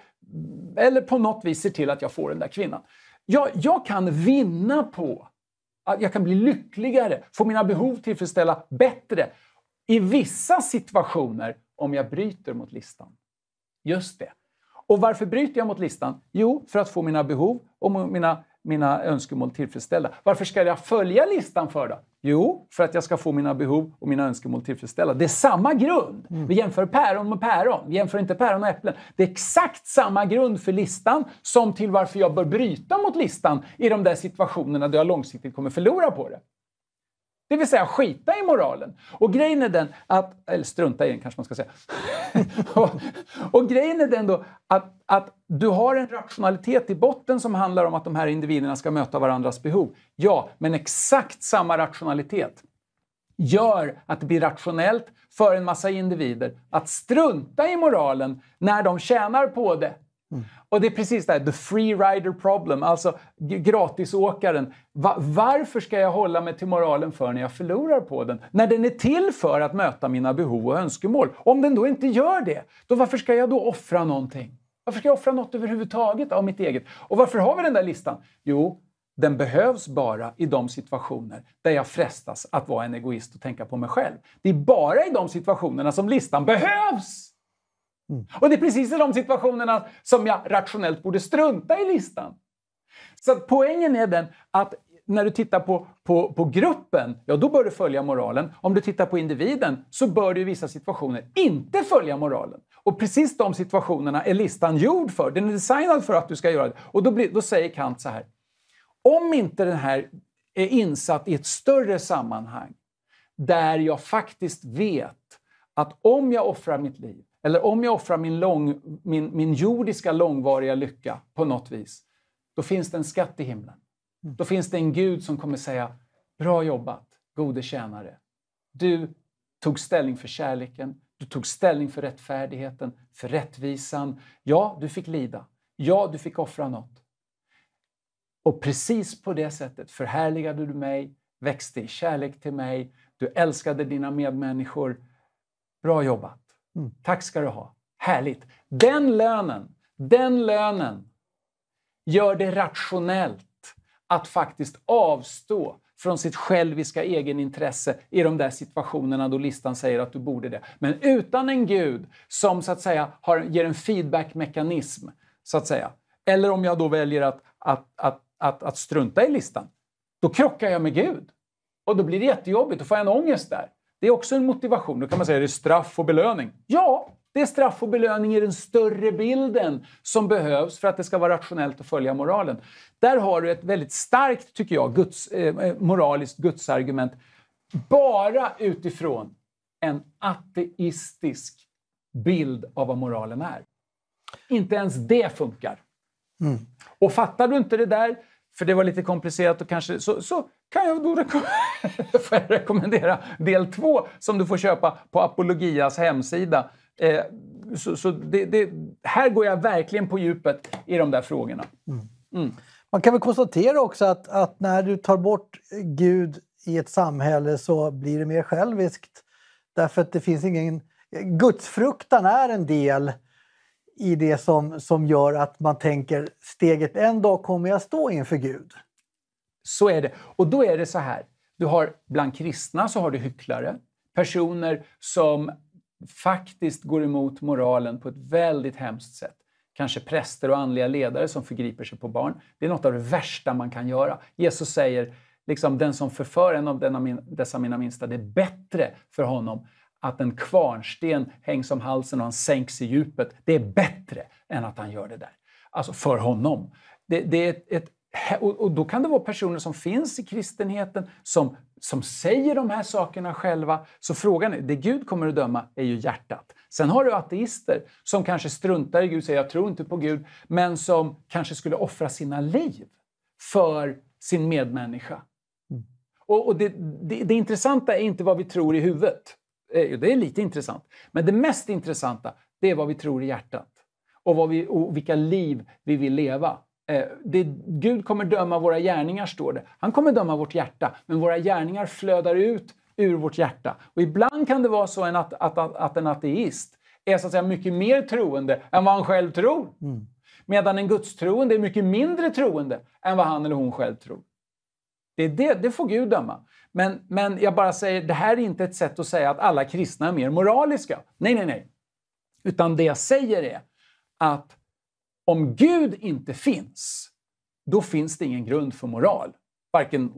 eller på något vis ser till att jag får den där kvinnan. Jag, jag kan vinna på att jag kan bli lyckligare, få mina behov tillfredsställda bättre i vissa situationer om jag bryter mot listan. Just det. Och varför bryter jag mot listan? Jo, för att få mina behov och mina, mina önskemål tillfredsställda. Varför ska jag följa listan för då? Jo, för att jag ska få mina behov och mina önskemål tillfredsställda. Det är samma grund. Mm. Vi jämför päron med päron. Vi jämför inte päron och äpplen. Det är exakt samma grund för listan som till varför jag bör bryta mot listan i de där situationerna där jag långsiktigt kommer förlora på det. Det vill säga skita i moralen. Och grejen är den att... Eller strunta i den kanske man ska säga. och, och, grejen är den då att, att du har en rationalitet i botten som handlar om att de här individerna ska möta varandras behov. Ja, men exakt samma rationalitet gör att det blir rationellt för en massa individer att strunta i moralen när de tjänar på det Mm. Och det är precis det här, the free rider problem, alltså gratisåkaren. Va varför ska jag hålla mig till moralen för när jag förlorar på den? När den är till för att möta mina behov och önskemål. Om den då inte gör det, då varför ska jag då offra någonting? Varför ska jag offra något överhuvudtaget av mitt eget? Och varför har vi den där listan? Jo, den behövs bara i de situationer där jag frestas att vara en egoist och tänka på mig själv. Det är bara i de situationerna som listan behövs! Mm. Och det är precis i de situationerna som jag rationellt borde strunta i listan. Så poängen är den att när du tittar på, på, på gruppen, ja då bör du följa moralen. Om du tittar på individen så bör du i vissa situationer inte följa moralen. Och precis de situationerna är listan gjord för. Den är designad för att du ska göra det. Och då, blir, då säger Kant så här. Om inte den här är insatt i ett större sammanhang där jag faktiskt vet att om jag offrar mitt liv eller om jag offrar min, lång, min, min jordiska långvariga lycka på något vis, då finns det en skatt i himlen. Mm. Då finns det en Gud som kommer säga Bra jobbat, gode tjänare. Du tog ställning för kärleken, du tog ställning för rättfärdigheten, för rättvisan. Ja, du fick lida. Ja, du fick offra något. Och precis på det sättet förhärligade du mig, växte i kärlek till mig, du älskade dina medmänniskor. Bra jobbat! Mm. Tack ska du ha. Härligt. Den lönen, den lönen gör det rationellt att faktiskt avstå från sitt själviska egenintresse i de där situationerna då listan säger att du borde det. Men utan en gud som så att säga har, ger en feedbackmekanism, så att säga. Eller om jag då väljer att, att, att, att, att strunta i listan, då krockar jag med Gud. Och då blir det jättejobbigt, då får jag en ångest där. Det är också en motivation. Då kan man säga det är straff och belöning. Ja, det är straff och belöning i den större bilden som behövs för att det ska vara rationellt att följa moralen. Där har du ett väldigt starkt, tycker jag, guds, eh, eh moraliskt gudsargument bara utifrån en ateistisk bild av vad moralen är. Inte ens det funkar. Mm. Och fattar du inte det där, för det var lite komplicerat och kanske... Så, så kan jag då rekom jag rekommendera del två som du får köpa på Apologias hemsida. Eh, så, så det, det, här går jag verkligen på djupet i de där frågorna. Mm. mm. Man kan väl konstatera också att, att, när du tar bort Gud i ett samhälle så blir det mer själviskt. Därför att det finns ingen... Gudsfruktan är en del i det som, som gör att man tänker steget en dag kommer jag stå inför Gud. Så är det. Och då är det så här. Du har, bland kristna så har du hycklare. Personer som faktiskt går emot moralen på ett väldigt hemskt sätt. Kanske präster och andliga ledare som förgriper sig på barn. Det är något av det värsta man kan göra. Jesus säger liksom, den som förför en av denna dessa mina minsta, det är bättre för honom att en kvarnsten hängs om halsen och han sänks i djupet. Det är bättre än att han gör det där. Alltså för honom. Det, det är ett, ett och, och, då kan det vara personer som finns i kristenheten som, som säger de här sakerna själva. Så frågan är, det Gud kommer att döma är ju hjärtat. Sen har du ateister som kanske struntar i Gud, säger jag tror inte på Gud, men som kanske skulle offra sina liv för sin medmänniska. Mm. Och, och det, det, det intressanta är inte vad vi tror i huvudet. Eh, det är lite intressant. Men det mest intressanta, det är vad vi tror i hjärtat. Och, vad vi, och vilka liv vi vill leva. Eh, det, Gud kommer döma våra gärningar, står det. Han kommer döma vårt hjärta, men våra gärningar flödar ut ur vårt hjärta. Och ibland kan det vara så att, att, att, att en ateist är så att säga mycket mer troende än vad han själv tror. Mm. Medan en gudstroende är mycket mindre troende än vad han eller hon själv tror. Det, det, det får Gud döma. Men, men jag bara säger, det här är inte ett sätt att säga att alla kristna är mer moraliska. Nej, nej, nej. Utan det jag säger är att om Gud inte finns, då finns det ingen grund för moral. Varken,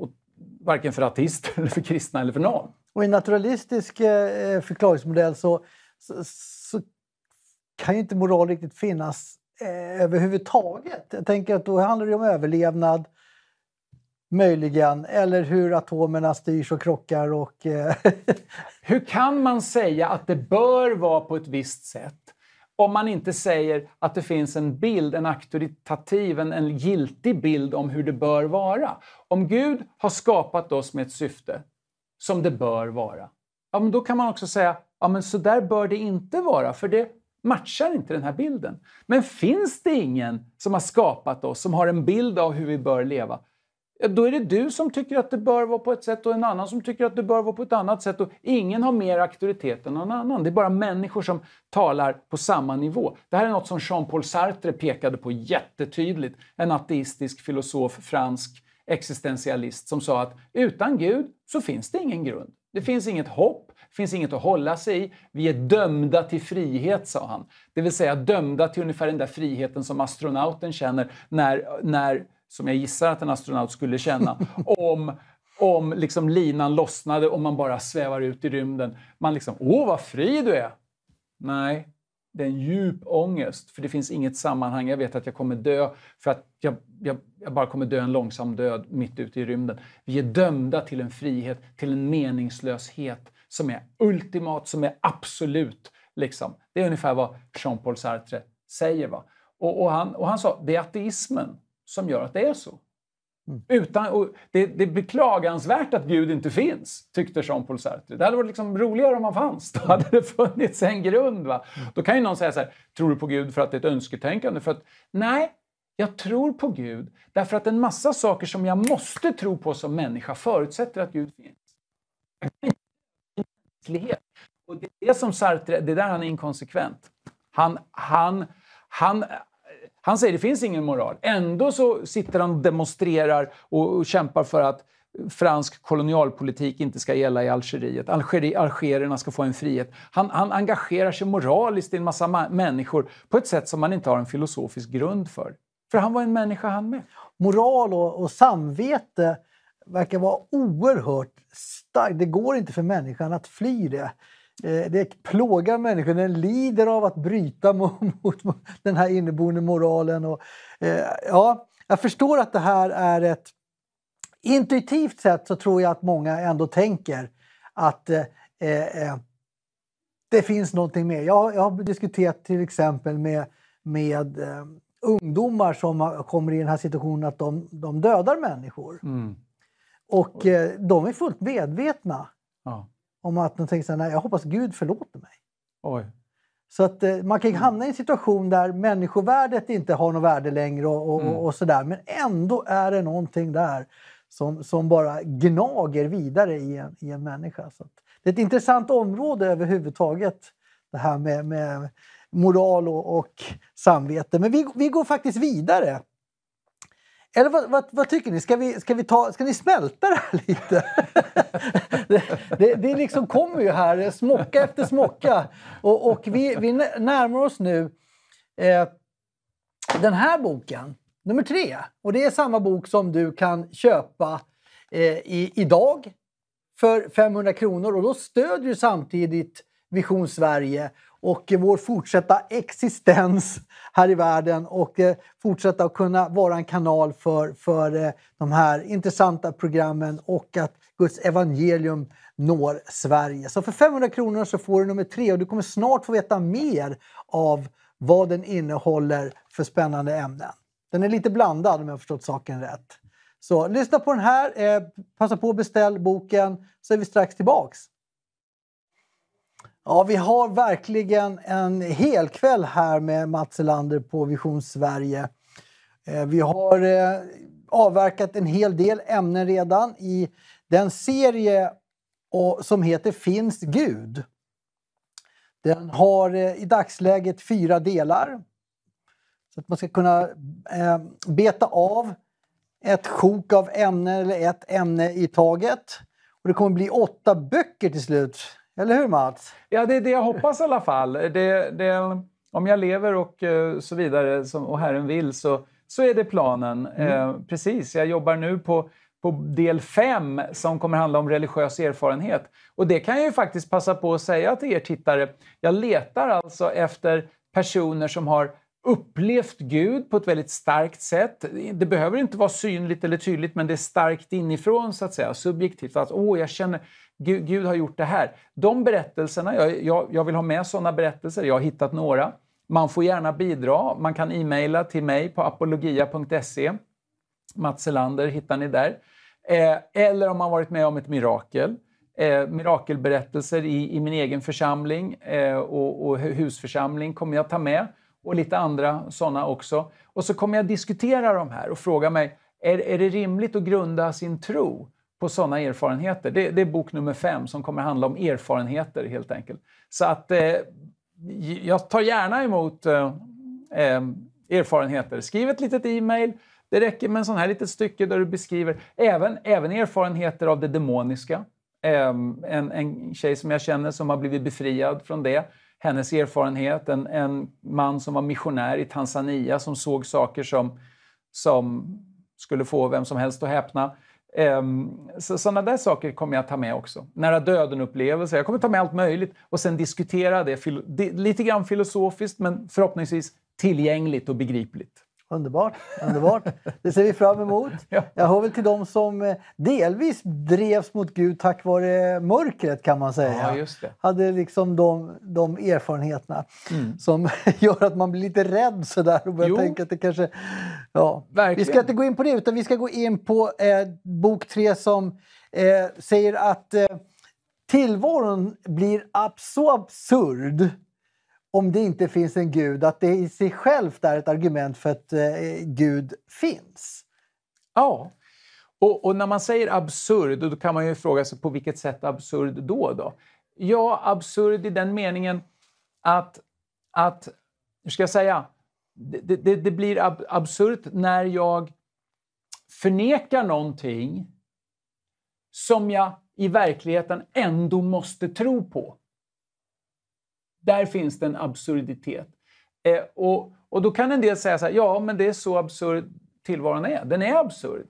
varken för ateister, eller för kristna eller för någon. Och i en naturalistisk eh, eh, förklaringsmodell så, så, så kan ju inte moral riktigt finnas eh, överhuvudtaget. Jag tänker att då handlar det om överlevnad, möjligen, eller hur atomerna styrs och krockar. Och, eh. hur kan man säga att det bör vara på ett visst sätt om man inte säger att det finns en bild, en auktoritativ, en, en giltig bild om hur det bör vara. Om Gud har skapat oss med ett syfte som det bör vara, ja, men då kan man också säga ja, men så där bör det inte vara, för det matchar inte den här bilden. Men finns det ingen som har skapat oss som har en bild av hur vi bör leva, då är det du som tycker att det bör vara på ett sätt och en annan som tycker att det bör vara på ett annat sätt. Och ingen har mer auktoritet än någon annan. Det är bara människor som talar på samma nivå. Det här är något som Jean-Paul Sartre pekade på jättetydligt. En ateistisk filosof, fransk existentialist, som sa att utan Gud så finns det ingen grund. Det finns inget hopp, det finns inget att hålla sig i. Vi är dömda till frihet, sa han. Det vill säga dömda till ungefär den där friheten som astronauten känner när, när som jag gissar att en astronaut skulle känna om om liksom linan lossnade och man bara svävar ut i rymden. Man liksom, åh vad fri du är! Nej, det är en djup ångest, för det finns inget sammanhang. Jag vet att jag kommer dö, för att jag, jag, jag, bara kommer dö en långsam död mitt ute i rymden. Vi är dömda till en frihet, till en meningslöshet som är ultimat, som är absolut. Liksom. Det är ungefär vad Jean-Paul Sartre säger. Va? Och, och, han, och han sa, det är ateismen som gör att det är så. Mm. Utan, det, det, är beklagansvärt att Gud inte finns, tyckte Jean-Paul Sartre. Det hade varit liksom roligare om han fanns. Då hade det funnits en grund. Va? Då kan ju någon säga så här, tror du på Gud för att det är ett önsketänkande? För att, nej, jag tror på Gud därför att en massa saker som jag måste tro på som människa förutsätter att Gud finns. Och det är som Sartre, det är där han är inkonsekvent. Han, han, han, han säger det finns ingen moral. Ändå så sitter han och demonstrerar och, kämpar för att fransk kolonialpolitik inte ska gälla i Algeriet. Algeri, algerierna ska få en frihet. Han, han engagerar sig moraliskt i en massa människor på ett sätt som man inte har en filosofisk grund för. För han var en människa han med. Moral och, och samvete verkar vara oerhört starkt. Det går inte för människan att fly det. Eh, det plågar människan, den lider av att bryta mot, mot, den här inneboende moralen. Och, eh, ja, jag förstår att det här är ett... Intuitivt sett så tror jag att många ändå tänker att eh, eh, eh, det finns någonting mer. Jag, jag har diskuterat till exempel med, med eh, ungdomar som kommer i den här situationen att de, de dödar människor. Mm. Och de är fullt medvetna. Ja om att de tänker så här, nej, jag hoppas Gud förlåter mig. Oj. Så att eh, man kan mm. hamna i en situation där människovärdet inte har något värde längre och, och, mm. och sådär. Men ändå är det någonting där som, som bara gnager vidare i en, i en människa. Så att, det är ett intressant område överhuvudtaget, det här med, med moral och, och samvete. Men vi, vi går faktiskt vidare. Eller vad, vad, vad, tycker ni? Ska, vi, ska, vi ta, ska ni smälta det här lite? det, det, det liksom kommer ju här, smocka efter smocka. Och, och vi, vi närmar oss nu eh, den här boken, nummer tre. Och det är samma bok som du kan köpa eh, i, idag för 500 kronor. Och då stödjer du samtidigt Vision Sverige och vår fortsatta existens här i världen och eh, fortsätta att kunna vara en kanal för, för eh, de här intressanta programmen och att Guds evangelium når Sverige. Så för 500 kronor så får du nummer tre och du kommer snart få veta mer av vad den innehåller för spännande ämnen. Den är lite blandad om jag har förstått saken rätt. Så lyssna på den här, eh, passa på att beställa boken så är vi strax tillbaks. Ja, vi har verkligen en hel kväll här med Mats Elander på Vision Sverige. Eh, vi har eh, avverkat en hel del ämnen redan i den serie som heter Finns Gud? Den har eh, i dagsläget fyra delar. Så att man ska kunna beta av ett sjok av ämnen eller ett ämne i taget. Och det kommer bli åtta böcker till slut eller hur Mats? Ja, det är det jag hoppas i alla fall. Det, det, om jag lever och eh, så vidare och Herren vill så, så är det planen. Mm. Eh, precis, jag jobbar nu på, på del 5 som kommer handla om religiös erfarenhet. Och det kan jag ju faktiskt passa på att säga till er tittare. Jag letar alltså efter personer som har upplevt Gud på ett väldigt starkt sätt. Det behöver inte vara synligt eller tydligt, men det är starkt inifrån, så att säga, subjektivt. Att, åh, jag känner, Gud, Gud har gjort det här. De berättelserna, jag, jag, jag vill ha med sådana berättelser, jag har hittat några. Man får gärna bidra, man kan e-maila till mig på apologia.se. Mats Elander hittar ni där. Eh, eller om man varit med om ett mirakel. Eh, mirakelberättelser i, i, min egen församling eh, och, och husförsamling kommer jag ta med och lite andra sådana också. Och så kommer jag diskutera de här och fråga mig, är, är det rimligt att grunda sin tro på sådana erfarenheter. Det, det, är bok nummer fem som kommer handla om erfarenheter helt enkelt. Så att eh, jag tar gärna emot eh, eh, erfarenheter. Skriv ett litet e-mail. Det räcker med en sån här litet stycke där du beskriver även, även erfarenheter av det demoniska. Eh, en, en tjej som jag känner som har blivit befriad från det. Hennes erfarenhet, en, en man som var missionär i Tanzania som såg saker som, som skulle få vem som helst att häpna. Ehm, så sådana där saker kommer jag ta med också. Nära döden-upplevelser. Jag kommer ta med allt möjligt och sen diskutera det lite grann filosofiskt men förhoppningsvis tillgängligt och begripligt. Underbart, underbart. Det ser vi fram emot. Jag hör väl till dem som eh, delvis drevs mot Gud tack vare mörkret kan man säga. Ja, just det. Hade liksom de, de erfarenheterna mm. som gör att man blir lite rädd sådär och börjar jo. tänka att det kanske... Ja. Vi ska inte gå in på det utan vi ska gå in på eh, bok tre som eh, säger att eh, tillvaron blir så absurd om det inte finns en gud, att det i sig självt är ett argument för att eh, Gud finns. Ja, och, och, när man säger absurd, då kan man ju fråga sig på vilket sätt absurd då? då? Ja, absurd i den meningen att, att hur ska jag säga, det, det, det blir ab absurt när jag förnekar någonting som jag i verkligheten ändå måste tro på. Där finns det en absurditet. Eh, och, och då kan en del säga så här, ja men det är så absurd tillvaron är. Den är absurd.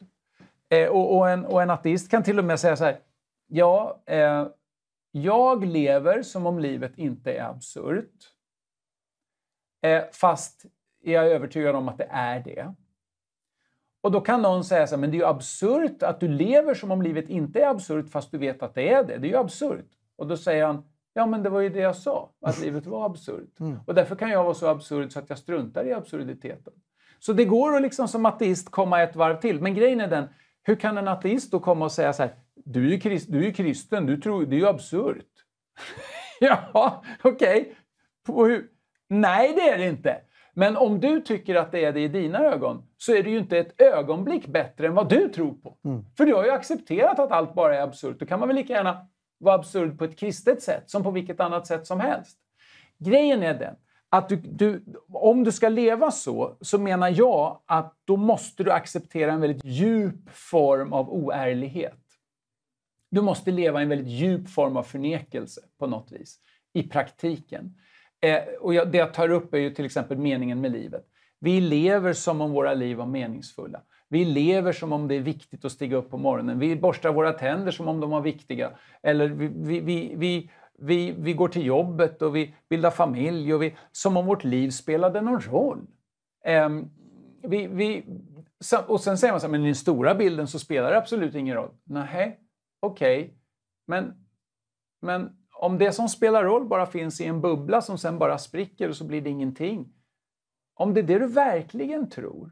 Eh, och, och, en, och en ateist kan till och med säga så här, ja, eh, jag lever som om livet inte är absurt. Eh, fast jag är övertygad om att det är det. Och då kan någon säga så här, men det är ju absurt att du lever som om livet inte är absurt fast du vet att det är det. Det är ju absurt. Och då säger han, Ja, men det var ju det jag sa, att livet var absurt. Mm. Och därför kan jag vara så absurd så att jag struntar i absurditeten. Så det går att liksom som ateist komma ett varv till. Men grejen är den, hur kan en ateist då komma och säga så här, du är ju, krist, du är kristen, du tror, det är ju absurt. ja, okej. Okay. Nej, det är det inte. Men om du tycker att det är det i dina ögon så är det ju inte ett ögonblick bättre än vad du tror på. Mm. För du har ju accepterat att allt bara är absurt. Då kan man väl lika gärna vara absurd på ett kristet sätt som på vilket annat sätt som helst. Grejen är den att du, du, om du ska leva så, så menar jag att då måste du acceptera en väldigt djup form av oärlighet. Du måste leva i en väldigt djup form av förnekelse på något vis, i praktiken. Eh, och jag, det jag tar upp är ju till exempel meningen med livet. Vi lever som om våra liv var meningsfulla. Vi lever som om det är viktigt att stiga upp på morgonen. Vi borstar våra tänder som om de var viktiga. Eller vi, vi, vi, vi, vi går till jobbet och vi bildar familj. Och vi, som om vårt liv spelade någon roll. Um, vi, vi, och sen säger man så här, men i den stora bilden så spelar det absolut ingen roll. Nej, okej. Okay. Men, men om det som spelar roll bara finns i en bubbla som sen bara spricker och så blir det ingenting. Om det är det du verkligen tror,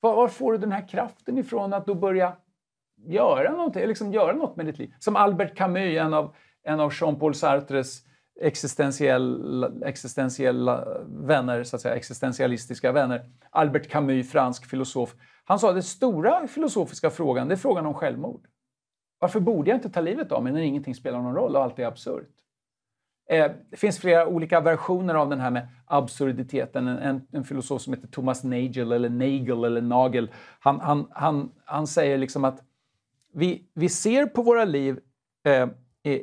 var, var, får du den här kraften ifrån att då börja göra, någonting, liksom göra något med ditt liv? Som Albert Camus, en av, en av Jean-Paul Sartres existentiella, existentiella vänner, så att säga, existentialistiska vänner. Albert Camus, fransk filosof. Han sa att den stora filosofiska frågan det är frågan om självmord. Varför borde jag inte ta livet av mig när ingenting spelar någon roll och allt är absurt? Eh, det finns flera olika versioner av den här med absurditeten. En, en, en filosof som heter Thomas Nagel, eller Nagel, eller Nagel, han, han, han, han säger liksom att vi, vi ser på våra liv eh,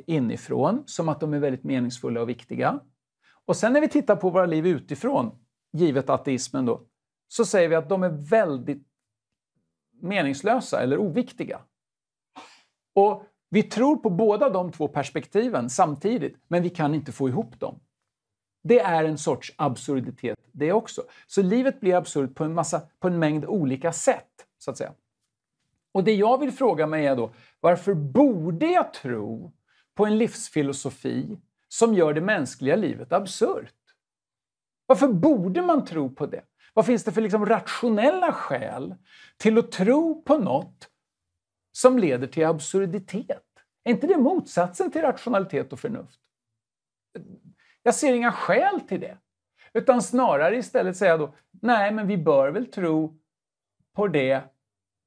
inifrån som att de är väldigt meningsfulla och viktiga. Och sen när vi tittar på våra liv utifrån, givet ateismen då, så säger vi att de är väldigt meningslösa eller oviktiga. Och vi tror på båda de två perspektiven samtidigt, men vi kan inte få ihop dem. Det är en sorts absurditet det också. Så livet blir absurt på en, massa, på en mängd olika sätt, så att säga. Och det jag vill fråga mig är då, varför borde jag tro på en livsfilosofi som gör det mänskliga livet absurt? Varför borde man tro på det? Vad finns det för liksom rationella skäl till att tro på något som leder till absurditet. Är inte det motsatsen till rationalitet och förnuft? Jag ser inga skäl till det. Utan snarare istället säga då, nej men vi bör väl tro på det,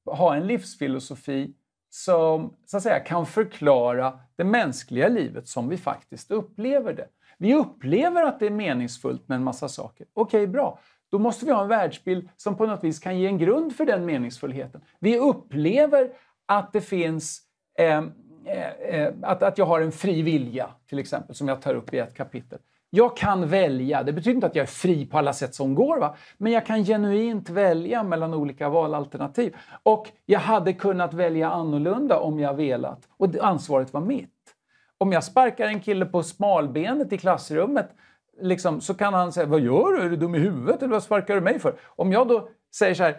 ha en livsfilosofi som så att säga, kan förklara det mänskliga livet som vi faktiskt upplever det. Vi upplever att det är meningsfullt med en massa saker. Okej, okay, bra. Då måste vi ha en världsbild som på något vis kan ge en grund för den meningsfullheten. Vi upplever att det finns eh, eh, eh, att, att jag har en fri vilja, till exempel, som jag tar upp i ett kapitel. Jag kan välja. Det betyder inte att jag är fri på alla sätt som går, va? men jag kan genuint välja mellan olika valalternativ. Och jag hade kunnat välja annorlunda om jag velat och ansvaret var mitt. Om jag sparkar en kille på smalbenet i klassrummet liksom, så kan han säga “Vad gör du? Är du dum i huvudet? Eller vad sparkar du mig för?” Om jag då säger så här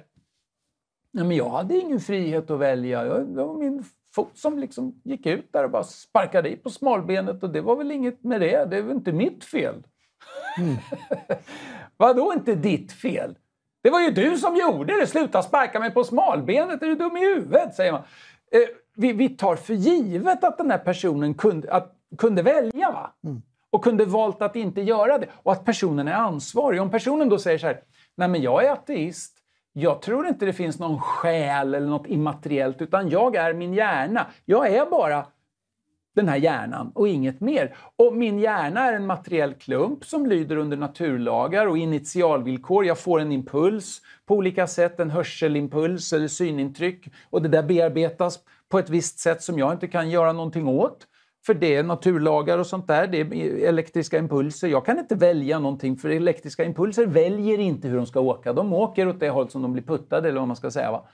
Nej, men jag hade ingen frihet att välja. Jag, det var min fot som liksom gick ut där och bara sparkade i på smalbenet och det var väl inget med det. Det är väl inte mitt fel? Mm. Vadå inte ditt fel? Det var ju du som gjorde det! Sluta sparka mig på smalbenet! Är du dum i huvudet? säger man. Eh, vi, vi, tar för givet att den här personen kunde, att, kunde välja va? Mm. och kunde valt att inte göra det och att personen är ansvarig. Om personen då säger så här, nej men jag är ateist, jag tror inte det finns någon själ eller något immateriellt, utan jag är min hjärna. Jag är bara den här hjärnan och inget mer. Och min hjärna är en materiell klump som lyder under naturlagar och initialvillkor. Jag får en impuls på olika sätt, en hörselimpuls eller synintryck och det där bearbetas på ett visst sätt som jag inte kan göra någonting åt. För det är naturlagar och sånt där, det är elektriska impulser. Jag kan inte välja någonting för elektriska impulser väljer inte hur de ska åka. De åker åt det håll som de blir puttade eller vad man ska säga. Va?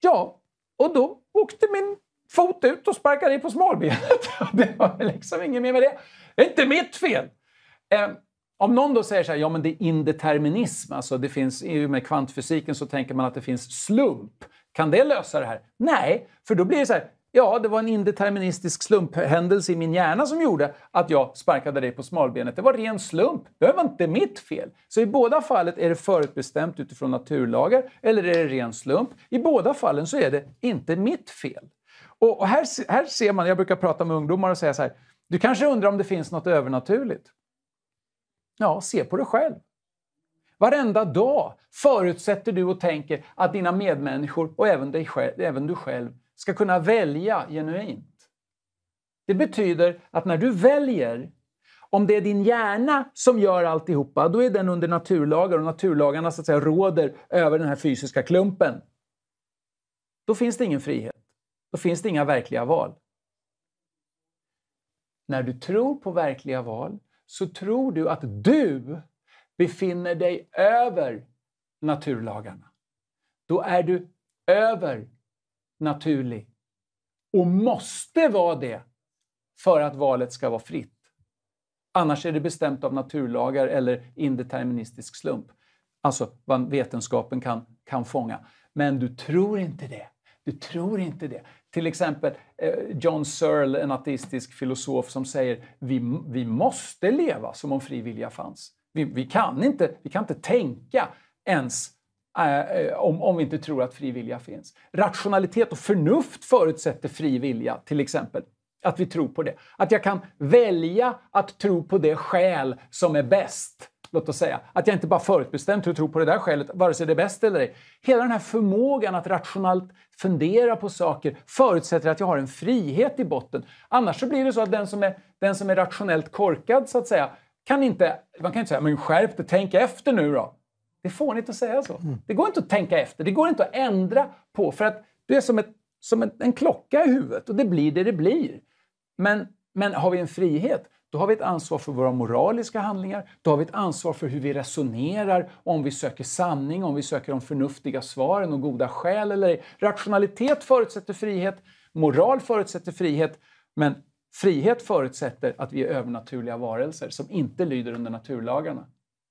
Ja, och då åkte min fot ut och sparkade i på smalbenet. det var liksom inget mer med det. Det är inte mitt fel! Ehm, om någon då säger så här, ja men det är indeterminism, alltså det finns, i och med kvantfysiken så tänker man att det finns slump. Kan det lösa det här? Nej, för då blir det så här, Ja, det var en indeterministisk slumphändelse i min hjärna som gjorde att jag sparkade dig på smalbenet. Det var ren slump. Det var inte mitt fel. Så i båda fallet är det förutbestämt utifrån naturlagar eller är det ren slump. I båda fallen så är det inte mitt fel. Och, och här, här ser man, jag brukar prata med ungdomar och säga så här, du kanske undrar om det finns något övernaturligt? Ja, se på dig själv. Varenda dag förutsätter du och tänker att dina medmänniskor och även, dig själv, även du själv ska kunna välja genuint. Det betyder att när du väljer, om det är din hjärna som gör alltihopa, då är den under naturlagar och naturlagarna så att säga råder över den här fysiska klumpen. Då finns det ingen frihet. Då finns det inga verkliga val. När du tror på verkliga val så tror du att du befinner dig över naturlagarna. Då är du över naturlig och måste vara det för att valet ska vara fritt. Annars är det bestämt av naturlagar eller indeterministisk slump. Alltså vad vetenskapen kan, kan fånga. Men du tror inte det. Du tror inte det. Till exempel eh, John Searle, en ateistisk filosof som säger vi, vi måste leva som om fri vilja fanns. Vi, vi, kan inte, vi kan inte tänka ens Eh, eh, om, om vi inte tror att fri vilja finns. Rationalitet och förnuft förutsätter fri vilja, till exempel. Att vi tror på det. Att jag kan välja att tro på det skäl som är bäst. Låt oss säga att jag inte bara förutbestämt hur tror på det där skälet, vare sig det är bäst eller ej. Hela den här förmågan att rationellt fundera på saker förutsätter att jag har en frihet i botten. Annars så blir det så att den som är, den som är rationellt korkad, så att säga, kan inte, man kan inte säga “men skärp dig, tänk efter nu då”. Det är fånigt att säga så. Mm. Det går inte att tänka efter. Det går inte att ändra på. För att du är som, ett, som en, en klocka i huvudet och det blir det det blir. Men, men har vi en frihet, då har vi ett ansvar för våra moraliska handlingar. Då har vi ett ansvar för hur vi resonerar, om vi söker sanning, om vi söker de förnuftiga svaren och goda skäl eller ej. Rationalitet förutsätter frihet, moral förutsätter frihet, men frihet förutsätter att vi är övernaturliga varelser som inte lyder under naturlagarna.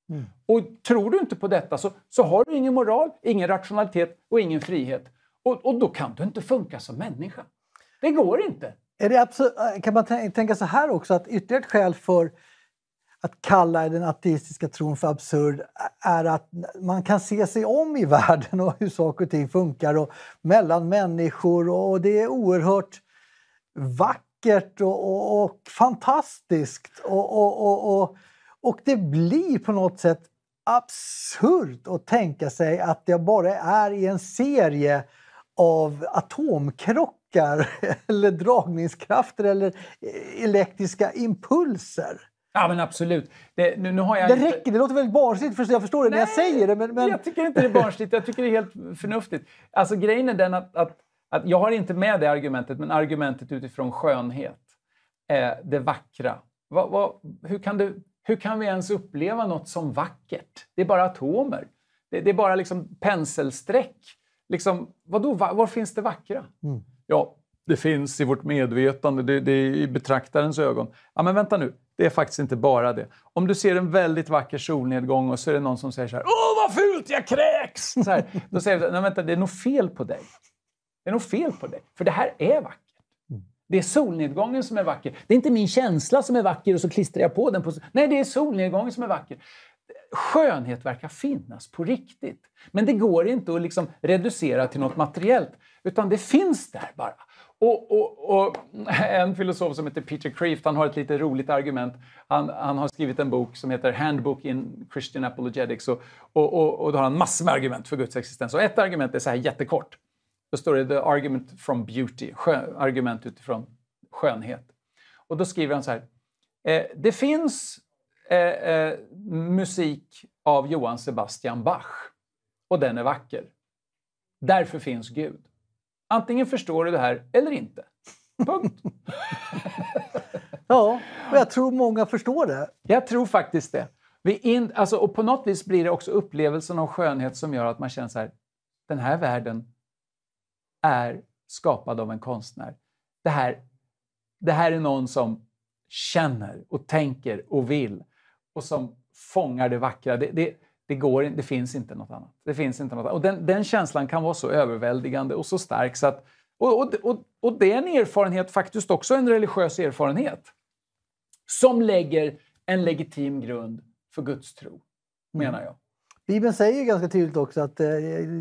Mm. Och tror du inte på detta så, så har du ingen moral, ingen rationalitet och ingen frihet. Och, och då kan du inte funka som människa. Det går inte. Är det eh, kan man tänka så här också, att ytterligare ett skäl för att kalla den ateistiska tron för absurd är att man kan se sig om i världen och hur saker och ting funkar och mellan människor och det är oerhört vackert och, och, och fantastiskt. och, och och det blir på något sätt absurt att tänka sig att jag bara är i en serie av atomkrockar eller dragningskrafter eller eh, elektriska impulser. Ja men absolut. Det, nu, nu har jag det inte... räcker, det låter väldigt barnsligt, för jag förstår det Nej, när jag säger det. Men, men... Jag tycker inte det är barnsligt, jag tycker det är helt förnuftigt. Alltså grejen är den att, att, att jag har inte med det argumentet, men argumentet utifrån skönhet. Eh, det vackra. Va, va, hur kan du hur kan vi ens uppleva något som vackert? Det är bara atomer. Det, det är bara liksom penselsträck. Liksom, vadå, var, var finns det vackra? Mm. Ja, det finns i vårt medvetande, det, det, är i betraktarens ögon. Ja, men vänta nu, det är faktiskt inte bara det. Om du ser en väldigt vacker solnedgång och så är det någon som säger så här “Åh, vad fult, jag kräks!” så här, Då säger du “Nej, vänta, det är nog fel på dig. Det är nog fel på dig, för det här är vackert. Det är solnedgången som är vacker. Det är inte min känsla som är vacker och så klistrar jag på den. På... Nej, det är solnedgången som är vacker. Skönhet verkar finnas på riktigt. Men det går inte att liksom reducera till något materiellt, utan det finns där bara. Och, och, och, en filosof som heter Peter Kreeft, han har ett lite roligt argument. Han, han, har skrivit en bok som heter Handbook in Christian Apologetics och, och, och, då har han massor med argument för Guds existens. Och ett argument är så här jättekort. Då står det “The argument from beauty”, argument utifrån skönhet. Och då skriver han så här. Eh, det finns eh, eh, musik av Johann Sebastian Bach och den är vacker. Därför finns Gud. Antingen förstår du det här eller inte. Punkt. ja, och jag tror många förstår det. Jag tror faktiskt det. Vi in, alltså, och på något vis blir det också upplevelsen av skönhet som gör att man känner så här, den här världen är skapad av en konstnär. Det här, det här är någon som känner och tänker och vill och som fångar det vackra. Det, det, det, går, det finns inte något annat. Det finns inte något annat. Och den, den känslan kan vara så överväldigande och så stark. Så att, och, och, och, och det är en erfarenhet, faktiskt också en religiös erfarenhet, som lägger en legitim grund för Guds tro, menar mm. jag. Bibeln säger ganska tydligt också att eh,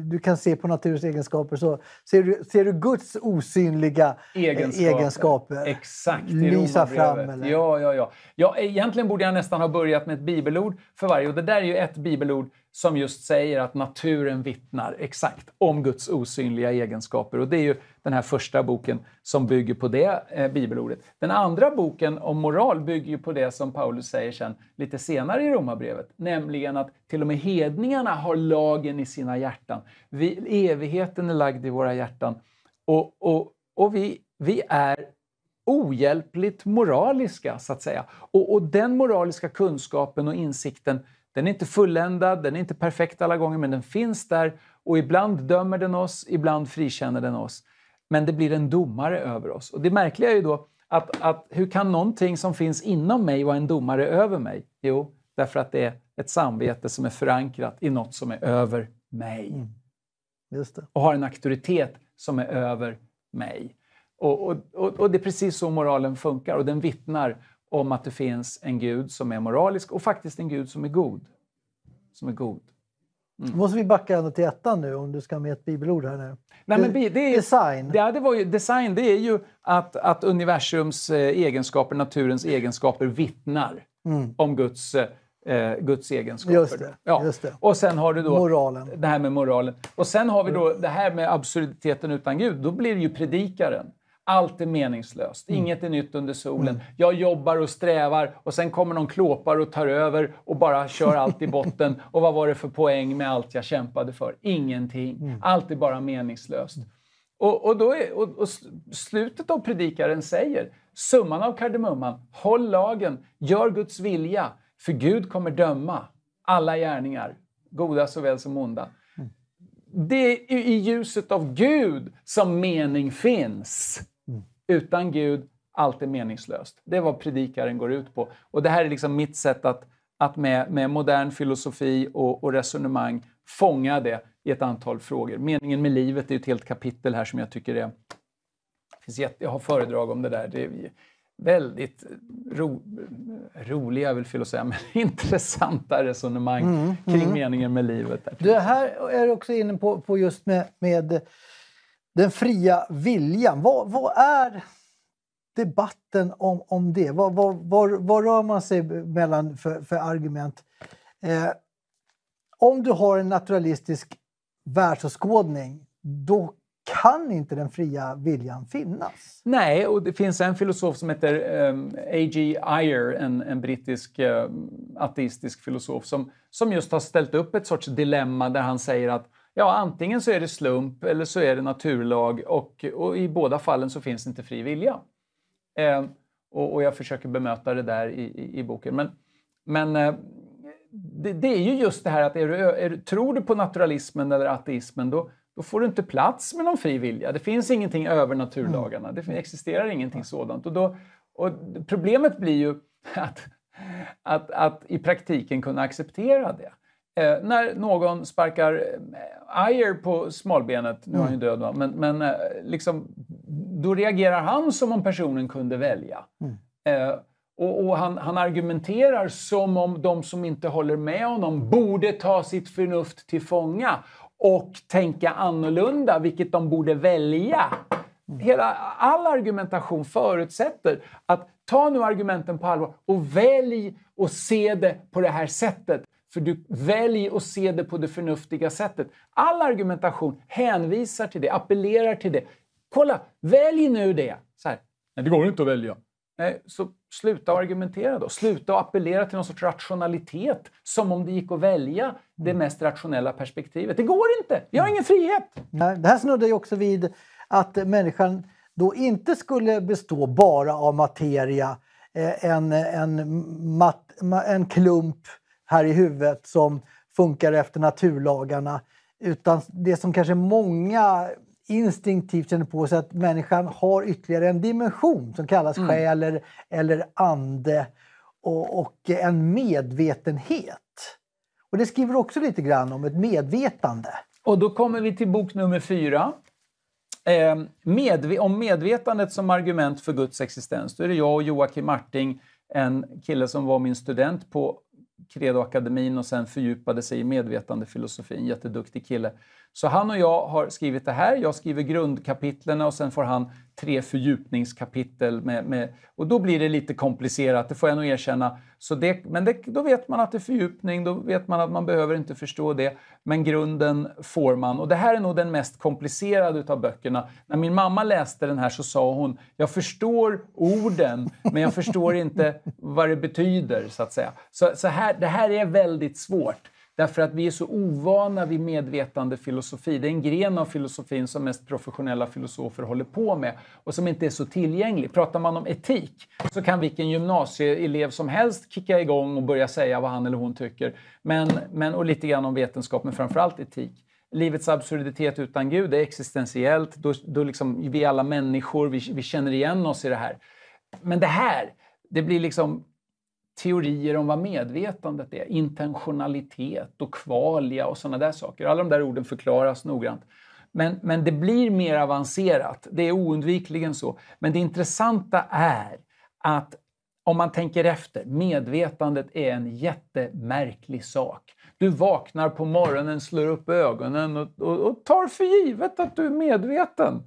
du kan se på naturens egenskaper så ser du, ser du Guds osynliga eh, egenskaper. egenskaper Exakt, lysa fram. Eller? Ja, ja, ja. ja, egentligen borde jag nästan ha börjat med ett bibelord för varje och det där är ju ett bibelord som just säger att naturen vittnar exakt om Guds osynliga egenskaper. Och det är ju den här första boken som bygger på det eh, bibelordet. Den andra boken om moral bygger ju på det som Paulus säger sen lite senare i Romarbrevet, nämligen att till och med hedningarna har lagen i sina hjärtan. Vi, evigheten är lagd i våra hjärtan och, och, och vi, vi är ohjälpligt moraliska, så att säga. Och, och den moraliska kunskapen och insikten den är inte fulländad, den är inte perfekt alla gånger, men den finns där. Och ibland dömer den oss, ibland frikänner den oss. Men det blir en domare över oss. Och det märkliga är ju då att, att hur kan någonting som finns inom mig vara en domare över mig? Jo, därför att det är ett samvete som är förankrat i något som är över mig. Mm. Och har en auktoritet som är över mig. Och, och, och, och, det är precis så moralen funkar och den vittnar om att det finns en gud som är moralisk och faktiskt en gud som är god. Som är god. Mm. Då måste vi backa ända till ettan nu om du ska med ett bibelord här nu. Nej, men det är, design. Det, det var ju, design, det är ju att, att universums eh, egenskaper, naturens egenskaper vittnar mm. om Guds, eh, eh, Guds egenskaper. Just det, ja. just det. Och sen har du då moralen. det här med moralen. Och sen har vi då mm. det här med absurditeten utan Gud. Då blir det ju predikaren. Allt är meningslöst, mm. inget är nytt under solen. Mm. Jag jobbar och strävar och sen kommer någon klåpare och tar över och bara kör allt i botten. Och vad var det för poäng med allt jag kämpade för? Ingenting. Mm. Allt är bara meningslöst. Och, och, då är, och, och slutet av predikaren säger, summan av kardemumman, håll lagen, gör Guds vilja, för Gud kommer döma alla gärningar, goda såväl som onda. Det är i ljuset av Gud som mening finns. Utan Gud, allt är meningslöst. Det är vad predikaren går ut på. Och det här är liksom mitt sätt att, att med, med modern filosofi och, och resonemang fånga det i ett antal frågor. Meningen med livet är ett helt kapitel här som jag tycker är... Finns jätte, jag har föredrag om det där. Det är väldigt ro, roliga, vill jag säga, men intressanta resonemang mm, kring mm. meningen med livet. Där. Du, här är du också inne på, på just med, med den fria viljan, vad, vad är debatten om, om det? Vad, vad, vad, vad rör man sig mellan för, för argument? Eh, om du har en naturalistisk världsåskådning, då kan inte den fria viljan finnas. Nej, och det finns en filosof som heter um, ehm, A.G. Ayer, en, en brittisk um, ateistisk filosof som, som just har ställt upp ett sorts dilemma där han säger att Ja, antingen så är det slump eller så är det naturlag och, och i båda fallen så finns det inte fri vilja. Eh, och, och, jag försöker bemöta det där i, i, i boken. Men, men eh, det, det, är ju just det här att är du, är tror du på naturalismen eller ateismen då, då får du inte plats med någon fri vilja. Det finns ingenting över naturlagarna. Mm. Det existerar ingenting sådant. Och, då, och problemet blir ju att, att, att i praktiken kunna acceptera det. Eh, när någon sparkar eh, Ayer på smalbenet, nu är han ju mm. död va, men, men eh, liksom, då reagerar han som om personen kunde välja. Mm. Eh, och, och han, han, argumenterar som om de som inte håller med honom borde ta sitt förnuft till fånga och tänka annorlunda, vilket de borde välja. Mm. Hela, all argumentation förutsätter att ta nu argumenten på allvar och välj att se det på det här sättet. För du väljer att se det på det förnuftiga sättet. All argumentation hänvisar till det, appellerar till det. Kolla, välj nu det! Så här. Nej, det går inte att välja. Nej, så sluta argumentera då. Sluta appellera till någon sorts rationalitet som om det gick att välja det mm. mest rationella perspektivet. Det går inte! Vi har mm. ingen frihet! Nej, det här snuddar ju också vid att människan då inte skulle bestå bara av materia, eh, en, en, mat, en klump här i huvudet som funkar efter naturlagarna. Utan det som kanske många instinktivt känner på sig att människan har ytterligare en dimension som kallas mm. själ eller, ande och, och, en medvetenhet. Och det skriver också lite grann om ett medvetande. Och då kommer vi till bok nummer fyra. Eh, medve om medvetandet som argument för Guds existens. Då är det jag och Joakim Marting, en kille som var min student på Credoakademin och sen fördjupade sig i medvetandefilosofin. Jätteduktig kille. Så han och jag har skrivit det här. Jag skriver grundkapitlen och sen får han tre fördjupningskapitel. Med, med, och då blir det lite komplicerat, det får jag nog erkänna. Så det, men det, då vet man att det är fördjupning, då vet man att man behöver inte förstå det. Men grunden får man. Och det här är nog den mest komplicerade utav böckerna. När min mamma läste den här så sa hon, jag förstår orden, men jag förstår inte vad det betyder, så att säga. Så, så här, det här är väldigt svårt. Därför att vi är så ovana vid medvetandefilosofi. Det är en gren av filosofin som mest professionella filosofer håller på med och som inte är så tillgänglig. Pratar man om etik så kan vilken gymnasieelev som helst kicka igång och börja säga vad han eller hon tycker. Men, men, och lite grann om vetenskap, men framför allt etik. Livets absurditet utan Gud är existentiellt. Då, då liksom, vi är alla människor, vi, vi känner igen oss i det här. Men det här, det blir liksom teorier om vad medvetandet är, intentionalitet och kvalia och sådana där saker. Alla de där orden förklaras noggrant. Men, men det blir mer avancerat, det är oundvikligen så. Men det intressanta är att om man tänker efter, medvetandet är en jättemärklig sak. Du vaknar på morgonen, slår upp ögonen och, och, och tar för givet att du är medveten.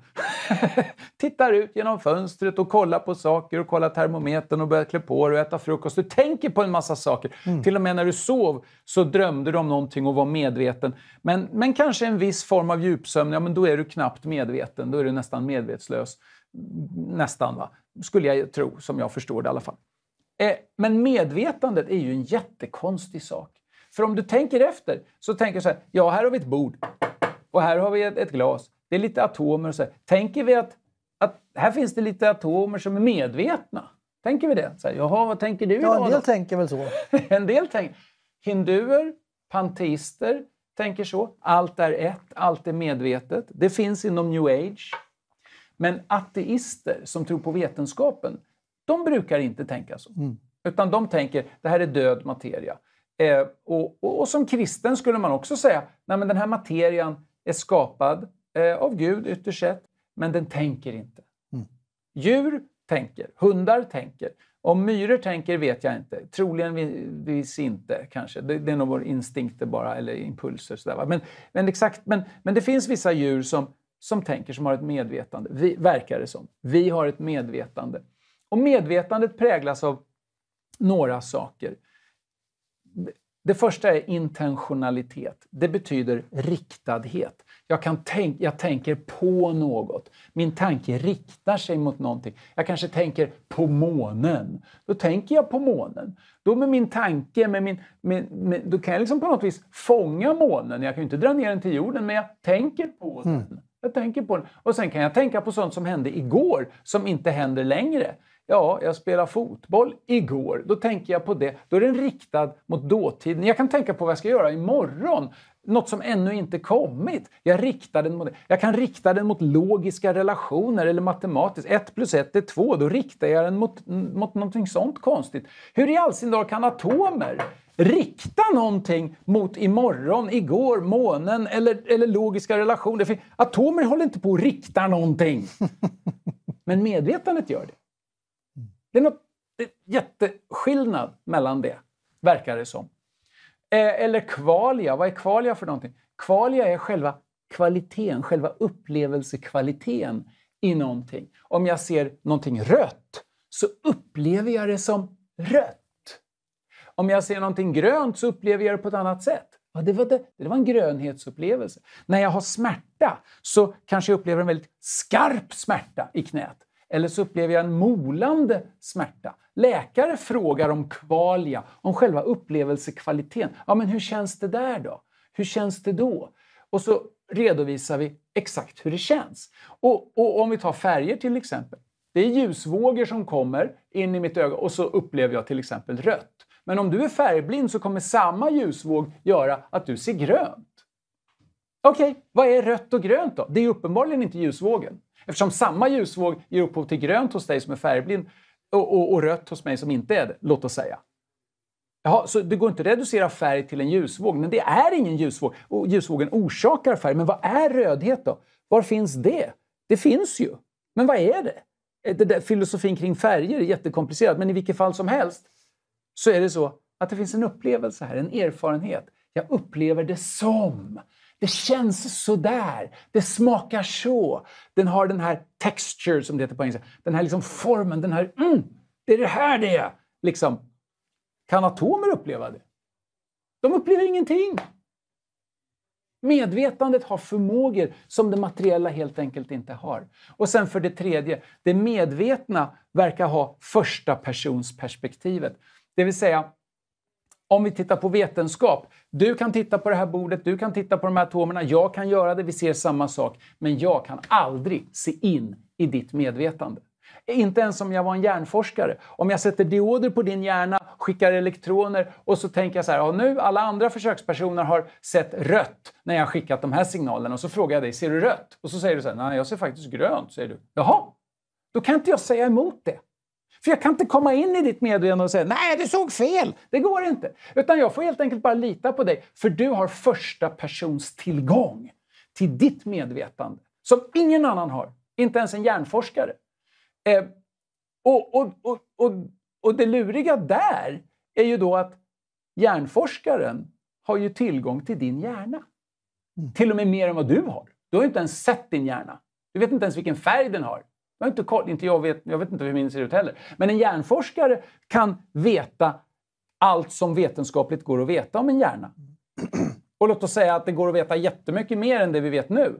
Tittar ut genom fönstret och kollar på saker och kollar termometern och börjar klä på dig och äta frukost. Du tänker på en massa saker. Mm. Till och med när du sov så drömde du om någonting och var medveten. Men, men kanske en viss form av djupsömn, ja men då är du knappt medveten. Då är du nästan medvetslös. Nästan, va? skulle jag tro, som jag förstår det i alla fall. Eh, men medvetandet är ju en jättekonstig sak. För om du tänker efter så tänker du så här, ja här har vi ett bord och här har vi ett, ett glas. Det är lite atomer och så här. Tänker vi att, att här finns det lite atomer som är medvetna? Tänker vi det? Så här, Jaha, vad tänker du? Ja, en del då? tänker väl så. en del tänker. Hinduer, panteister tänker så. Allt är ett, allt är medvetet. Det finns inom new age. Men ateister som tror på vetenskapen, de brukar inte tänka så. Mm. Utan de tänker, det här är död materia. Eh, och, och, och, som kristen skulle man också säga, nej men den här materian är skapad eh, av Gud ytterst sett, men den tänker inte. Mm. Djur tänker, hundar tänker. Om myror tänker vet jag inte, troligen troligtvis inte kanske. Det, det är nog vår instinkter bara, eller impulser. Sådär, men, men, exakt, men, men det finns vissa djur som, som tänker, som har ett medvetande, vi, verkar det som. Vi har ett medvetande. Och medvetandet präglas av några saker. Det första är intentionalitet. Det betyder riktadhet. Jag, kan tänk, jag tänker på något. Min tanke riktar sig mot någonting. Jag kanske tänker på månen. Då tänker jag på månen. Då med min tanke, med min, med, med, då kan jag liksom på något vis fånga månen. Jag kan ju inte dra ner den till jorden, men jag tänker på mm. den. Jag tänker på den. Och sen kan jag tänka på sånt som hände igår som inte händer längre. Ja, jag spelade fotboll igår. Då tänker jag på det. Då är den riktad mot dåtiden. Jag kan tänka på vad jag ska göra imorgon. Något som ännu inte kommit. Jag riktar den mot det. Jag kan rikta den mot logiska relationer eller matematiskt. 1 plus 1 är 2. Då riktar jag den mot, mot någonting sånt konstigt. Hur i all sin dar kan atomer rikta någonting mot imorgon, igår, månen eller, eller logiska relationer? För atomer håller inte på att rikta någonting. Men medvetandet gör det. Det är något det är jätteskillnad mellan det, verkar det som. Eh, eller kvalia, vad är kvalia för någonting? Kvalia är själva kvaliteten, själva upplevelsekvaliteten i någonting. Om jag ser någonting rött så upplever jag det som rött. Om jag ser någonting grönt så upplever jag det på ett annat sätt. Ja, det, var det, det var en grönhetsupplevelse. När jag har smärta så kanske jag upplever en väldigt skarp smärta i knät eller så upplever jag en molande smärta. Läkare frågar om kvalia, om själva upplevelsekvaliteten. Ja, men hur känns det där då? Hur känns det då? Och så redovisar vi exakt hur det känns. Och, och om vi tar färger till exempel. Det är ljusvågor som kommer in i mitt öga och så upplever jag till exempel rött. Men om du är färgblind så kommer samma ljusvåg göra att du ser grönt. Okej, okay, vad är rött och grönt då? Det är uppenbarligen inte ljusvågen. Eftersom samma ljusvåg ger upphov till grönt hos dig som är färgblind och, och, och rött hos mig som inte är det, låt oss säga. Jaha, så det går inte att reducera färg till en ljusvåg, men det är ingen ljusvåg. Och ljusvågen orsakar färg. Men vad är rödhet då? Var finns det? Det finns ju. Men vad är det? Eh, det där, filosofin kring färger är jättekomplicerad, men i vilket fall som helst så är det så att det finns en upplevelse här, en erfarenhet. Jag upplever det som det känns sådär, det smakar så. Den har den här texture, som det heter på engelska. Den här liksom formen, den här mm, det är det här det är! Liksom. Kan atomer uppleva det? De upplever ingenting. Medvetandet har förmågor som det materiella helt enkelt inte har. Och sen för det tredje, det medvetna verkar ha första persons perspektivet. Det vill säga, om vi tittar på vetenskap. Du kan titta på det här bordet, du kan titta på de här atomerna, jag kan göra det, vi ser samma sak. Men jag kan aldrig se in i ditt medvetande. Inte ens om jag var en hjärnforskare. Om jag sätter dioder på din hjärna, skickar elektroner och så tänker jag så här, ja, nu alla andra försökspersoner har sett rött när jag har skickat de här signalerna och så frågar jag dig, ser du rött? Och så säger du så här, nej jag ser faktiskt grönt, säger du. Jaha, då kan inte jag säga emot det. För jag kan inte komma in i ditt medvetande och säga nej, du såg fel. Det går inte. Utan jag får helt enkelt bara lita på dig. För du har första persons tillgång till ditt medvetande som ingen annan har. Inte ens en hjärnforskare. Eh, och, och, och, och, och det luriga där är ju då att hjärnforskaren har ju tillgång till din hjärna. Mm. Till och med mer än vad du har. Du har ju inte ens sett din hjärna. Du vet inte ens vilken färg den har. Jag har inte koll, inte jag vet, jag vet inte hur min ser ut heller. Men en hjärnforskare kan veta allt som vetenskapligt går att veta om en hjärna. Mm. Och låt oss säga att det går att veta jättemycket mer än det vi vet nu.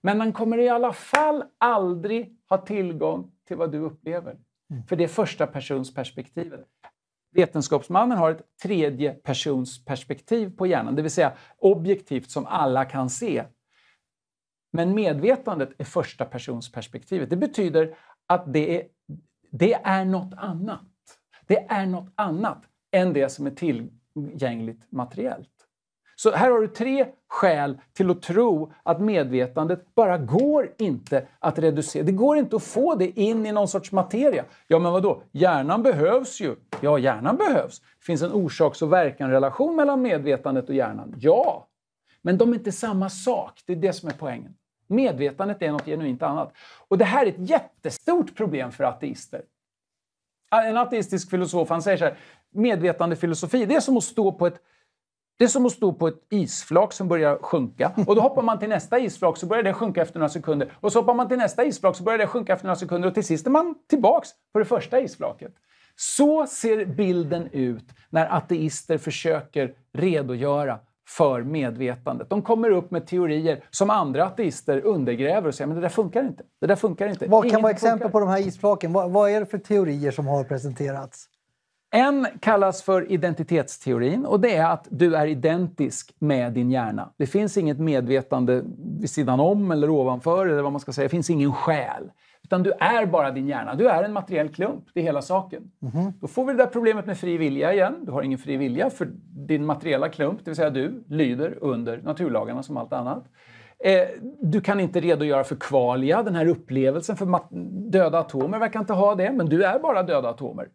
Men man kommer i alla fall aldrig ha tillgång till vad du upplever. Mm. För det är första persons perspektivet. Vetenskapsmannen har ett tredje persons perspektiv på hjärnan, det vill säga objektivt som alla kan se. Men medvetandet är första persons perspektivet. Det betyder att det är, det är något annat. Det är något annat än det som är tillgängligt materiellt. Så här har du tre skäl till att tro att medvetandet bara går inte att reducera. Det går inte att få det in i någon sorts materia. Ja, men vadå? Hjärnan behövs ju. Ja, hjärnan behövs. Det finns en orsaks och verkan relation mellan medvetandet och hjärnan. Ja, men de är inte samma sak. Det är det som är poängen. Medvetandet är något genuint annat. Och det här är ett jättestort problem för ateister. En ateistisk filosof han säger så här, medvetandefilosofi, det är som att stå på ett det är som att stå på ett isflak som börjar sjunka. Och då hoppar man till nästa isflak så börjar det sjunka efter några sekunder. Och så hoppar man till nästa isflak så börjar det sjunka efter några sekunder. Och till sist är man tillbaks på det första isflaket. Så ser bilden ut när ateister försöker redogöra för medvetandet. De kommer upp med teorier som andra ateister undergräver och säger men det där funkar inte. Det där funkar inte. Vad kan vara exempel funkar. på de här isflaken? Vad, vad är det för teorier som har presenterats? En kallas för identitetsteorin och det är att du är identisk med din hjärna. Det finns inget medvetande vid sidan om eller ovanför eller vad man ska säga. Det finns ingen själ. Utan du är bara din hjärna. Du är en materiell klump, det är hela saken. Mm. Då får vi det där problemet med fri vilja igen. Du har ingen fri vilja för din materiella klump, det vill säga du, lyder under naturlagarna som allt annat. Eh, du kan inte redogöra för kvalia, den här upplevelsen för döda atomer verkar inte ha det, men du är bara döda atomer.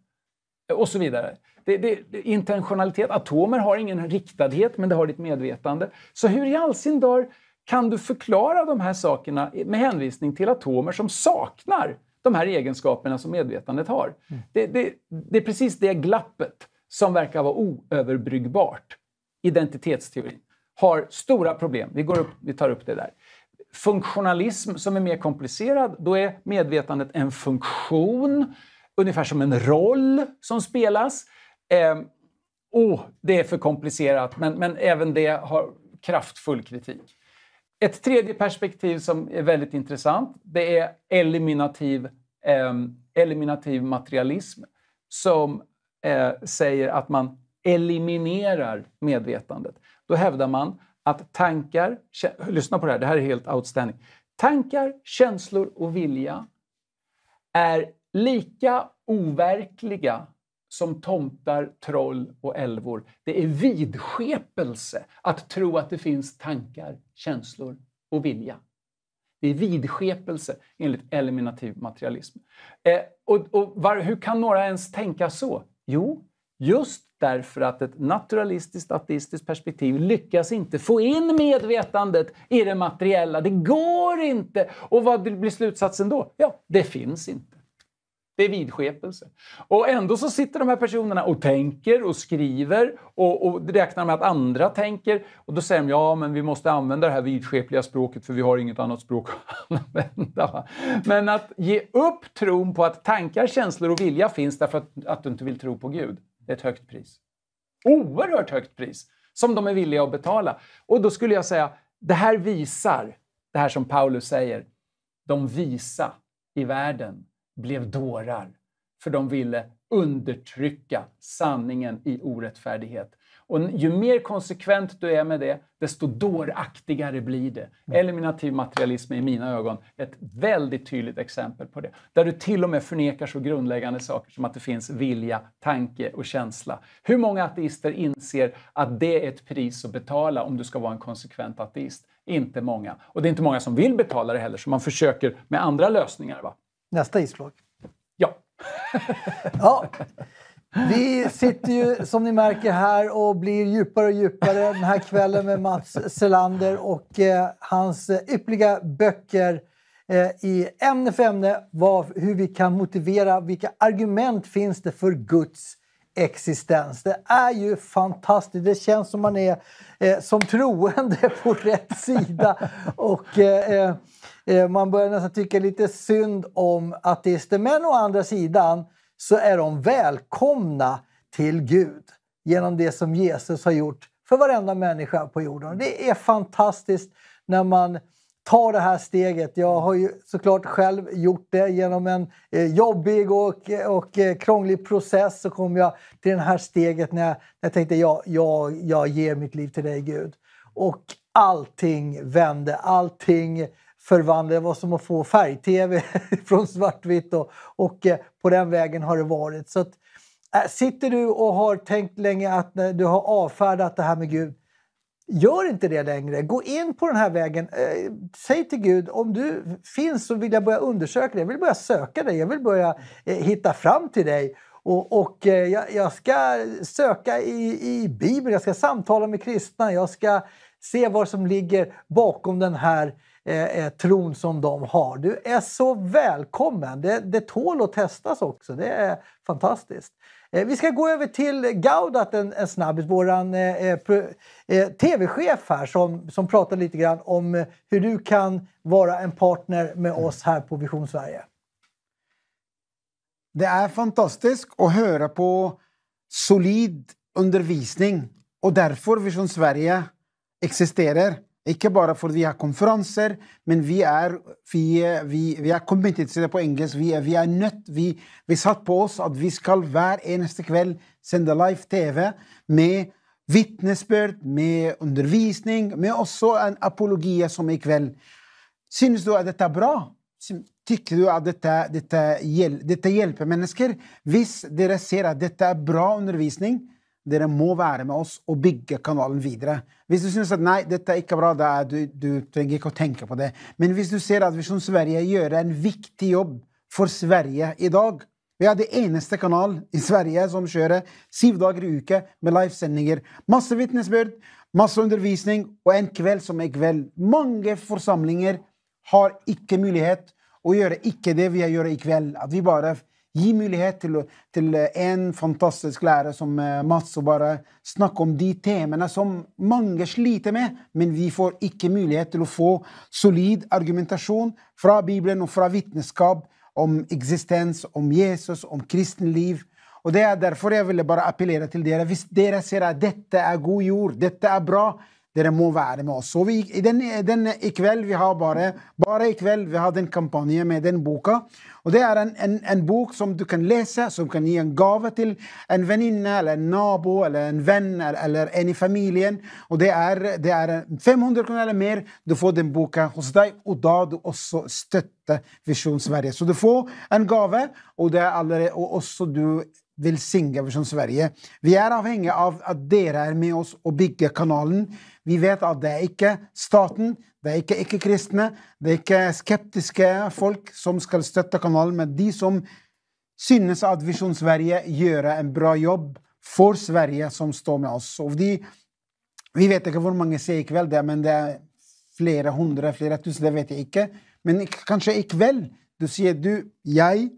Eh, och så vidare. Det, det, intentionalitet, atomer har ingen riktadhet men det har ditt medvetande. Så hur i all sin dar kan du förklara de här sakerna med hänvisning till atomer som saknar de här egenskaperna som medvetandet har? Mm. Det, det, det är precis det glappet som verkar vara oöverbryggbart. Identitetsteorin har stora problem. Vi, går upp, vi tar upp det där. Funktionalism som är mer komplicerad, då är medvetandet en funktion, ungefär som en roll som spelas. Eh, oh, det är för komplicerat, men, men även det har kraftfull kritik. Ett tredje perspektiv som är väldigt intressant det är eliminativ, eh, eliminativ materialism som eh, säger att man eliminerar medvetandet. Då hävdar man att tankar, lyssna på det här, det här är helt outstanding. Tankar, känslor och vilja är lika overkliga som tomtar, troll och älvor. Det är vidskepelse att tro att det finns tankar, känslor och vilja. Det är vidskepelse enligt eliminativ materialism. Eh, och, och var, hur kan några ens tänka så? Jo, just därför att ett naturalistiskt ateistiskt perspektiv lyckas inte få in medvetandet i det materiella. Det går inte! Och vad blir slutsatsen då? Ja, det finns inte. Det är vidskepelse. Och ändå så sitter de här personerna och tänker och skriver och, och räknar med att andra tänker. Och då säger de ja, men vi måste använda det här vidskepliga språket för vi har inget annat språk att använda. Men att ge upp tron på att tankar, känslor och vilja finns därför att, att du inte vill tro på Gud, det är ett högt pris. Oerhört högt pris som de är villiga att betala. Och då skulle jag säga, det här visar, det här som Paulus säger, de visa i världen blev dårar, för de ville undertrycka sanningen i orättfärdighet. Och ju mer konsekvent du är med det, desto dåraktigare blir det. Mm. Eliminativ materialism är i mina ögon ett väldigt tydligt exempel på det. Där du till och med förnekar så grundläggande saker som att det finns vilja, tanke och känsla. Hur många ateister inser att det är ett pris att betala om du ska vara en konsekvent ateist? Inte många. Och det är inte många som vill betala det heller, så man försöker med andra lösningar. Va? Nästa isflak? Ja. ja. Vi sitter ju som ni märker här och blir djupare och djupare den här kvällen med Mats Selander och eh, hans eh, ypperliga böcker eh, i ämne för ämne vad, hur vi kan motivera, vilka argument finns det för Guds existens. Det är ju fantastiskt. Det känns som man är eh, som troende på rätt sida. Och, eh, eh, Eh, man börjar nästan tycka lite synd om ateister. Men å andra sidan så är de välkomna till Gud genom det som Jesus har gjort för varenda människa på jorden. Det är fantastiskt när man tar det här steget. Jag har ju såklart själv gjort det genom en eh, jobbig och, och eh, krånglig process så kom jag till det här steget när jag, när jag tänkte ja, jag, jag ger mitt liv till dig Gud. Och allting vände, allting förvandla, det var som att få färg-tv från svartvitt och, och eh, på den vägen har det varit. Så att, eh, Sitter du och har tänkt länge att eh, du har avfärdat det här med Gud, gör inte det längre. Gå in på den här vägen. Säg till Gud, om du finns så vill jag börja undersöka dig, jag vill börja söka dig, jag vill börja hitta fram till dig. Och, och jag, jag, ska söka i, i Bibeln, jag ska samtala med kristna, jag ska se vad som ligger bakom den här Eh, eh, tron som de har. Du är så välkommen! Det, det tål att testas också. Det är fantastiskt. Eh, vi ska gå över till Gaudat en, en snabbis, vår eh, eh, eh, tv-chef här som, som pratar lite grann om hur du kan vara en partner med mm. oss här på Vision Sverige. Det är fantastiskt att höra på solid undervisning och därför Vision Sverige existerar. Inte bara för att vi har konferenser, men vi är... vi, vi, vi er committed, sier det på engelsk. Vi er, vi er nødt vi, vi satt på oss att vi ska hver eneste kveld sende live TV med vitnesbyrd, med undervisning, med også en apologi som ikväll. Syns Synes du at dette er bra? Tycker du att dette, dette, hjel, dette hjelper mennesker? Hvis ser att dette är bra undervisning, Dere må være med oss og bygge kanalen videre. Hvis du syns at nei, dette er ikke bra, da er du, du trenger ikke å tenke på det. Men hvis du ser at Visjon Sverige gjør en viktig jobb for Sverige i dag Vi er det eneste kanal i Sverige som kjører syv dager i uke med livesendinger. Masse vitnesbyrd, masse undervisning og en kveld som en kveld. Mange forsamlinger har ikke mulighet å gjøre ikke det vi gjør i kveld. At vi bare Ge möjlighet till til eh, en fantastisk lärare som eh, Mats, og bara snacka om de teman som många sliter med, men vi får inte möjlighet till att få solid argumentation från Bibeln och fra vitneskap om existens, om Jesus, om kristenliv. Og Det är därför jag ville bare appellere til dere. Hvis dere ser att detta är god jord, dette er bra, det må vara med oss. Så vi, den, den ikväll, vi har bara, bara ikväll, vi har den kampanjen med den boken. Och det är en, en, en bok som du kan läsa, som kan ge en gåva till en väninna, eller en nabo, eller en vän eller, eller en i familjen. Och det är, det är 500 kronor eller mer, du får den boken hos dig och då du också stöttar Vision Sverige. Så du får en gåva och, det är alldeles, och också du välsignelse från Sverige. Vi är avhängiga av att dera är med oss och bygger kanalen. Vi vet att det är icke staten, det är inte icke-kristna, det är inte skeptiska folk som ska stötta kanalen, men de som synes att Vision Sverige gör en bra jobb för Sverige som står med oss. Och de, vi vet inte hur många ser ikväll, det, men det är flera hundra, flera tusen, det vet jag inte. Men kanske ikväll, du säger du, jag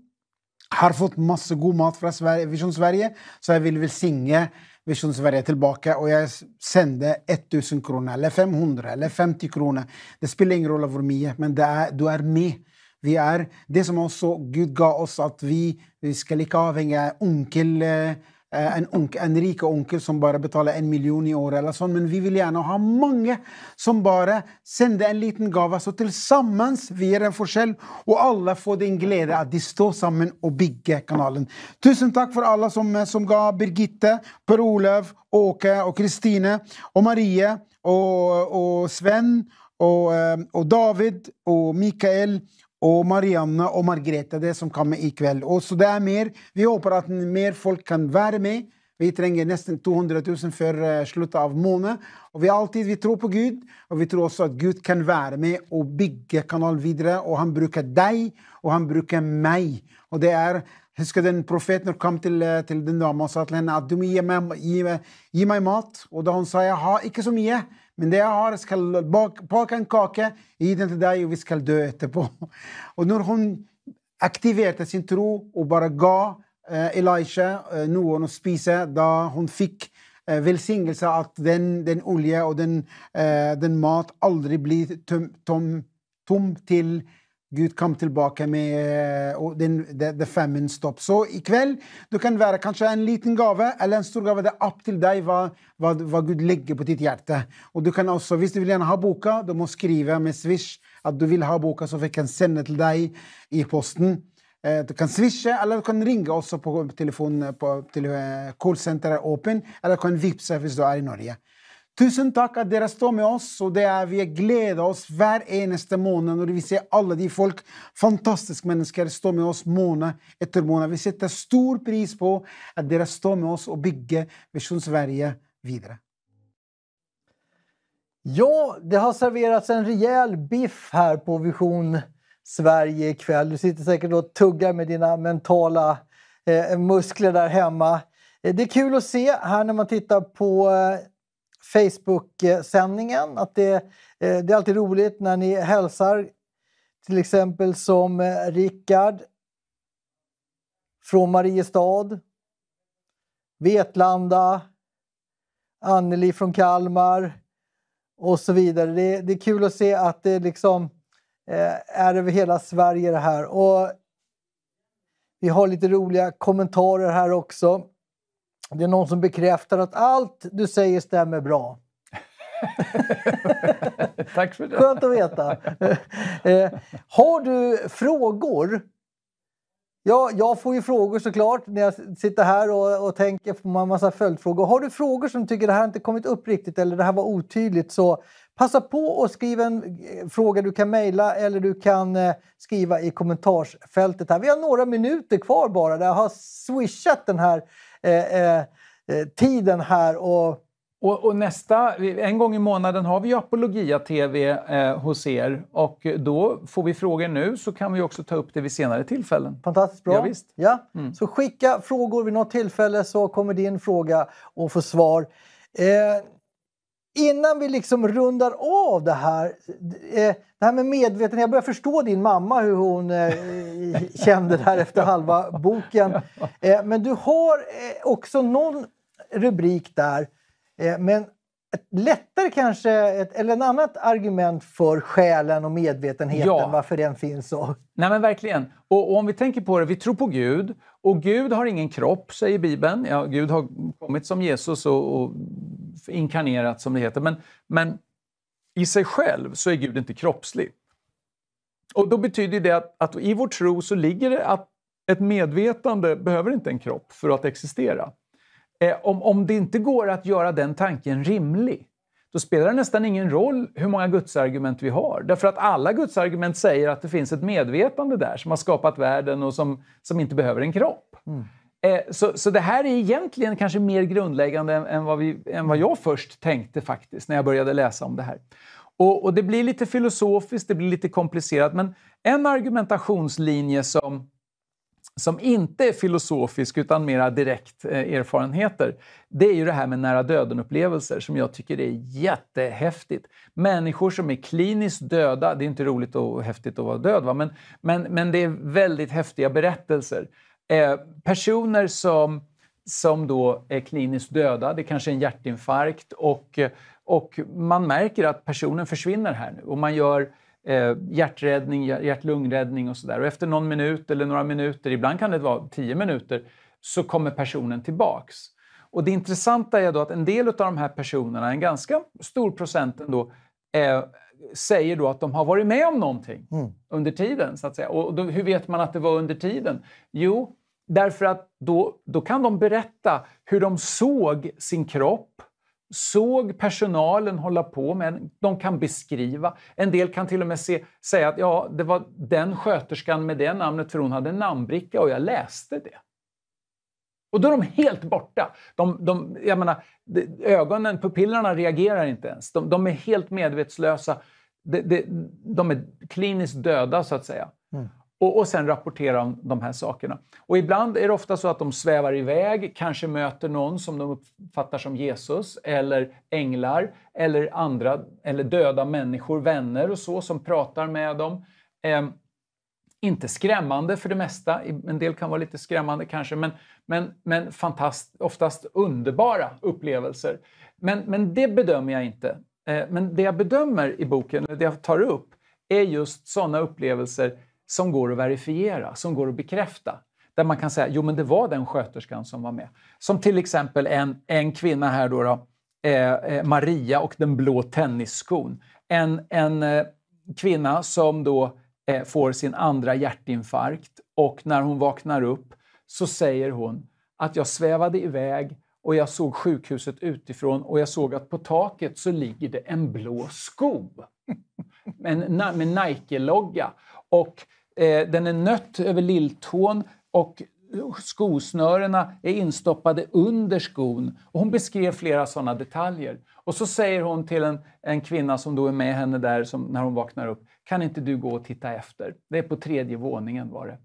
har fått massa god mat från Sverige, Visjon Sverige, så jeg vil velsigne Visjon Sverige tilbake. Og jeg sender 1000 kroner, eller 500, eller 50 kronor. Det spelar ingen roll hur mycket, men er, du är med. Vi er det som også Gud gav oss, att vi, vi ska ikke avhenge av onkel. Eh, Eh, en, onke, en rik onkel som bara betalar en miljon i år eller sånt. Men vi vill gärna ha många som bara sänder en liten gåva. Så tillsammans vi gör en skillnad, och alla får den glädje att de står samman och bygger kanalen. Tusen tack för alla som, eh, som gav. Birgitte, Per-Olof, Åke och Kristine och Maria och, och Sven och, eh, och David och Mikael och Marianne och Margrethe det som kommer ikväll. Och så det är mer. Vi hoppas att mer folk kan vara med. Vi tränger nästan 200 000 för eh, slutet av månaden. Och vi, alltid, vi tror på Gud och vi tror också att Gud kan vara med och bygga kanal vidare. Och han brukar dig och han brukar mig. Och det är, huskar den profeten kom till, eh, till den damen och sa till henne att du ge mig, ge, mig, ge mig mat. Och då hon sa jag har inte så mycket. Men det jag har, skal bake baka en kaka, ge den till dig och vi ska dø etterpå. Og När hon aktiverade sin tro och bare ga eh, Elisha eh, noen å spise da hun fikk eh, velsignelse at den, den olje og den, eh, den mat aldri blir tom, tom, tom til Gud kom tillbaka med eh, och den, the, the famine stopp. Så ikväll du kan vara kanske en liten gåva eller en stor gåva. Det är upp till dig vad, vad, vad Gud lägger på ditt hjärta. Och du kan också, visst du vill gärna ha boka, du måste skriva med Swish att du vill ha boka så vi kan sända till dig i posten. Eh, du kan swisha eller du kan ringa också på telefon på till, eh, callcenter är öppen eller du kan vipsa om du är i Norge. Tusen tack att ni står med oss. Och det är, vi gläder oss var eneste månad. Och vi ser alla de folk, fantastiska människor, stå med oss månad efter månad. Vi sätter stor pris på att ni står med oss och bygger Vision Sverige vidare. Ja, det har serverats en rejäl biff här på Vision Sverige ikväll. Du sitter säkert och tuggar med dina mentala eh, muskler där hemma. Eh, det är kul att se här när man tittar på eh, Facebook-sändningen. Att det, eh, det är alltid roligt när ni hälsar, till exempel som eh, Rickard från Mariestad, Vetlanda, Anneli från Kalmar och så vidare. Det, det är kul att se att det liksom eh, är över hela Sverige det här. Och vi har lite roliga kommentarer här också det är någon som bekräftar att allt du säger stämmer bra. Tack för det. Skönt att veta. eh, har du frågor? Ja, jag får ju frågor såklart när jag sitter här och, och tänker på en massa följdfrågor. Har du frågor som tycker det här inte kommit upp riktigt eller det här var otydligt så passa på och skriv en eh, fråga du kan mejla eller du kan eh, skriva i kommentarsfältet. här. Vi har några minuter kvar bara jag har swishat den här Eh, eh, eh, tiden här. Och, och, och, nästa, en gång i månaden har vi ju Apologia-TV eh, hos er och då får vi frågor nu så kan vi också ta upp det vid senare tillfällen. Fantastiskt bra. Ja, visst. ja. Mm. Så skicka frågor vid något tillfälle så kommer din fråga att få svar. Eh, innan vi liksom rundar av det här, eh, det här med medvetenhet. Jag börjar förstå din mamma, hur hon eh, kände det här efter halva boken. Eh, men du har också någon rubrik där, men lättare kanske, ett, eller en annat argument för själen och medvetenheten, ja. varför den finns. Och... Nej men verkligen. Och, och, om vi tänker på det, vi tror på Gud och Gud har ingen kropp, säger Bibeln. Ja, Gud har kommit som Jesus och, och inkarnerat som det heter. Men, men i sig själv så är Gud inte kroppslig. Och då betyder det att, att i vår tro så ligger det att ett medvetande behöver inte en kropp för att existera. Eh, om, om det inte går att göra den tanken rimlig, då spelar det nästan ingen roll hur många gudsargument vi har. Därför att alla gudsargument säger att det finns ett medvetande där som har skapat världen och som, som inte behöver en kropp. Mm. Eh, så, så det här är egentligen kanske mer grundläggande än vad, vi, än vad jag först tänkte faktiskt när jag började läsa om det här. Och, och, det blir lite filosofiskt, det blir lite komplicerat, men en argumentationslinje som, som inte är filosofisk utan mera direkt eh, erfarenheter, det är ju det här med nära döden-upplevelser som jag tycker är jättehäftigt. Människor som är kliniskt döda, det är inte roligt och häftigt att vara död, va? men, men, men det är väldigt häftiga berättelser Eh, personer som, som då är kliniskt döda, det kanske är en hjärtinfarkt och, och man märker att personen försvinner här nu och man gör eh, hjärträddning, hjärt-lungräddning och sådär. Och efter någon minut eller några minuter, ibland kan det vara tio minuter, så kommer personen tillbaks. Och det intressanta är då att en del av de här personerna, en ganska stor procent ändå, eh, säger då att de har varit med om någonting mm. under tiden. Så att säga. Och då, hur vet man att det var under tiden? Jo, Därför att då, då kan de berätta hur de såg sin kropp, såg personalen hålla på med De kan beskriva. En del kan till och med se, säga att ja, det var den sköterskan med det namnet för hon hade en namnbricka och jag läste det. Och då är de helt borta. De, de, menar, ögonen, pupillerna reagerar inte ens. De, de är helt medvetslösa. De, de, är kliniskt döda, så att säga. Mm och, och sen rapportera om de här sakerna. Och ibland är det ofta så att de svävar iväg, kanske möter någon som de uppfattar som Jesus eller änglar eller andra eller döda människor, vänner och så, som pratar med dem. Eh, inte skrämmande för det mesta, en del kan vara lite skrämmande kanske, men, men, men fantast, oftast underbara upplevelser. Men, men det bedömer jag inte. Eh, men det jag bedömer i boken, det jag tar upp, är just sådana upplevelser som går att verifiera, som går att bekräfta. Där man kan säga jo men det var den sköterskan som var med. Som till exempel en, en kvinna här då, då eh, eh Maria och den blå tennisskon. En, en eh, kvinna som då eh, får sin andra hjärtinfarkt och när hon vaknar upp så säger hon att jag svävade iväg och jag såg sjukhuset utifrån och jag såg att på taket så ligger det en blå sko med, med Nike-logga. Och Eh, den är nött över lilltån och skosnörena är instoppade under skon. Och hon beskrev flera sådana detaljer. Och så säger hon till en, en kvinna som då är med henne där som, när hon vaknar upp. Kan inte du gå och titta efter? Det är på tredje våningen var det.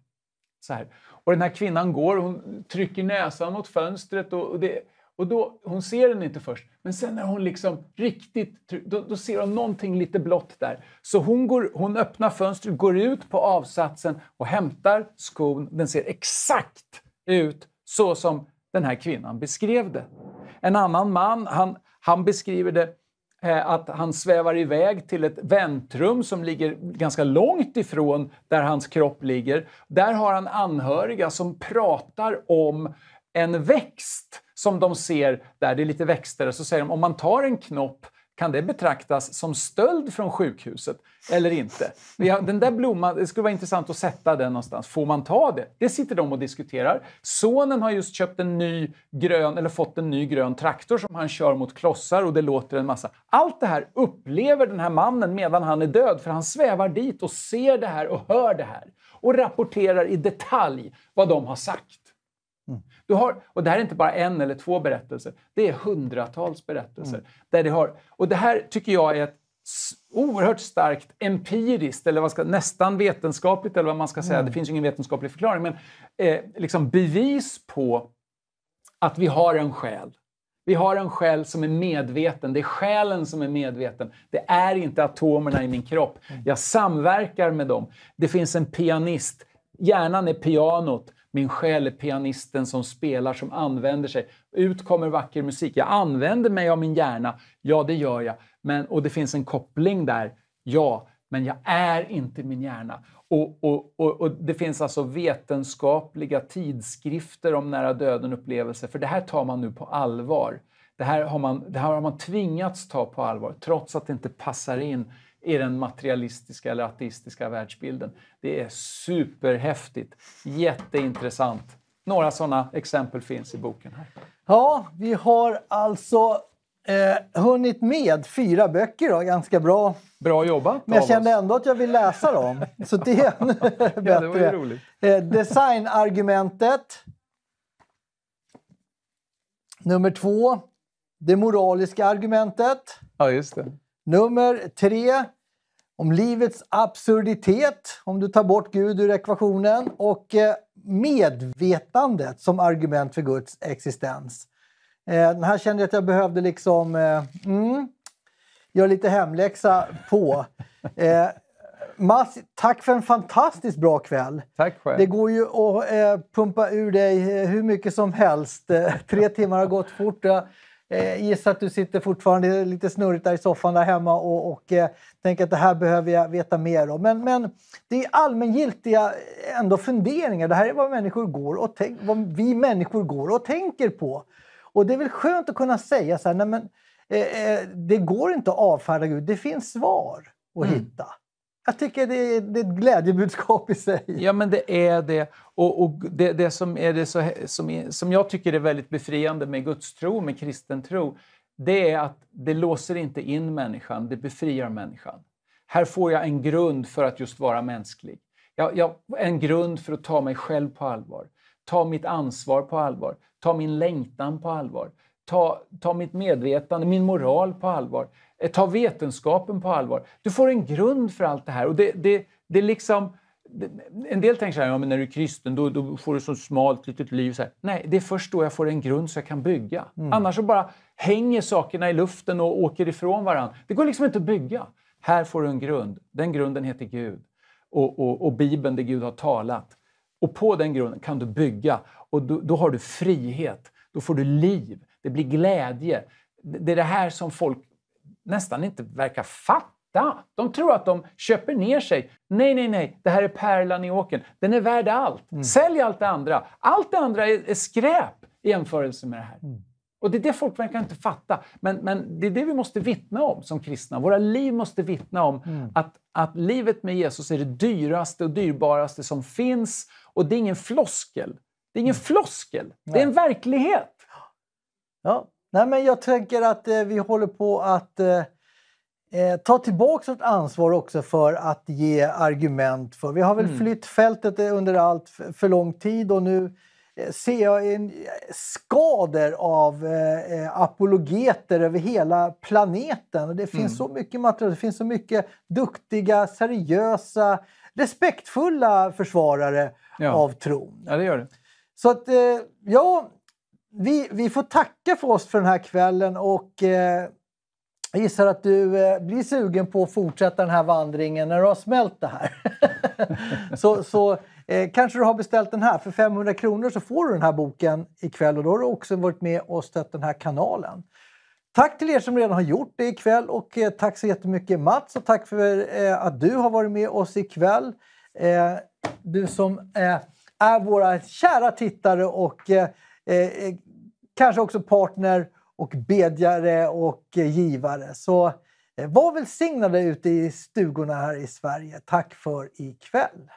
Så här. Och den här kvinnan går, hon trycker näsan mot fönstret och det, och då, hon ser den inte först, men sen när hon liksom riktigt... Då, då ser hon någonting lite blått där. Så hon, går, hon öppnar fönstret, går ut på avsatsen och hämtar skon. Den ser exakt ut så som den här kvinnan beskrev det. En annan man, han, han beskriver det eh, att han svävar iväg till ett väntrum som ligger ganska långt ifrån där hans kropp ligger. Där har han anhöriga som pratar om en växt som de ser där, det är lite växter, och så säger de om man tar en knopp kan det betraktas som stöld från sjukhuset eller inte? Den där blomman, det skulle vara intressant att sätta den någonstans. Får man ta det? Det sitter de och diskuterar. Sonen har just köpt en ny grön, eller fått en ny grön traktor som han kör mot klossar och det låter en massa. Allt det här upplever den här mannen medan han är död för han svävar dit och ser det här och hör det här och rapporterar i detalj vad de har sagt. Mm. Du har, och det här är inte bara en eller två berättelser, det är hundratals berättelser. Mm. Där det har, och det här tycker jag är ett oerhört starkt empiriskt, eller vad ska, nästan vetenskapligt, eller vad man ska säga, mm. det finns ju ingen vetenskaplig förklaring, men eh, liksom bevis på att vi har en själ. Vi har en själ som är medveten. Det är själen som är medveten. Det är inte atomerna i min kropp. Mm. Jag samverkar med dem. Det finns en pianist. Hjärnan är pianot. Min själ är pianisten som spelar, som använder sig. Ut kommer vacker musik. Jag använder mig av min hjärna. Ja, det gör jag. Men, och det finns en koppling där. Ja, men jag är inte min hjärna. Och, och, och, och, Det finns alltså vetenskapliga tidskrifter om nära döden-upplevelser, för det här tar man nu på allvar. Det här, har man, det här har man tvingats ta på allvar, trots att det inte passar in i den materialistiska eller ateistiska världsbilden. Det är superhäftigt, jätteintressant. Några sådana exempel finns i boken. här. Ja, vi har alltså eh, hunnit med fyra böcker. Då, ganska bra. Bra jobbat Men jag kände ändå att jag vill läsa dem. Så det är ännu bättre. Ja, eh, designargumentet. Nummer två, det moraliska argumentet. Ja, just det. Nummer tre, om livets absurditet, om du tar bort Gud ur ekvationen, och eh, medvetandet som argument för Guds existens. Eh, den här kände jag att jag behövde liksom eh, mm, göra lite hemläxa på. Mass, tack för en fantastiskt bra kväll. Tack själv. Det går ju att eh, pumpa ur dig hur mycket som helst. Tre timmar har gått fort eh, gissar att du sitter fortfarande lite snurrigt där i soffan där hemma och, och eh, tänker att det här behöver jag veta mer om. Men, men det är allmängiltiga eh, ändå funderingar. Det här är vad, människor går och tänk, vad vi människor går och tänker på. Och det är väl skönt att kunna säga så här, nej men eh, eh det går inte att avfärda Gud, det finns svar att mm. hitta. Jag tycker det är, det är ett glädjebudskap i sig. Ja, men det är det. Och, och det, det, som, är det så, som, som jag tycker är väldigt befriande med Guds tro, med kristen tro, det är att det låser inte in människan, det befriar människan. Här får jag en grund för att just vara mänsklig. Jag, jag, en grund för att ta mig själv på allvar, ta mitt ansvar på allvar, ta min längtan på allvar, ta, ta mitt medvetande, min moral på allvar. Eh, ta vetenskapen på allvar. Du får en grund för allt det här. Och det, det, det liksom... En del tänker så här, ja, men när du är kristen då, då får du så smalt litet liv. Så här. Nej, det är först då jag får en grund så jag kan bygga. Mm. Annars så bara hänger sakerna i luften och åker ifrån varandra. Det går liksom inte att bygga. Här får du en grund. Den grunden heter Gud och, och, och Bibeln där Gud har talat. Och på den grunden kan du bygga och då, då har du frihet. Då får du liv. Det blir glädje. Det är det här som folk nästan inte verkar fatta. De tror att de köper ner sig. Nej, nej, nej, det här är pärlan i åkern. Den är värd allt. Mm. Sälj allt det andra. Allt det andra är, är skräp i jämförelse med det här. Mm. Och det är det folk verkar inte fatta. Men, men det är det vi måste vittna om som kristna. Våra liv måste vittna om mm. att, att livet med Jesus är det dyraste och dyrbaraste som finns. Och det är ingen floskel. Det är ingen mm. floskel, det är en verklighet. Ja, Nej, men jag tänker att eh, vi håller på att eh, eh, ta tillbaka vårt ansvar också för att ge argument för. Vi har väl mm. flytt fältet eh, under allt för, för lång tid och nu eh, ser jag en skader av eh, apologeter över hela planeten. det finns mm. så mycket material, det finns så mycket duktiga, seriösa, respektfulla försvarare ja. av tron. Ja, det gör det. Så att, eh, ja, vi, vi får tacka för oss för den här kvällen och eh, jag gissar att du eh, blir sugen på att fortsätta den här vandringen när du har smält det här. så så eh, kanske du har beställt den här. För 500 kronor så får du den här boken ikväll och då har du också varit med och stött den här kanalen. Tack till er som redan har gjort det ikväll och eh, tack så jättemycket Mats och tack för eh, att du har varit med oss ikväll. Eh, du som eh, är våra kära tittare och eh, eh kanske också partner och bedjare och eh, givare. Så eh, var välsignade ute i stugorna här i Sverige. Tack för ikväll!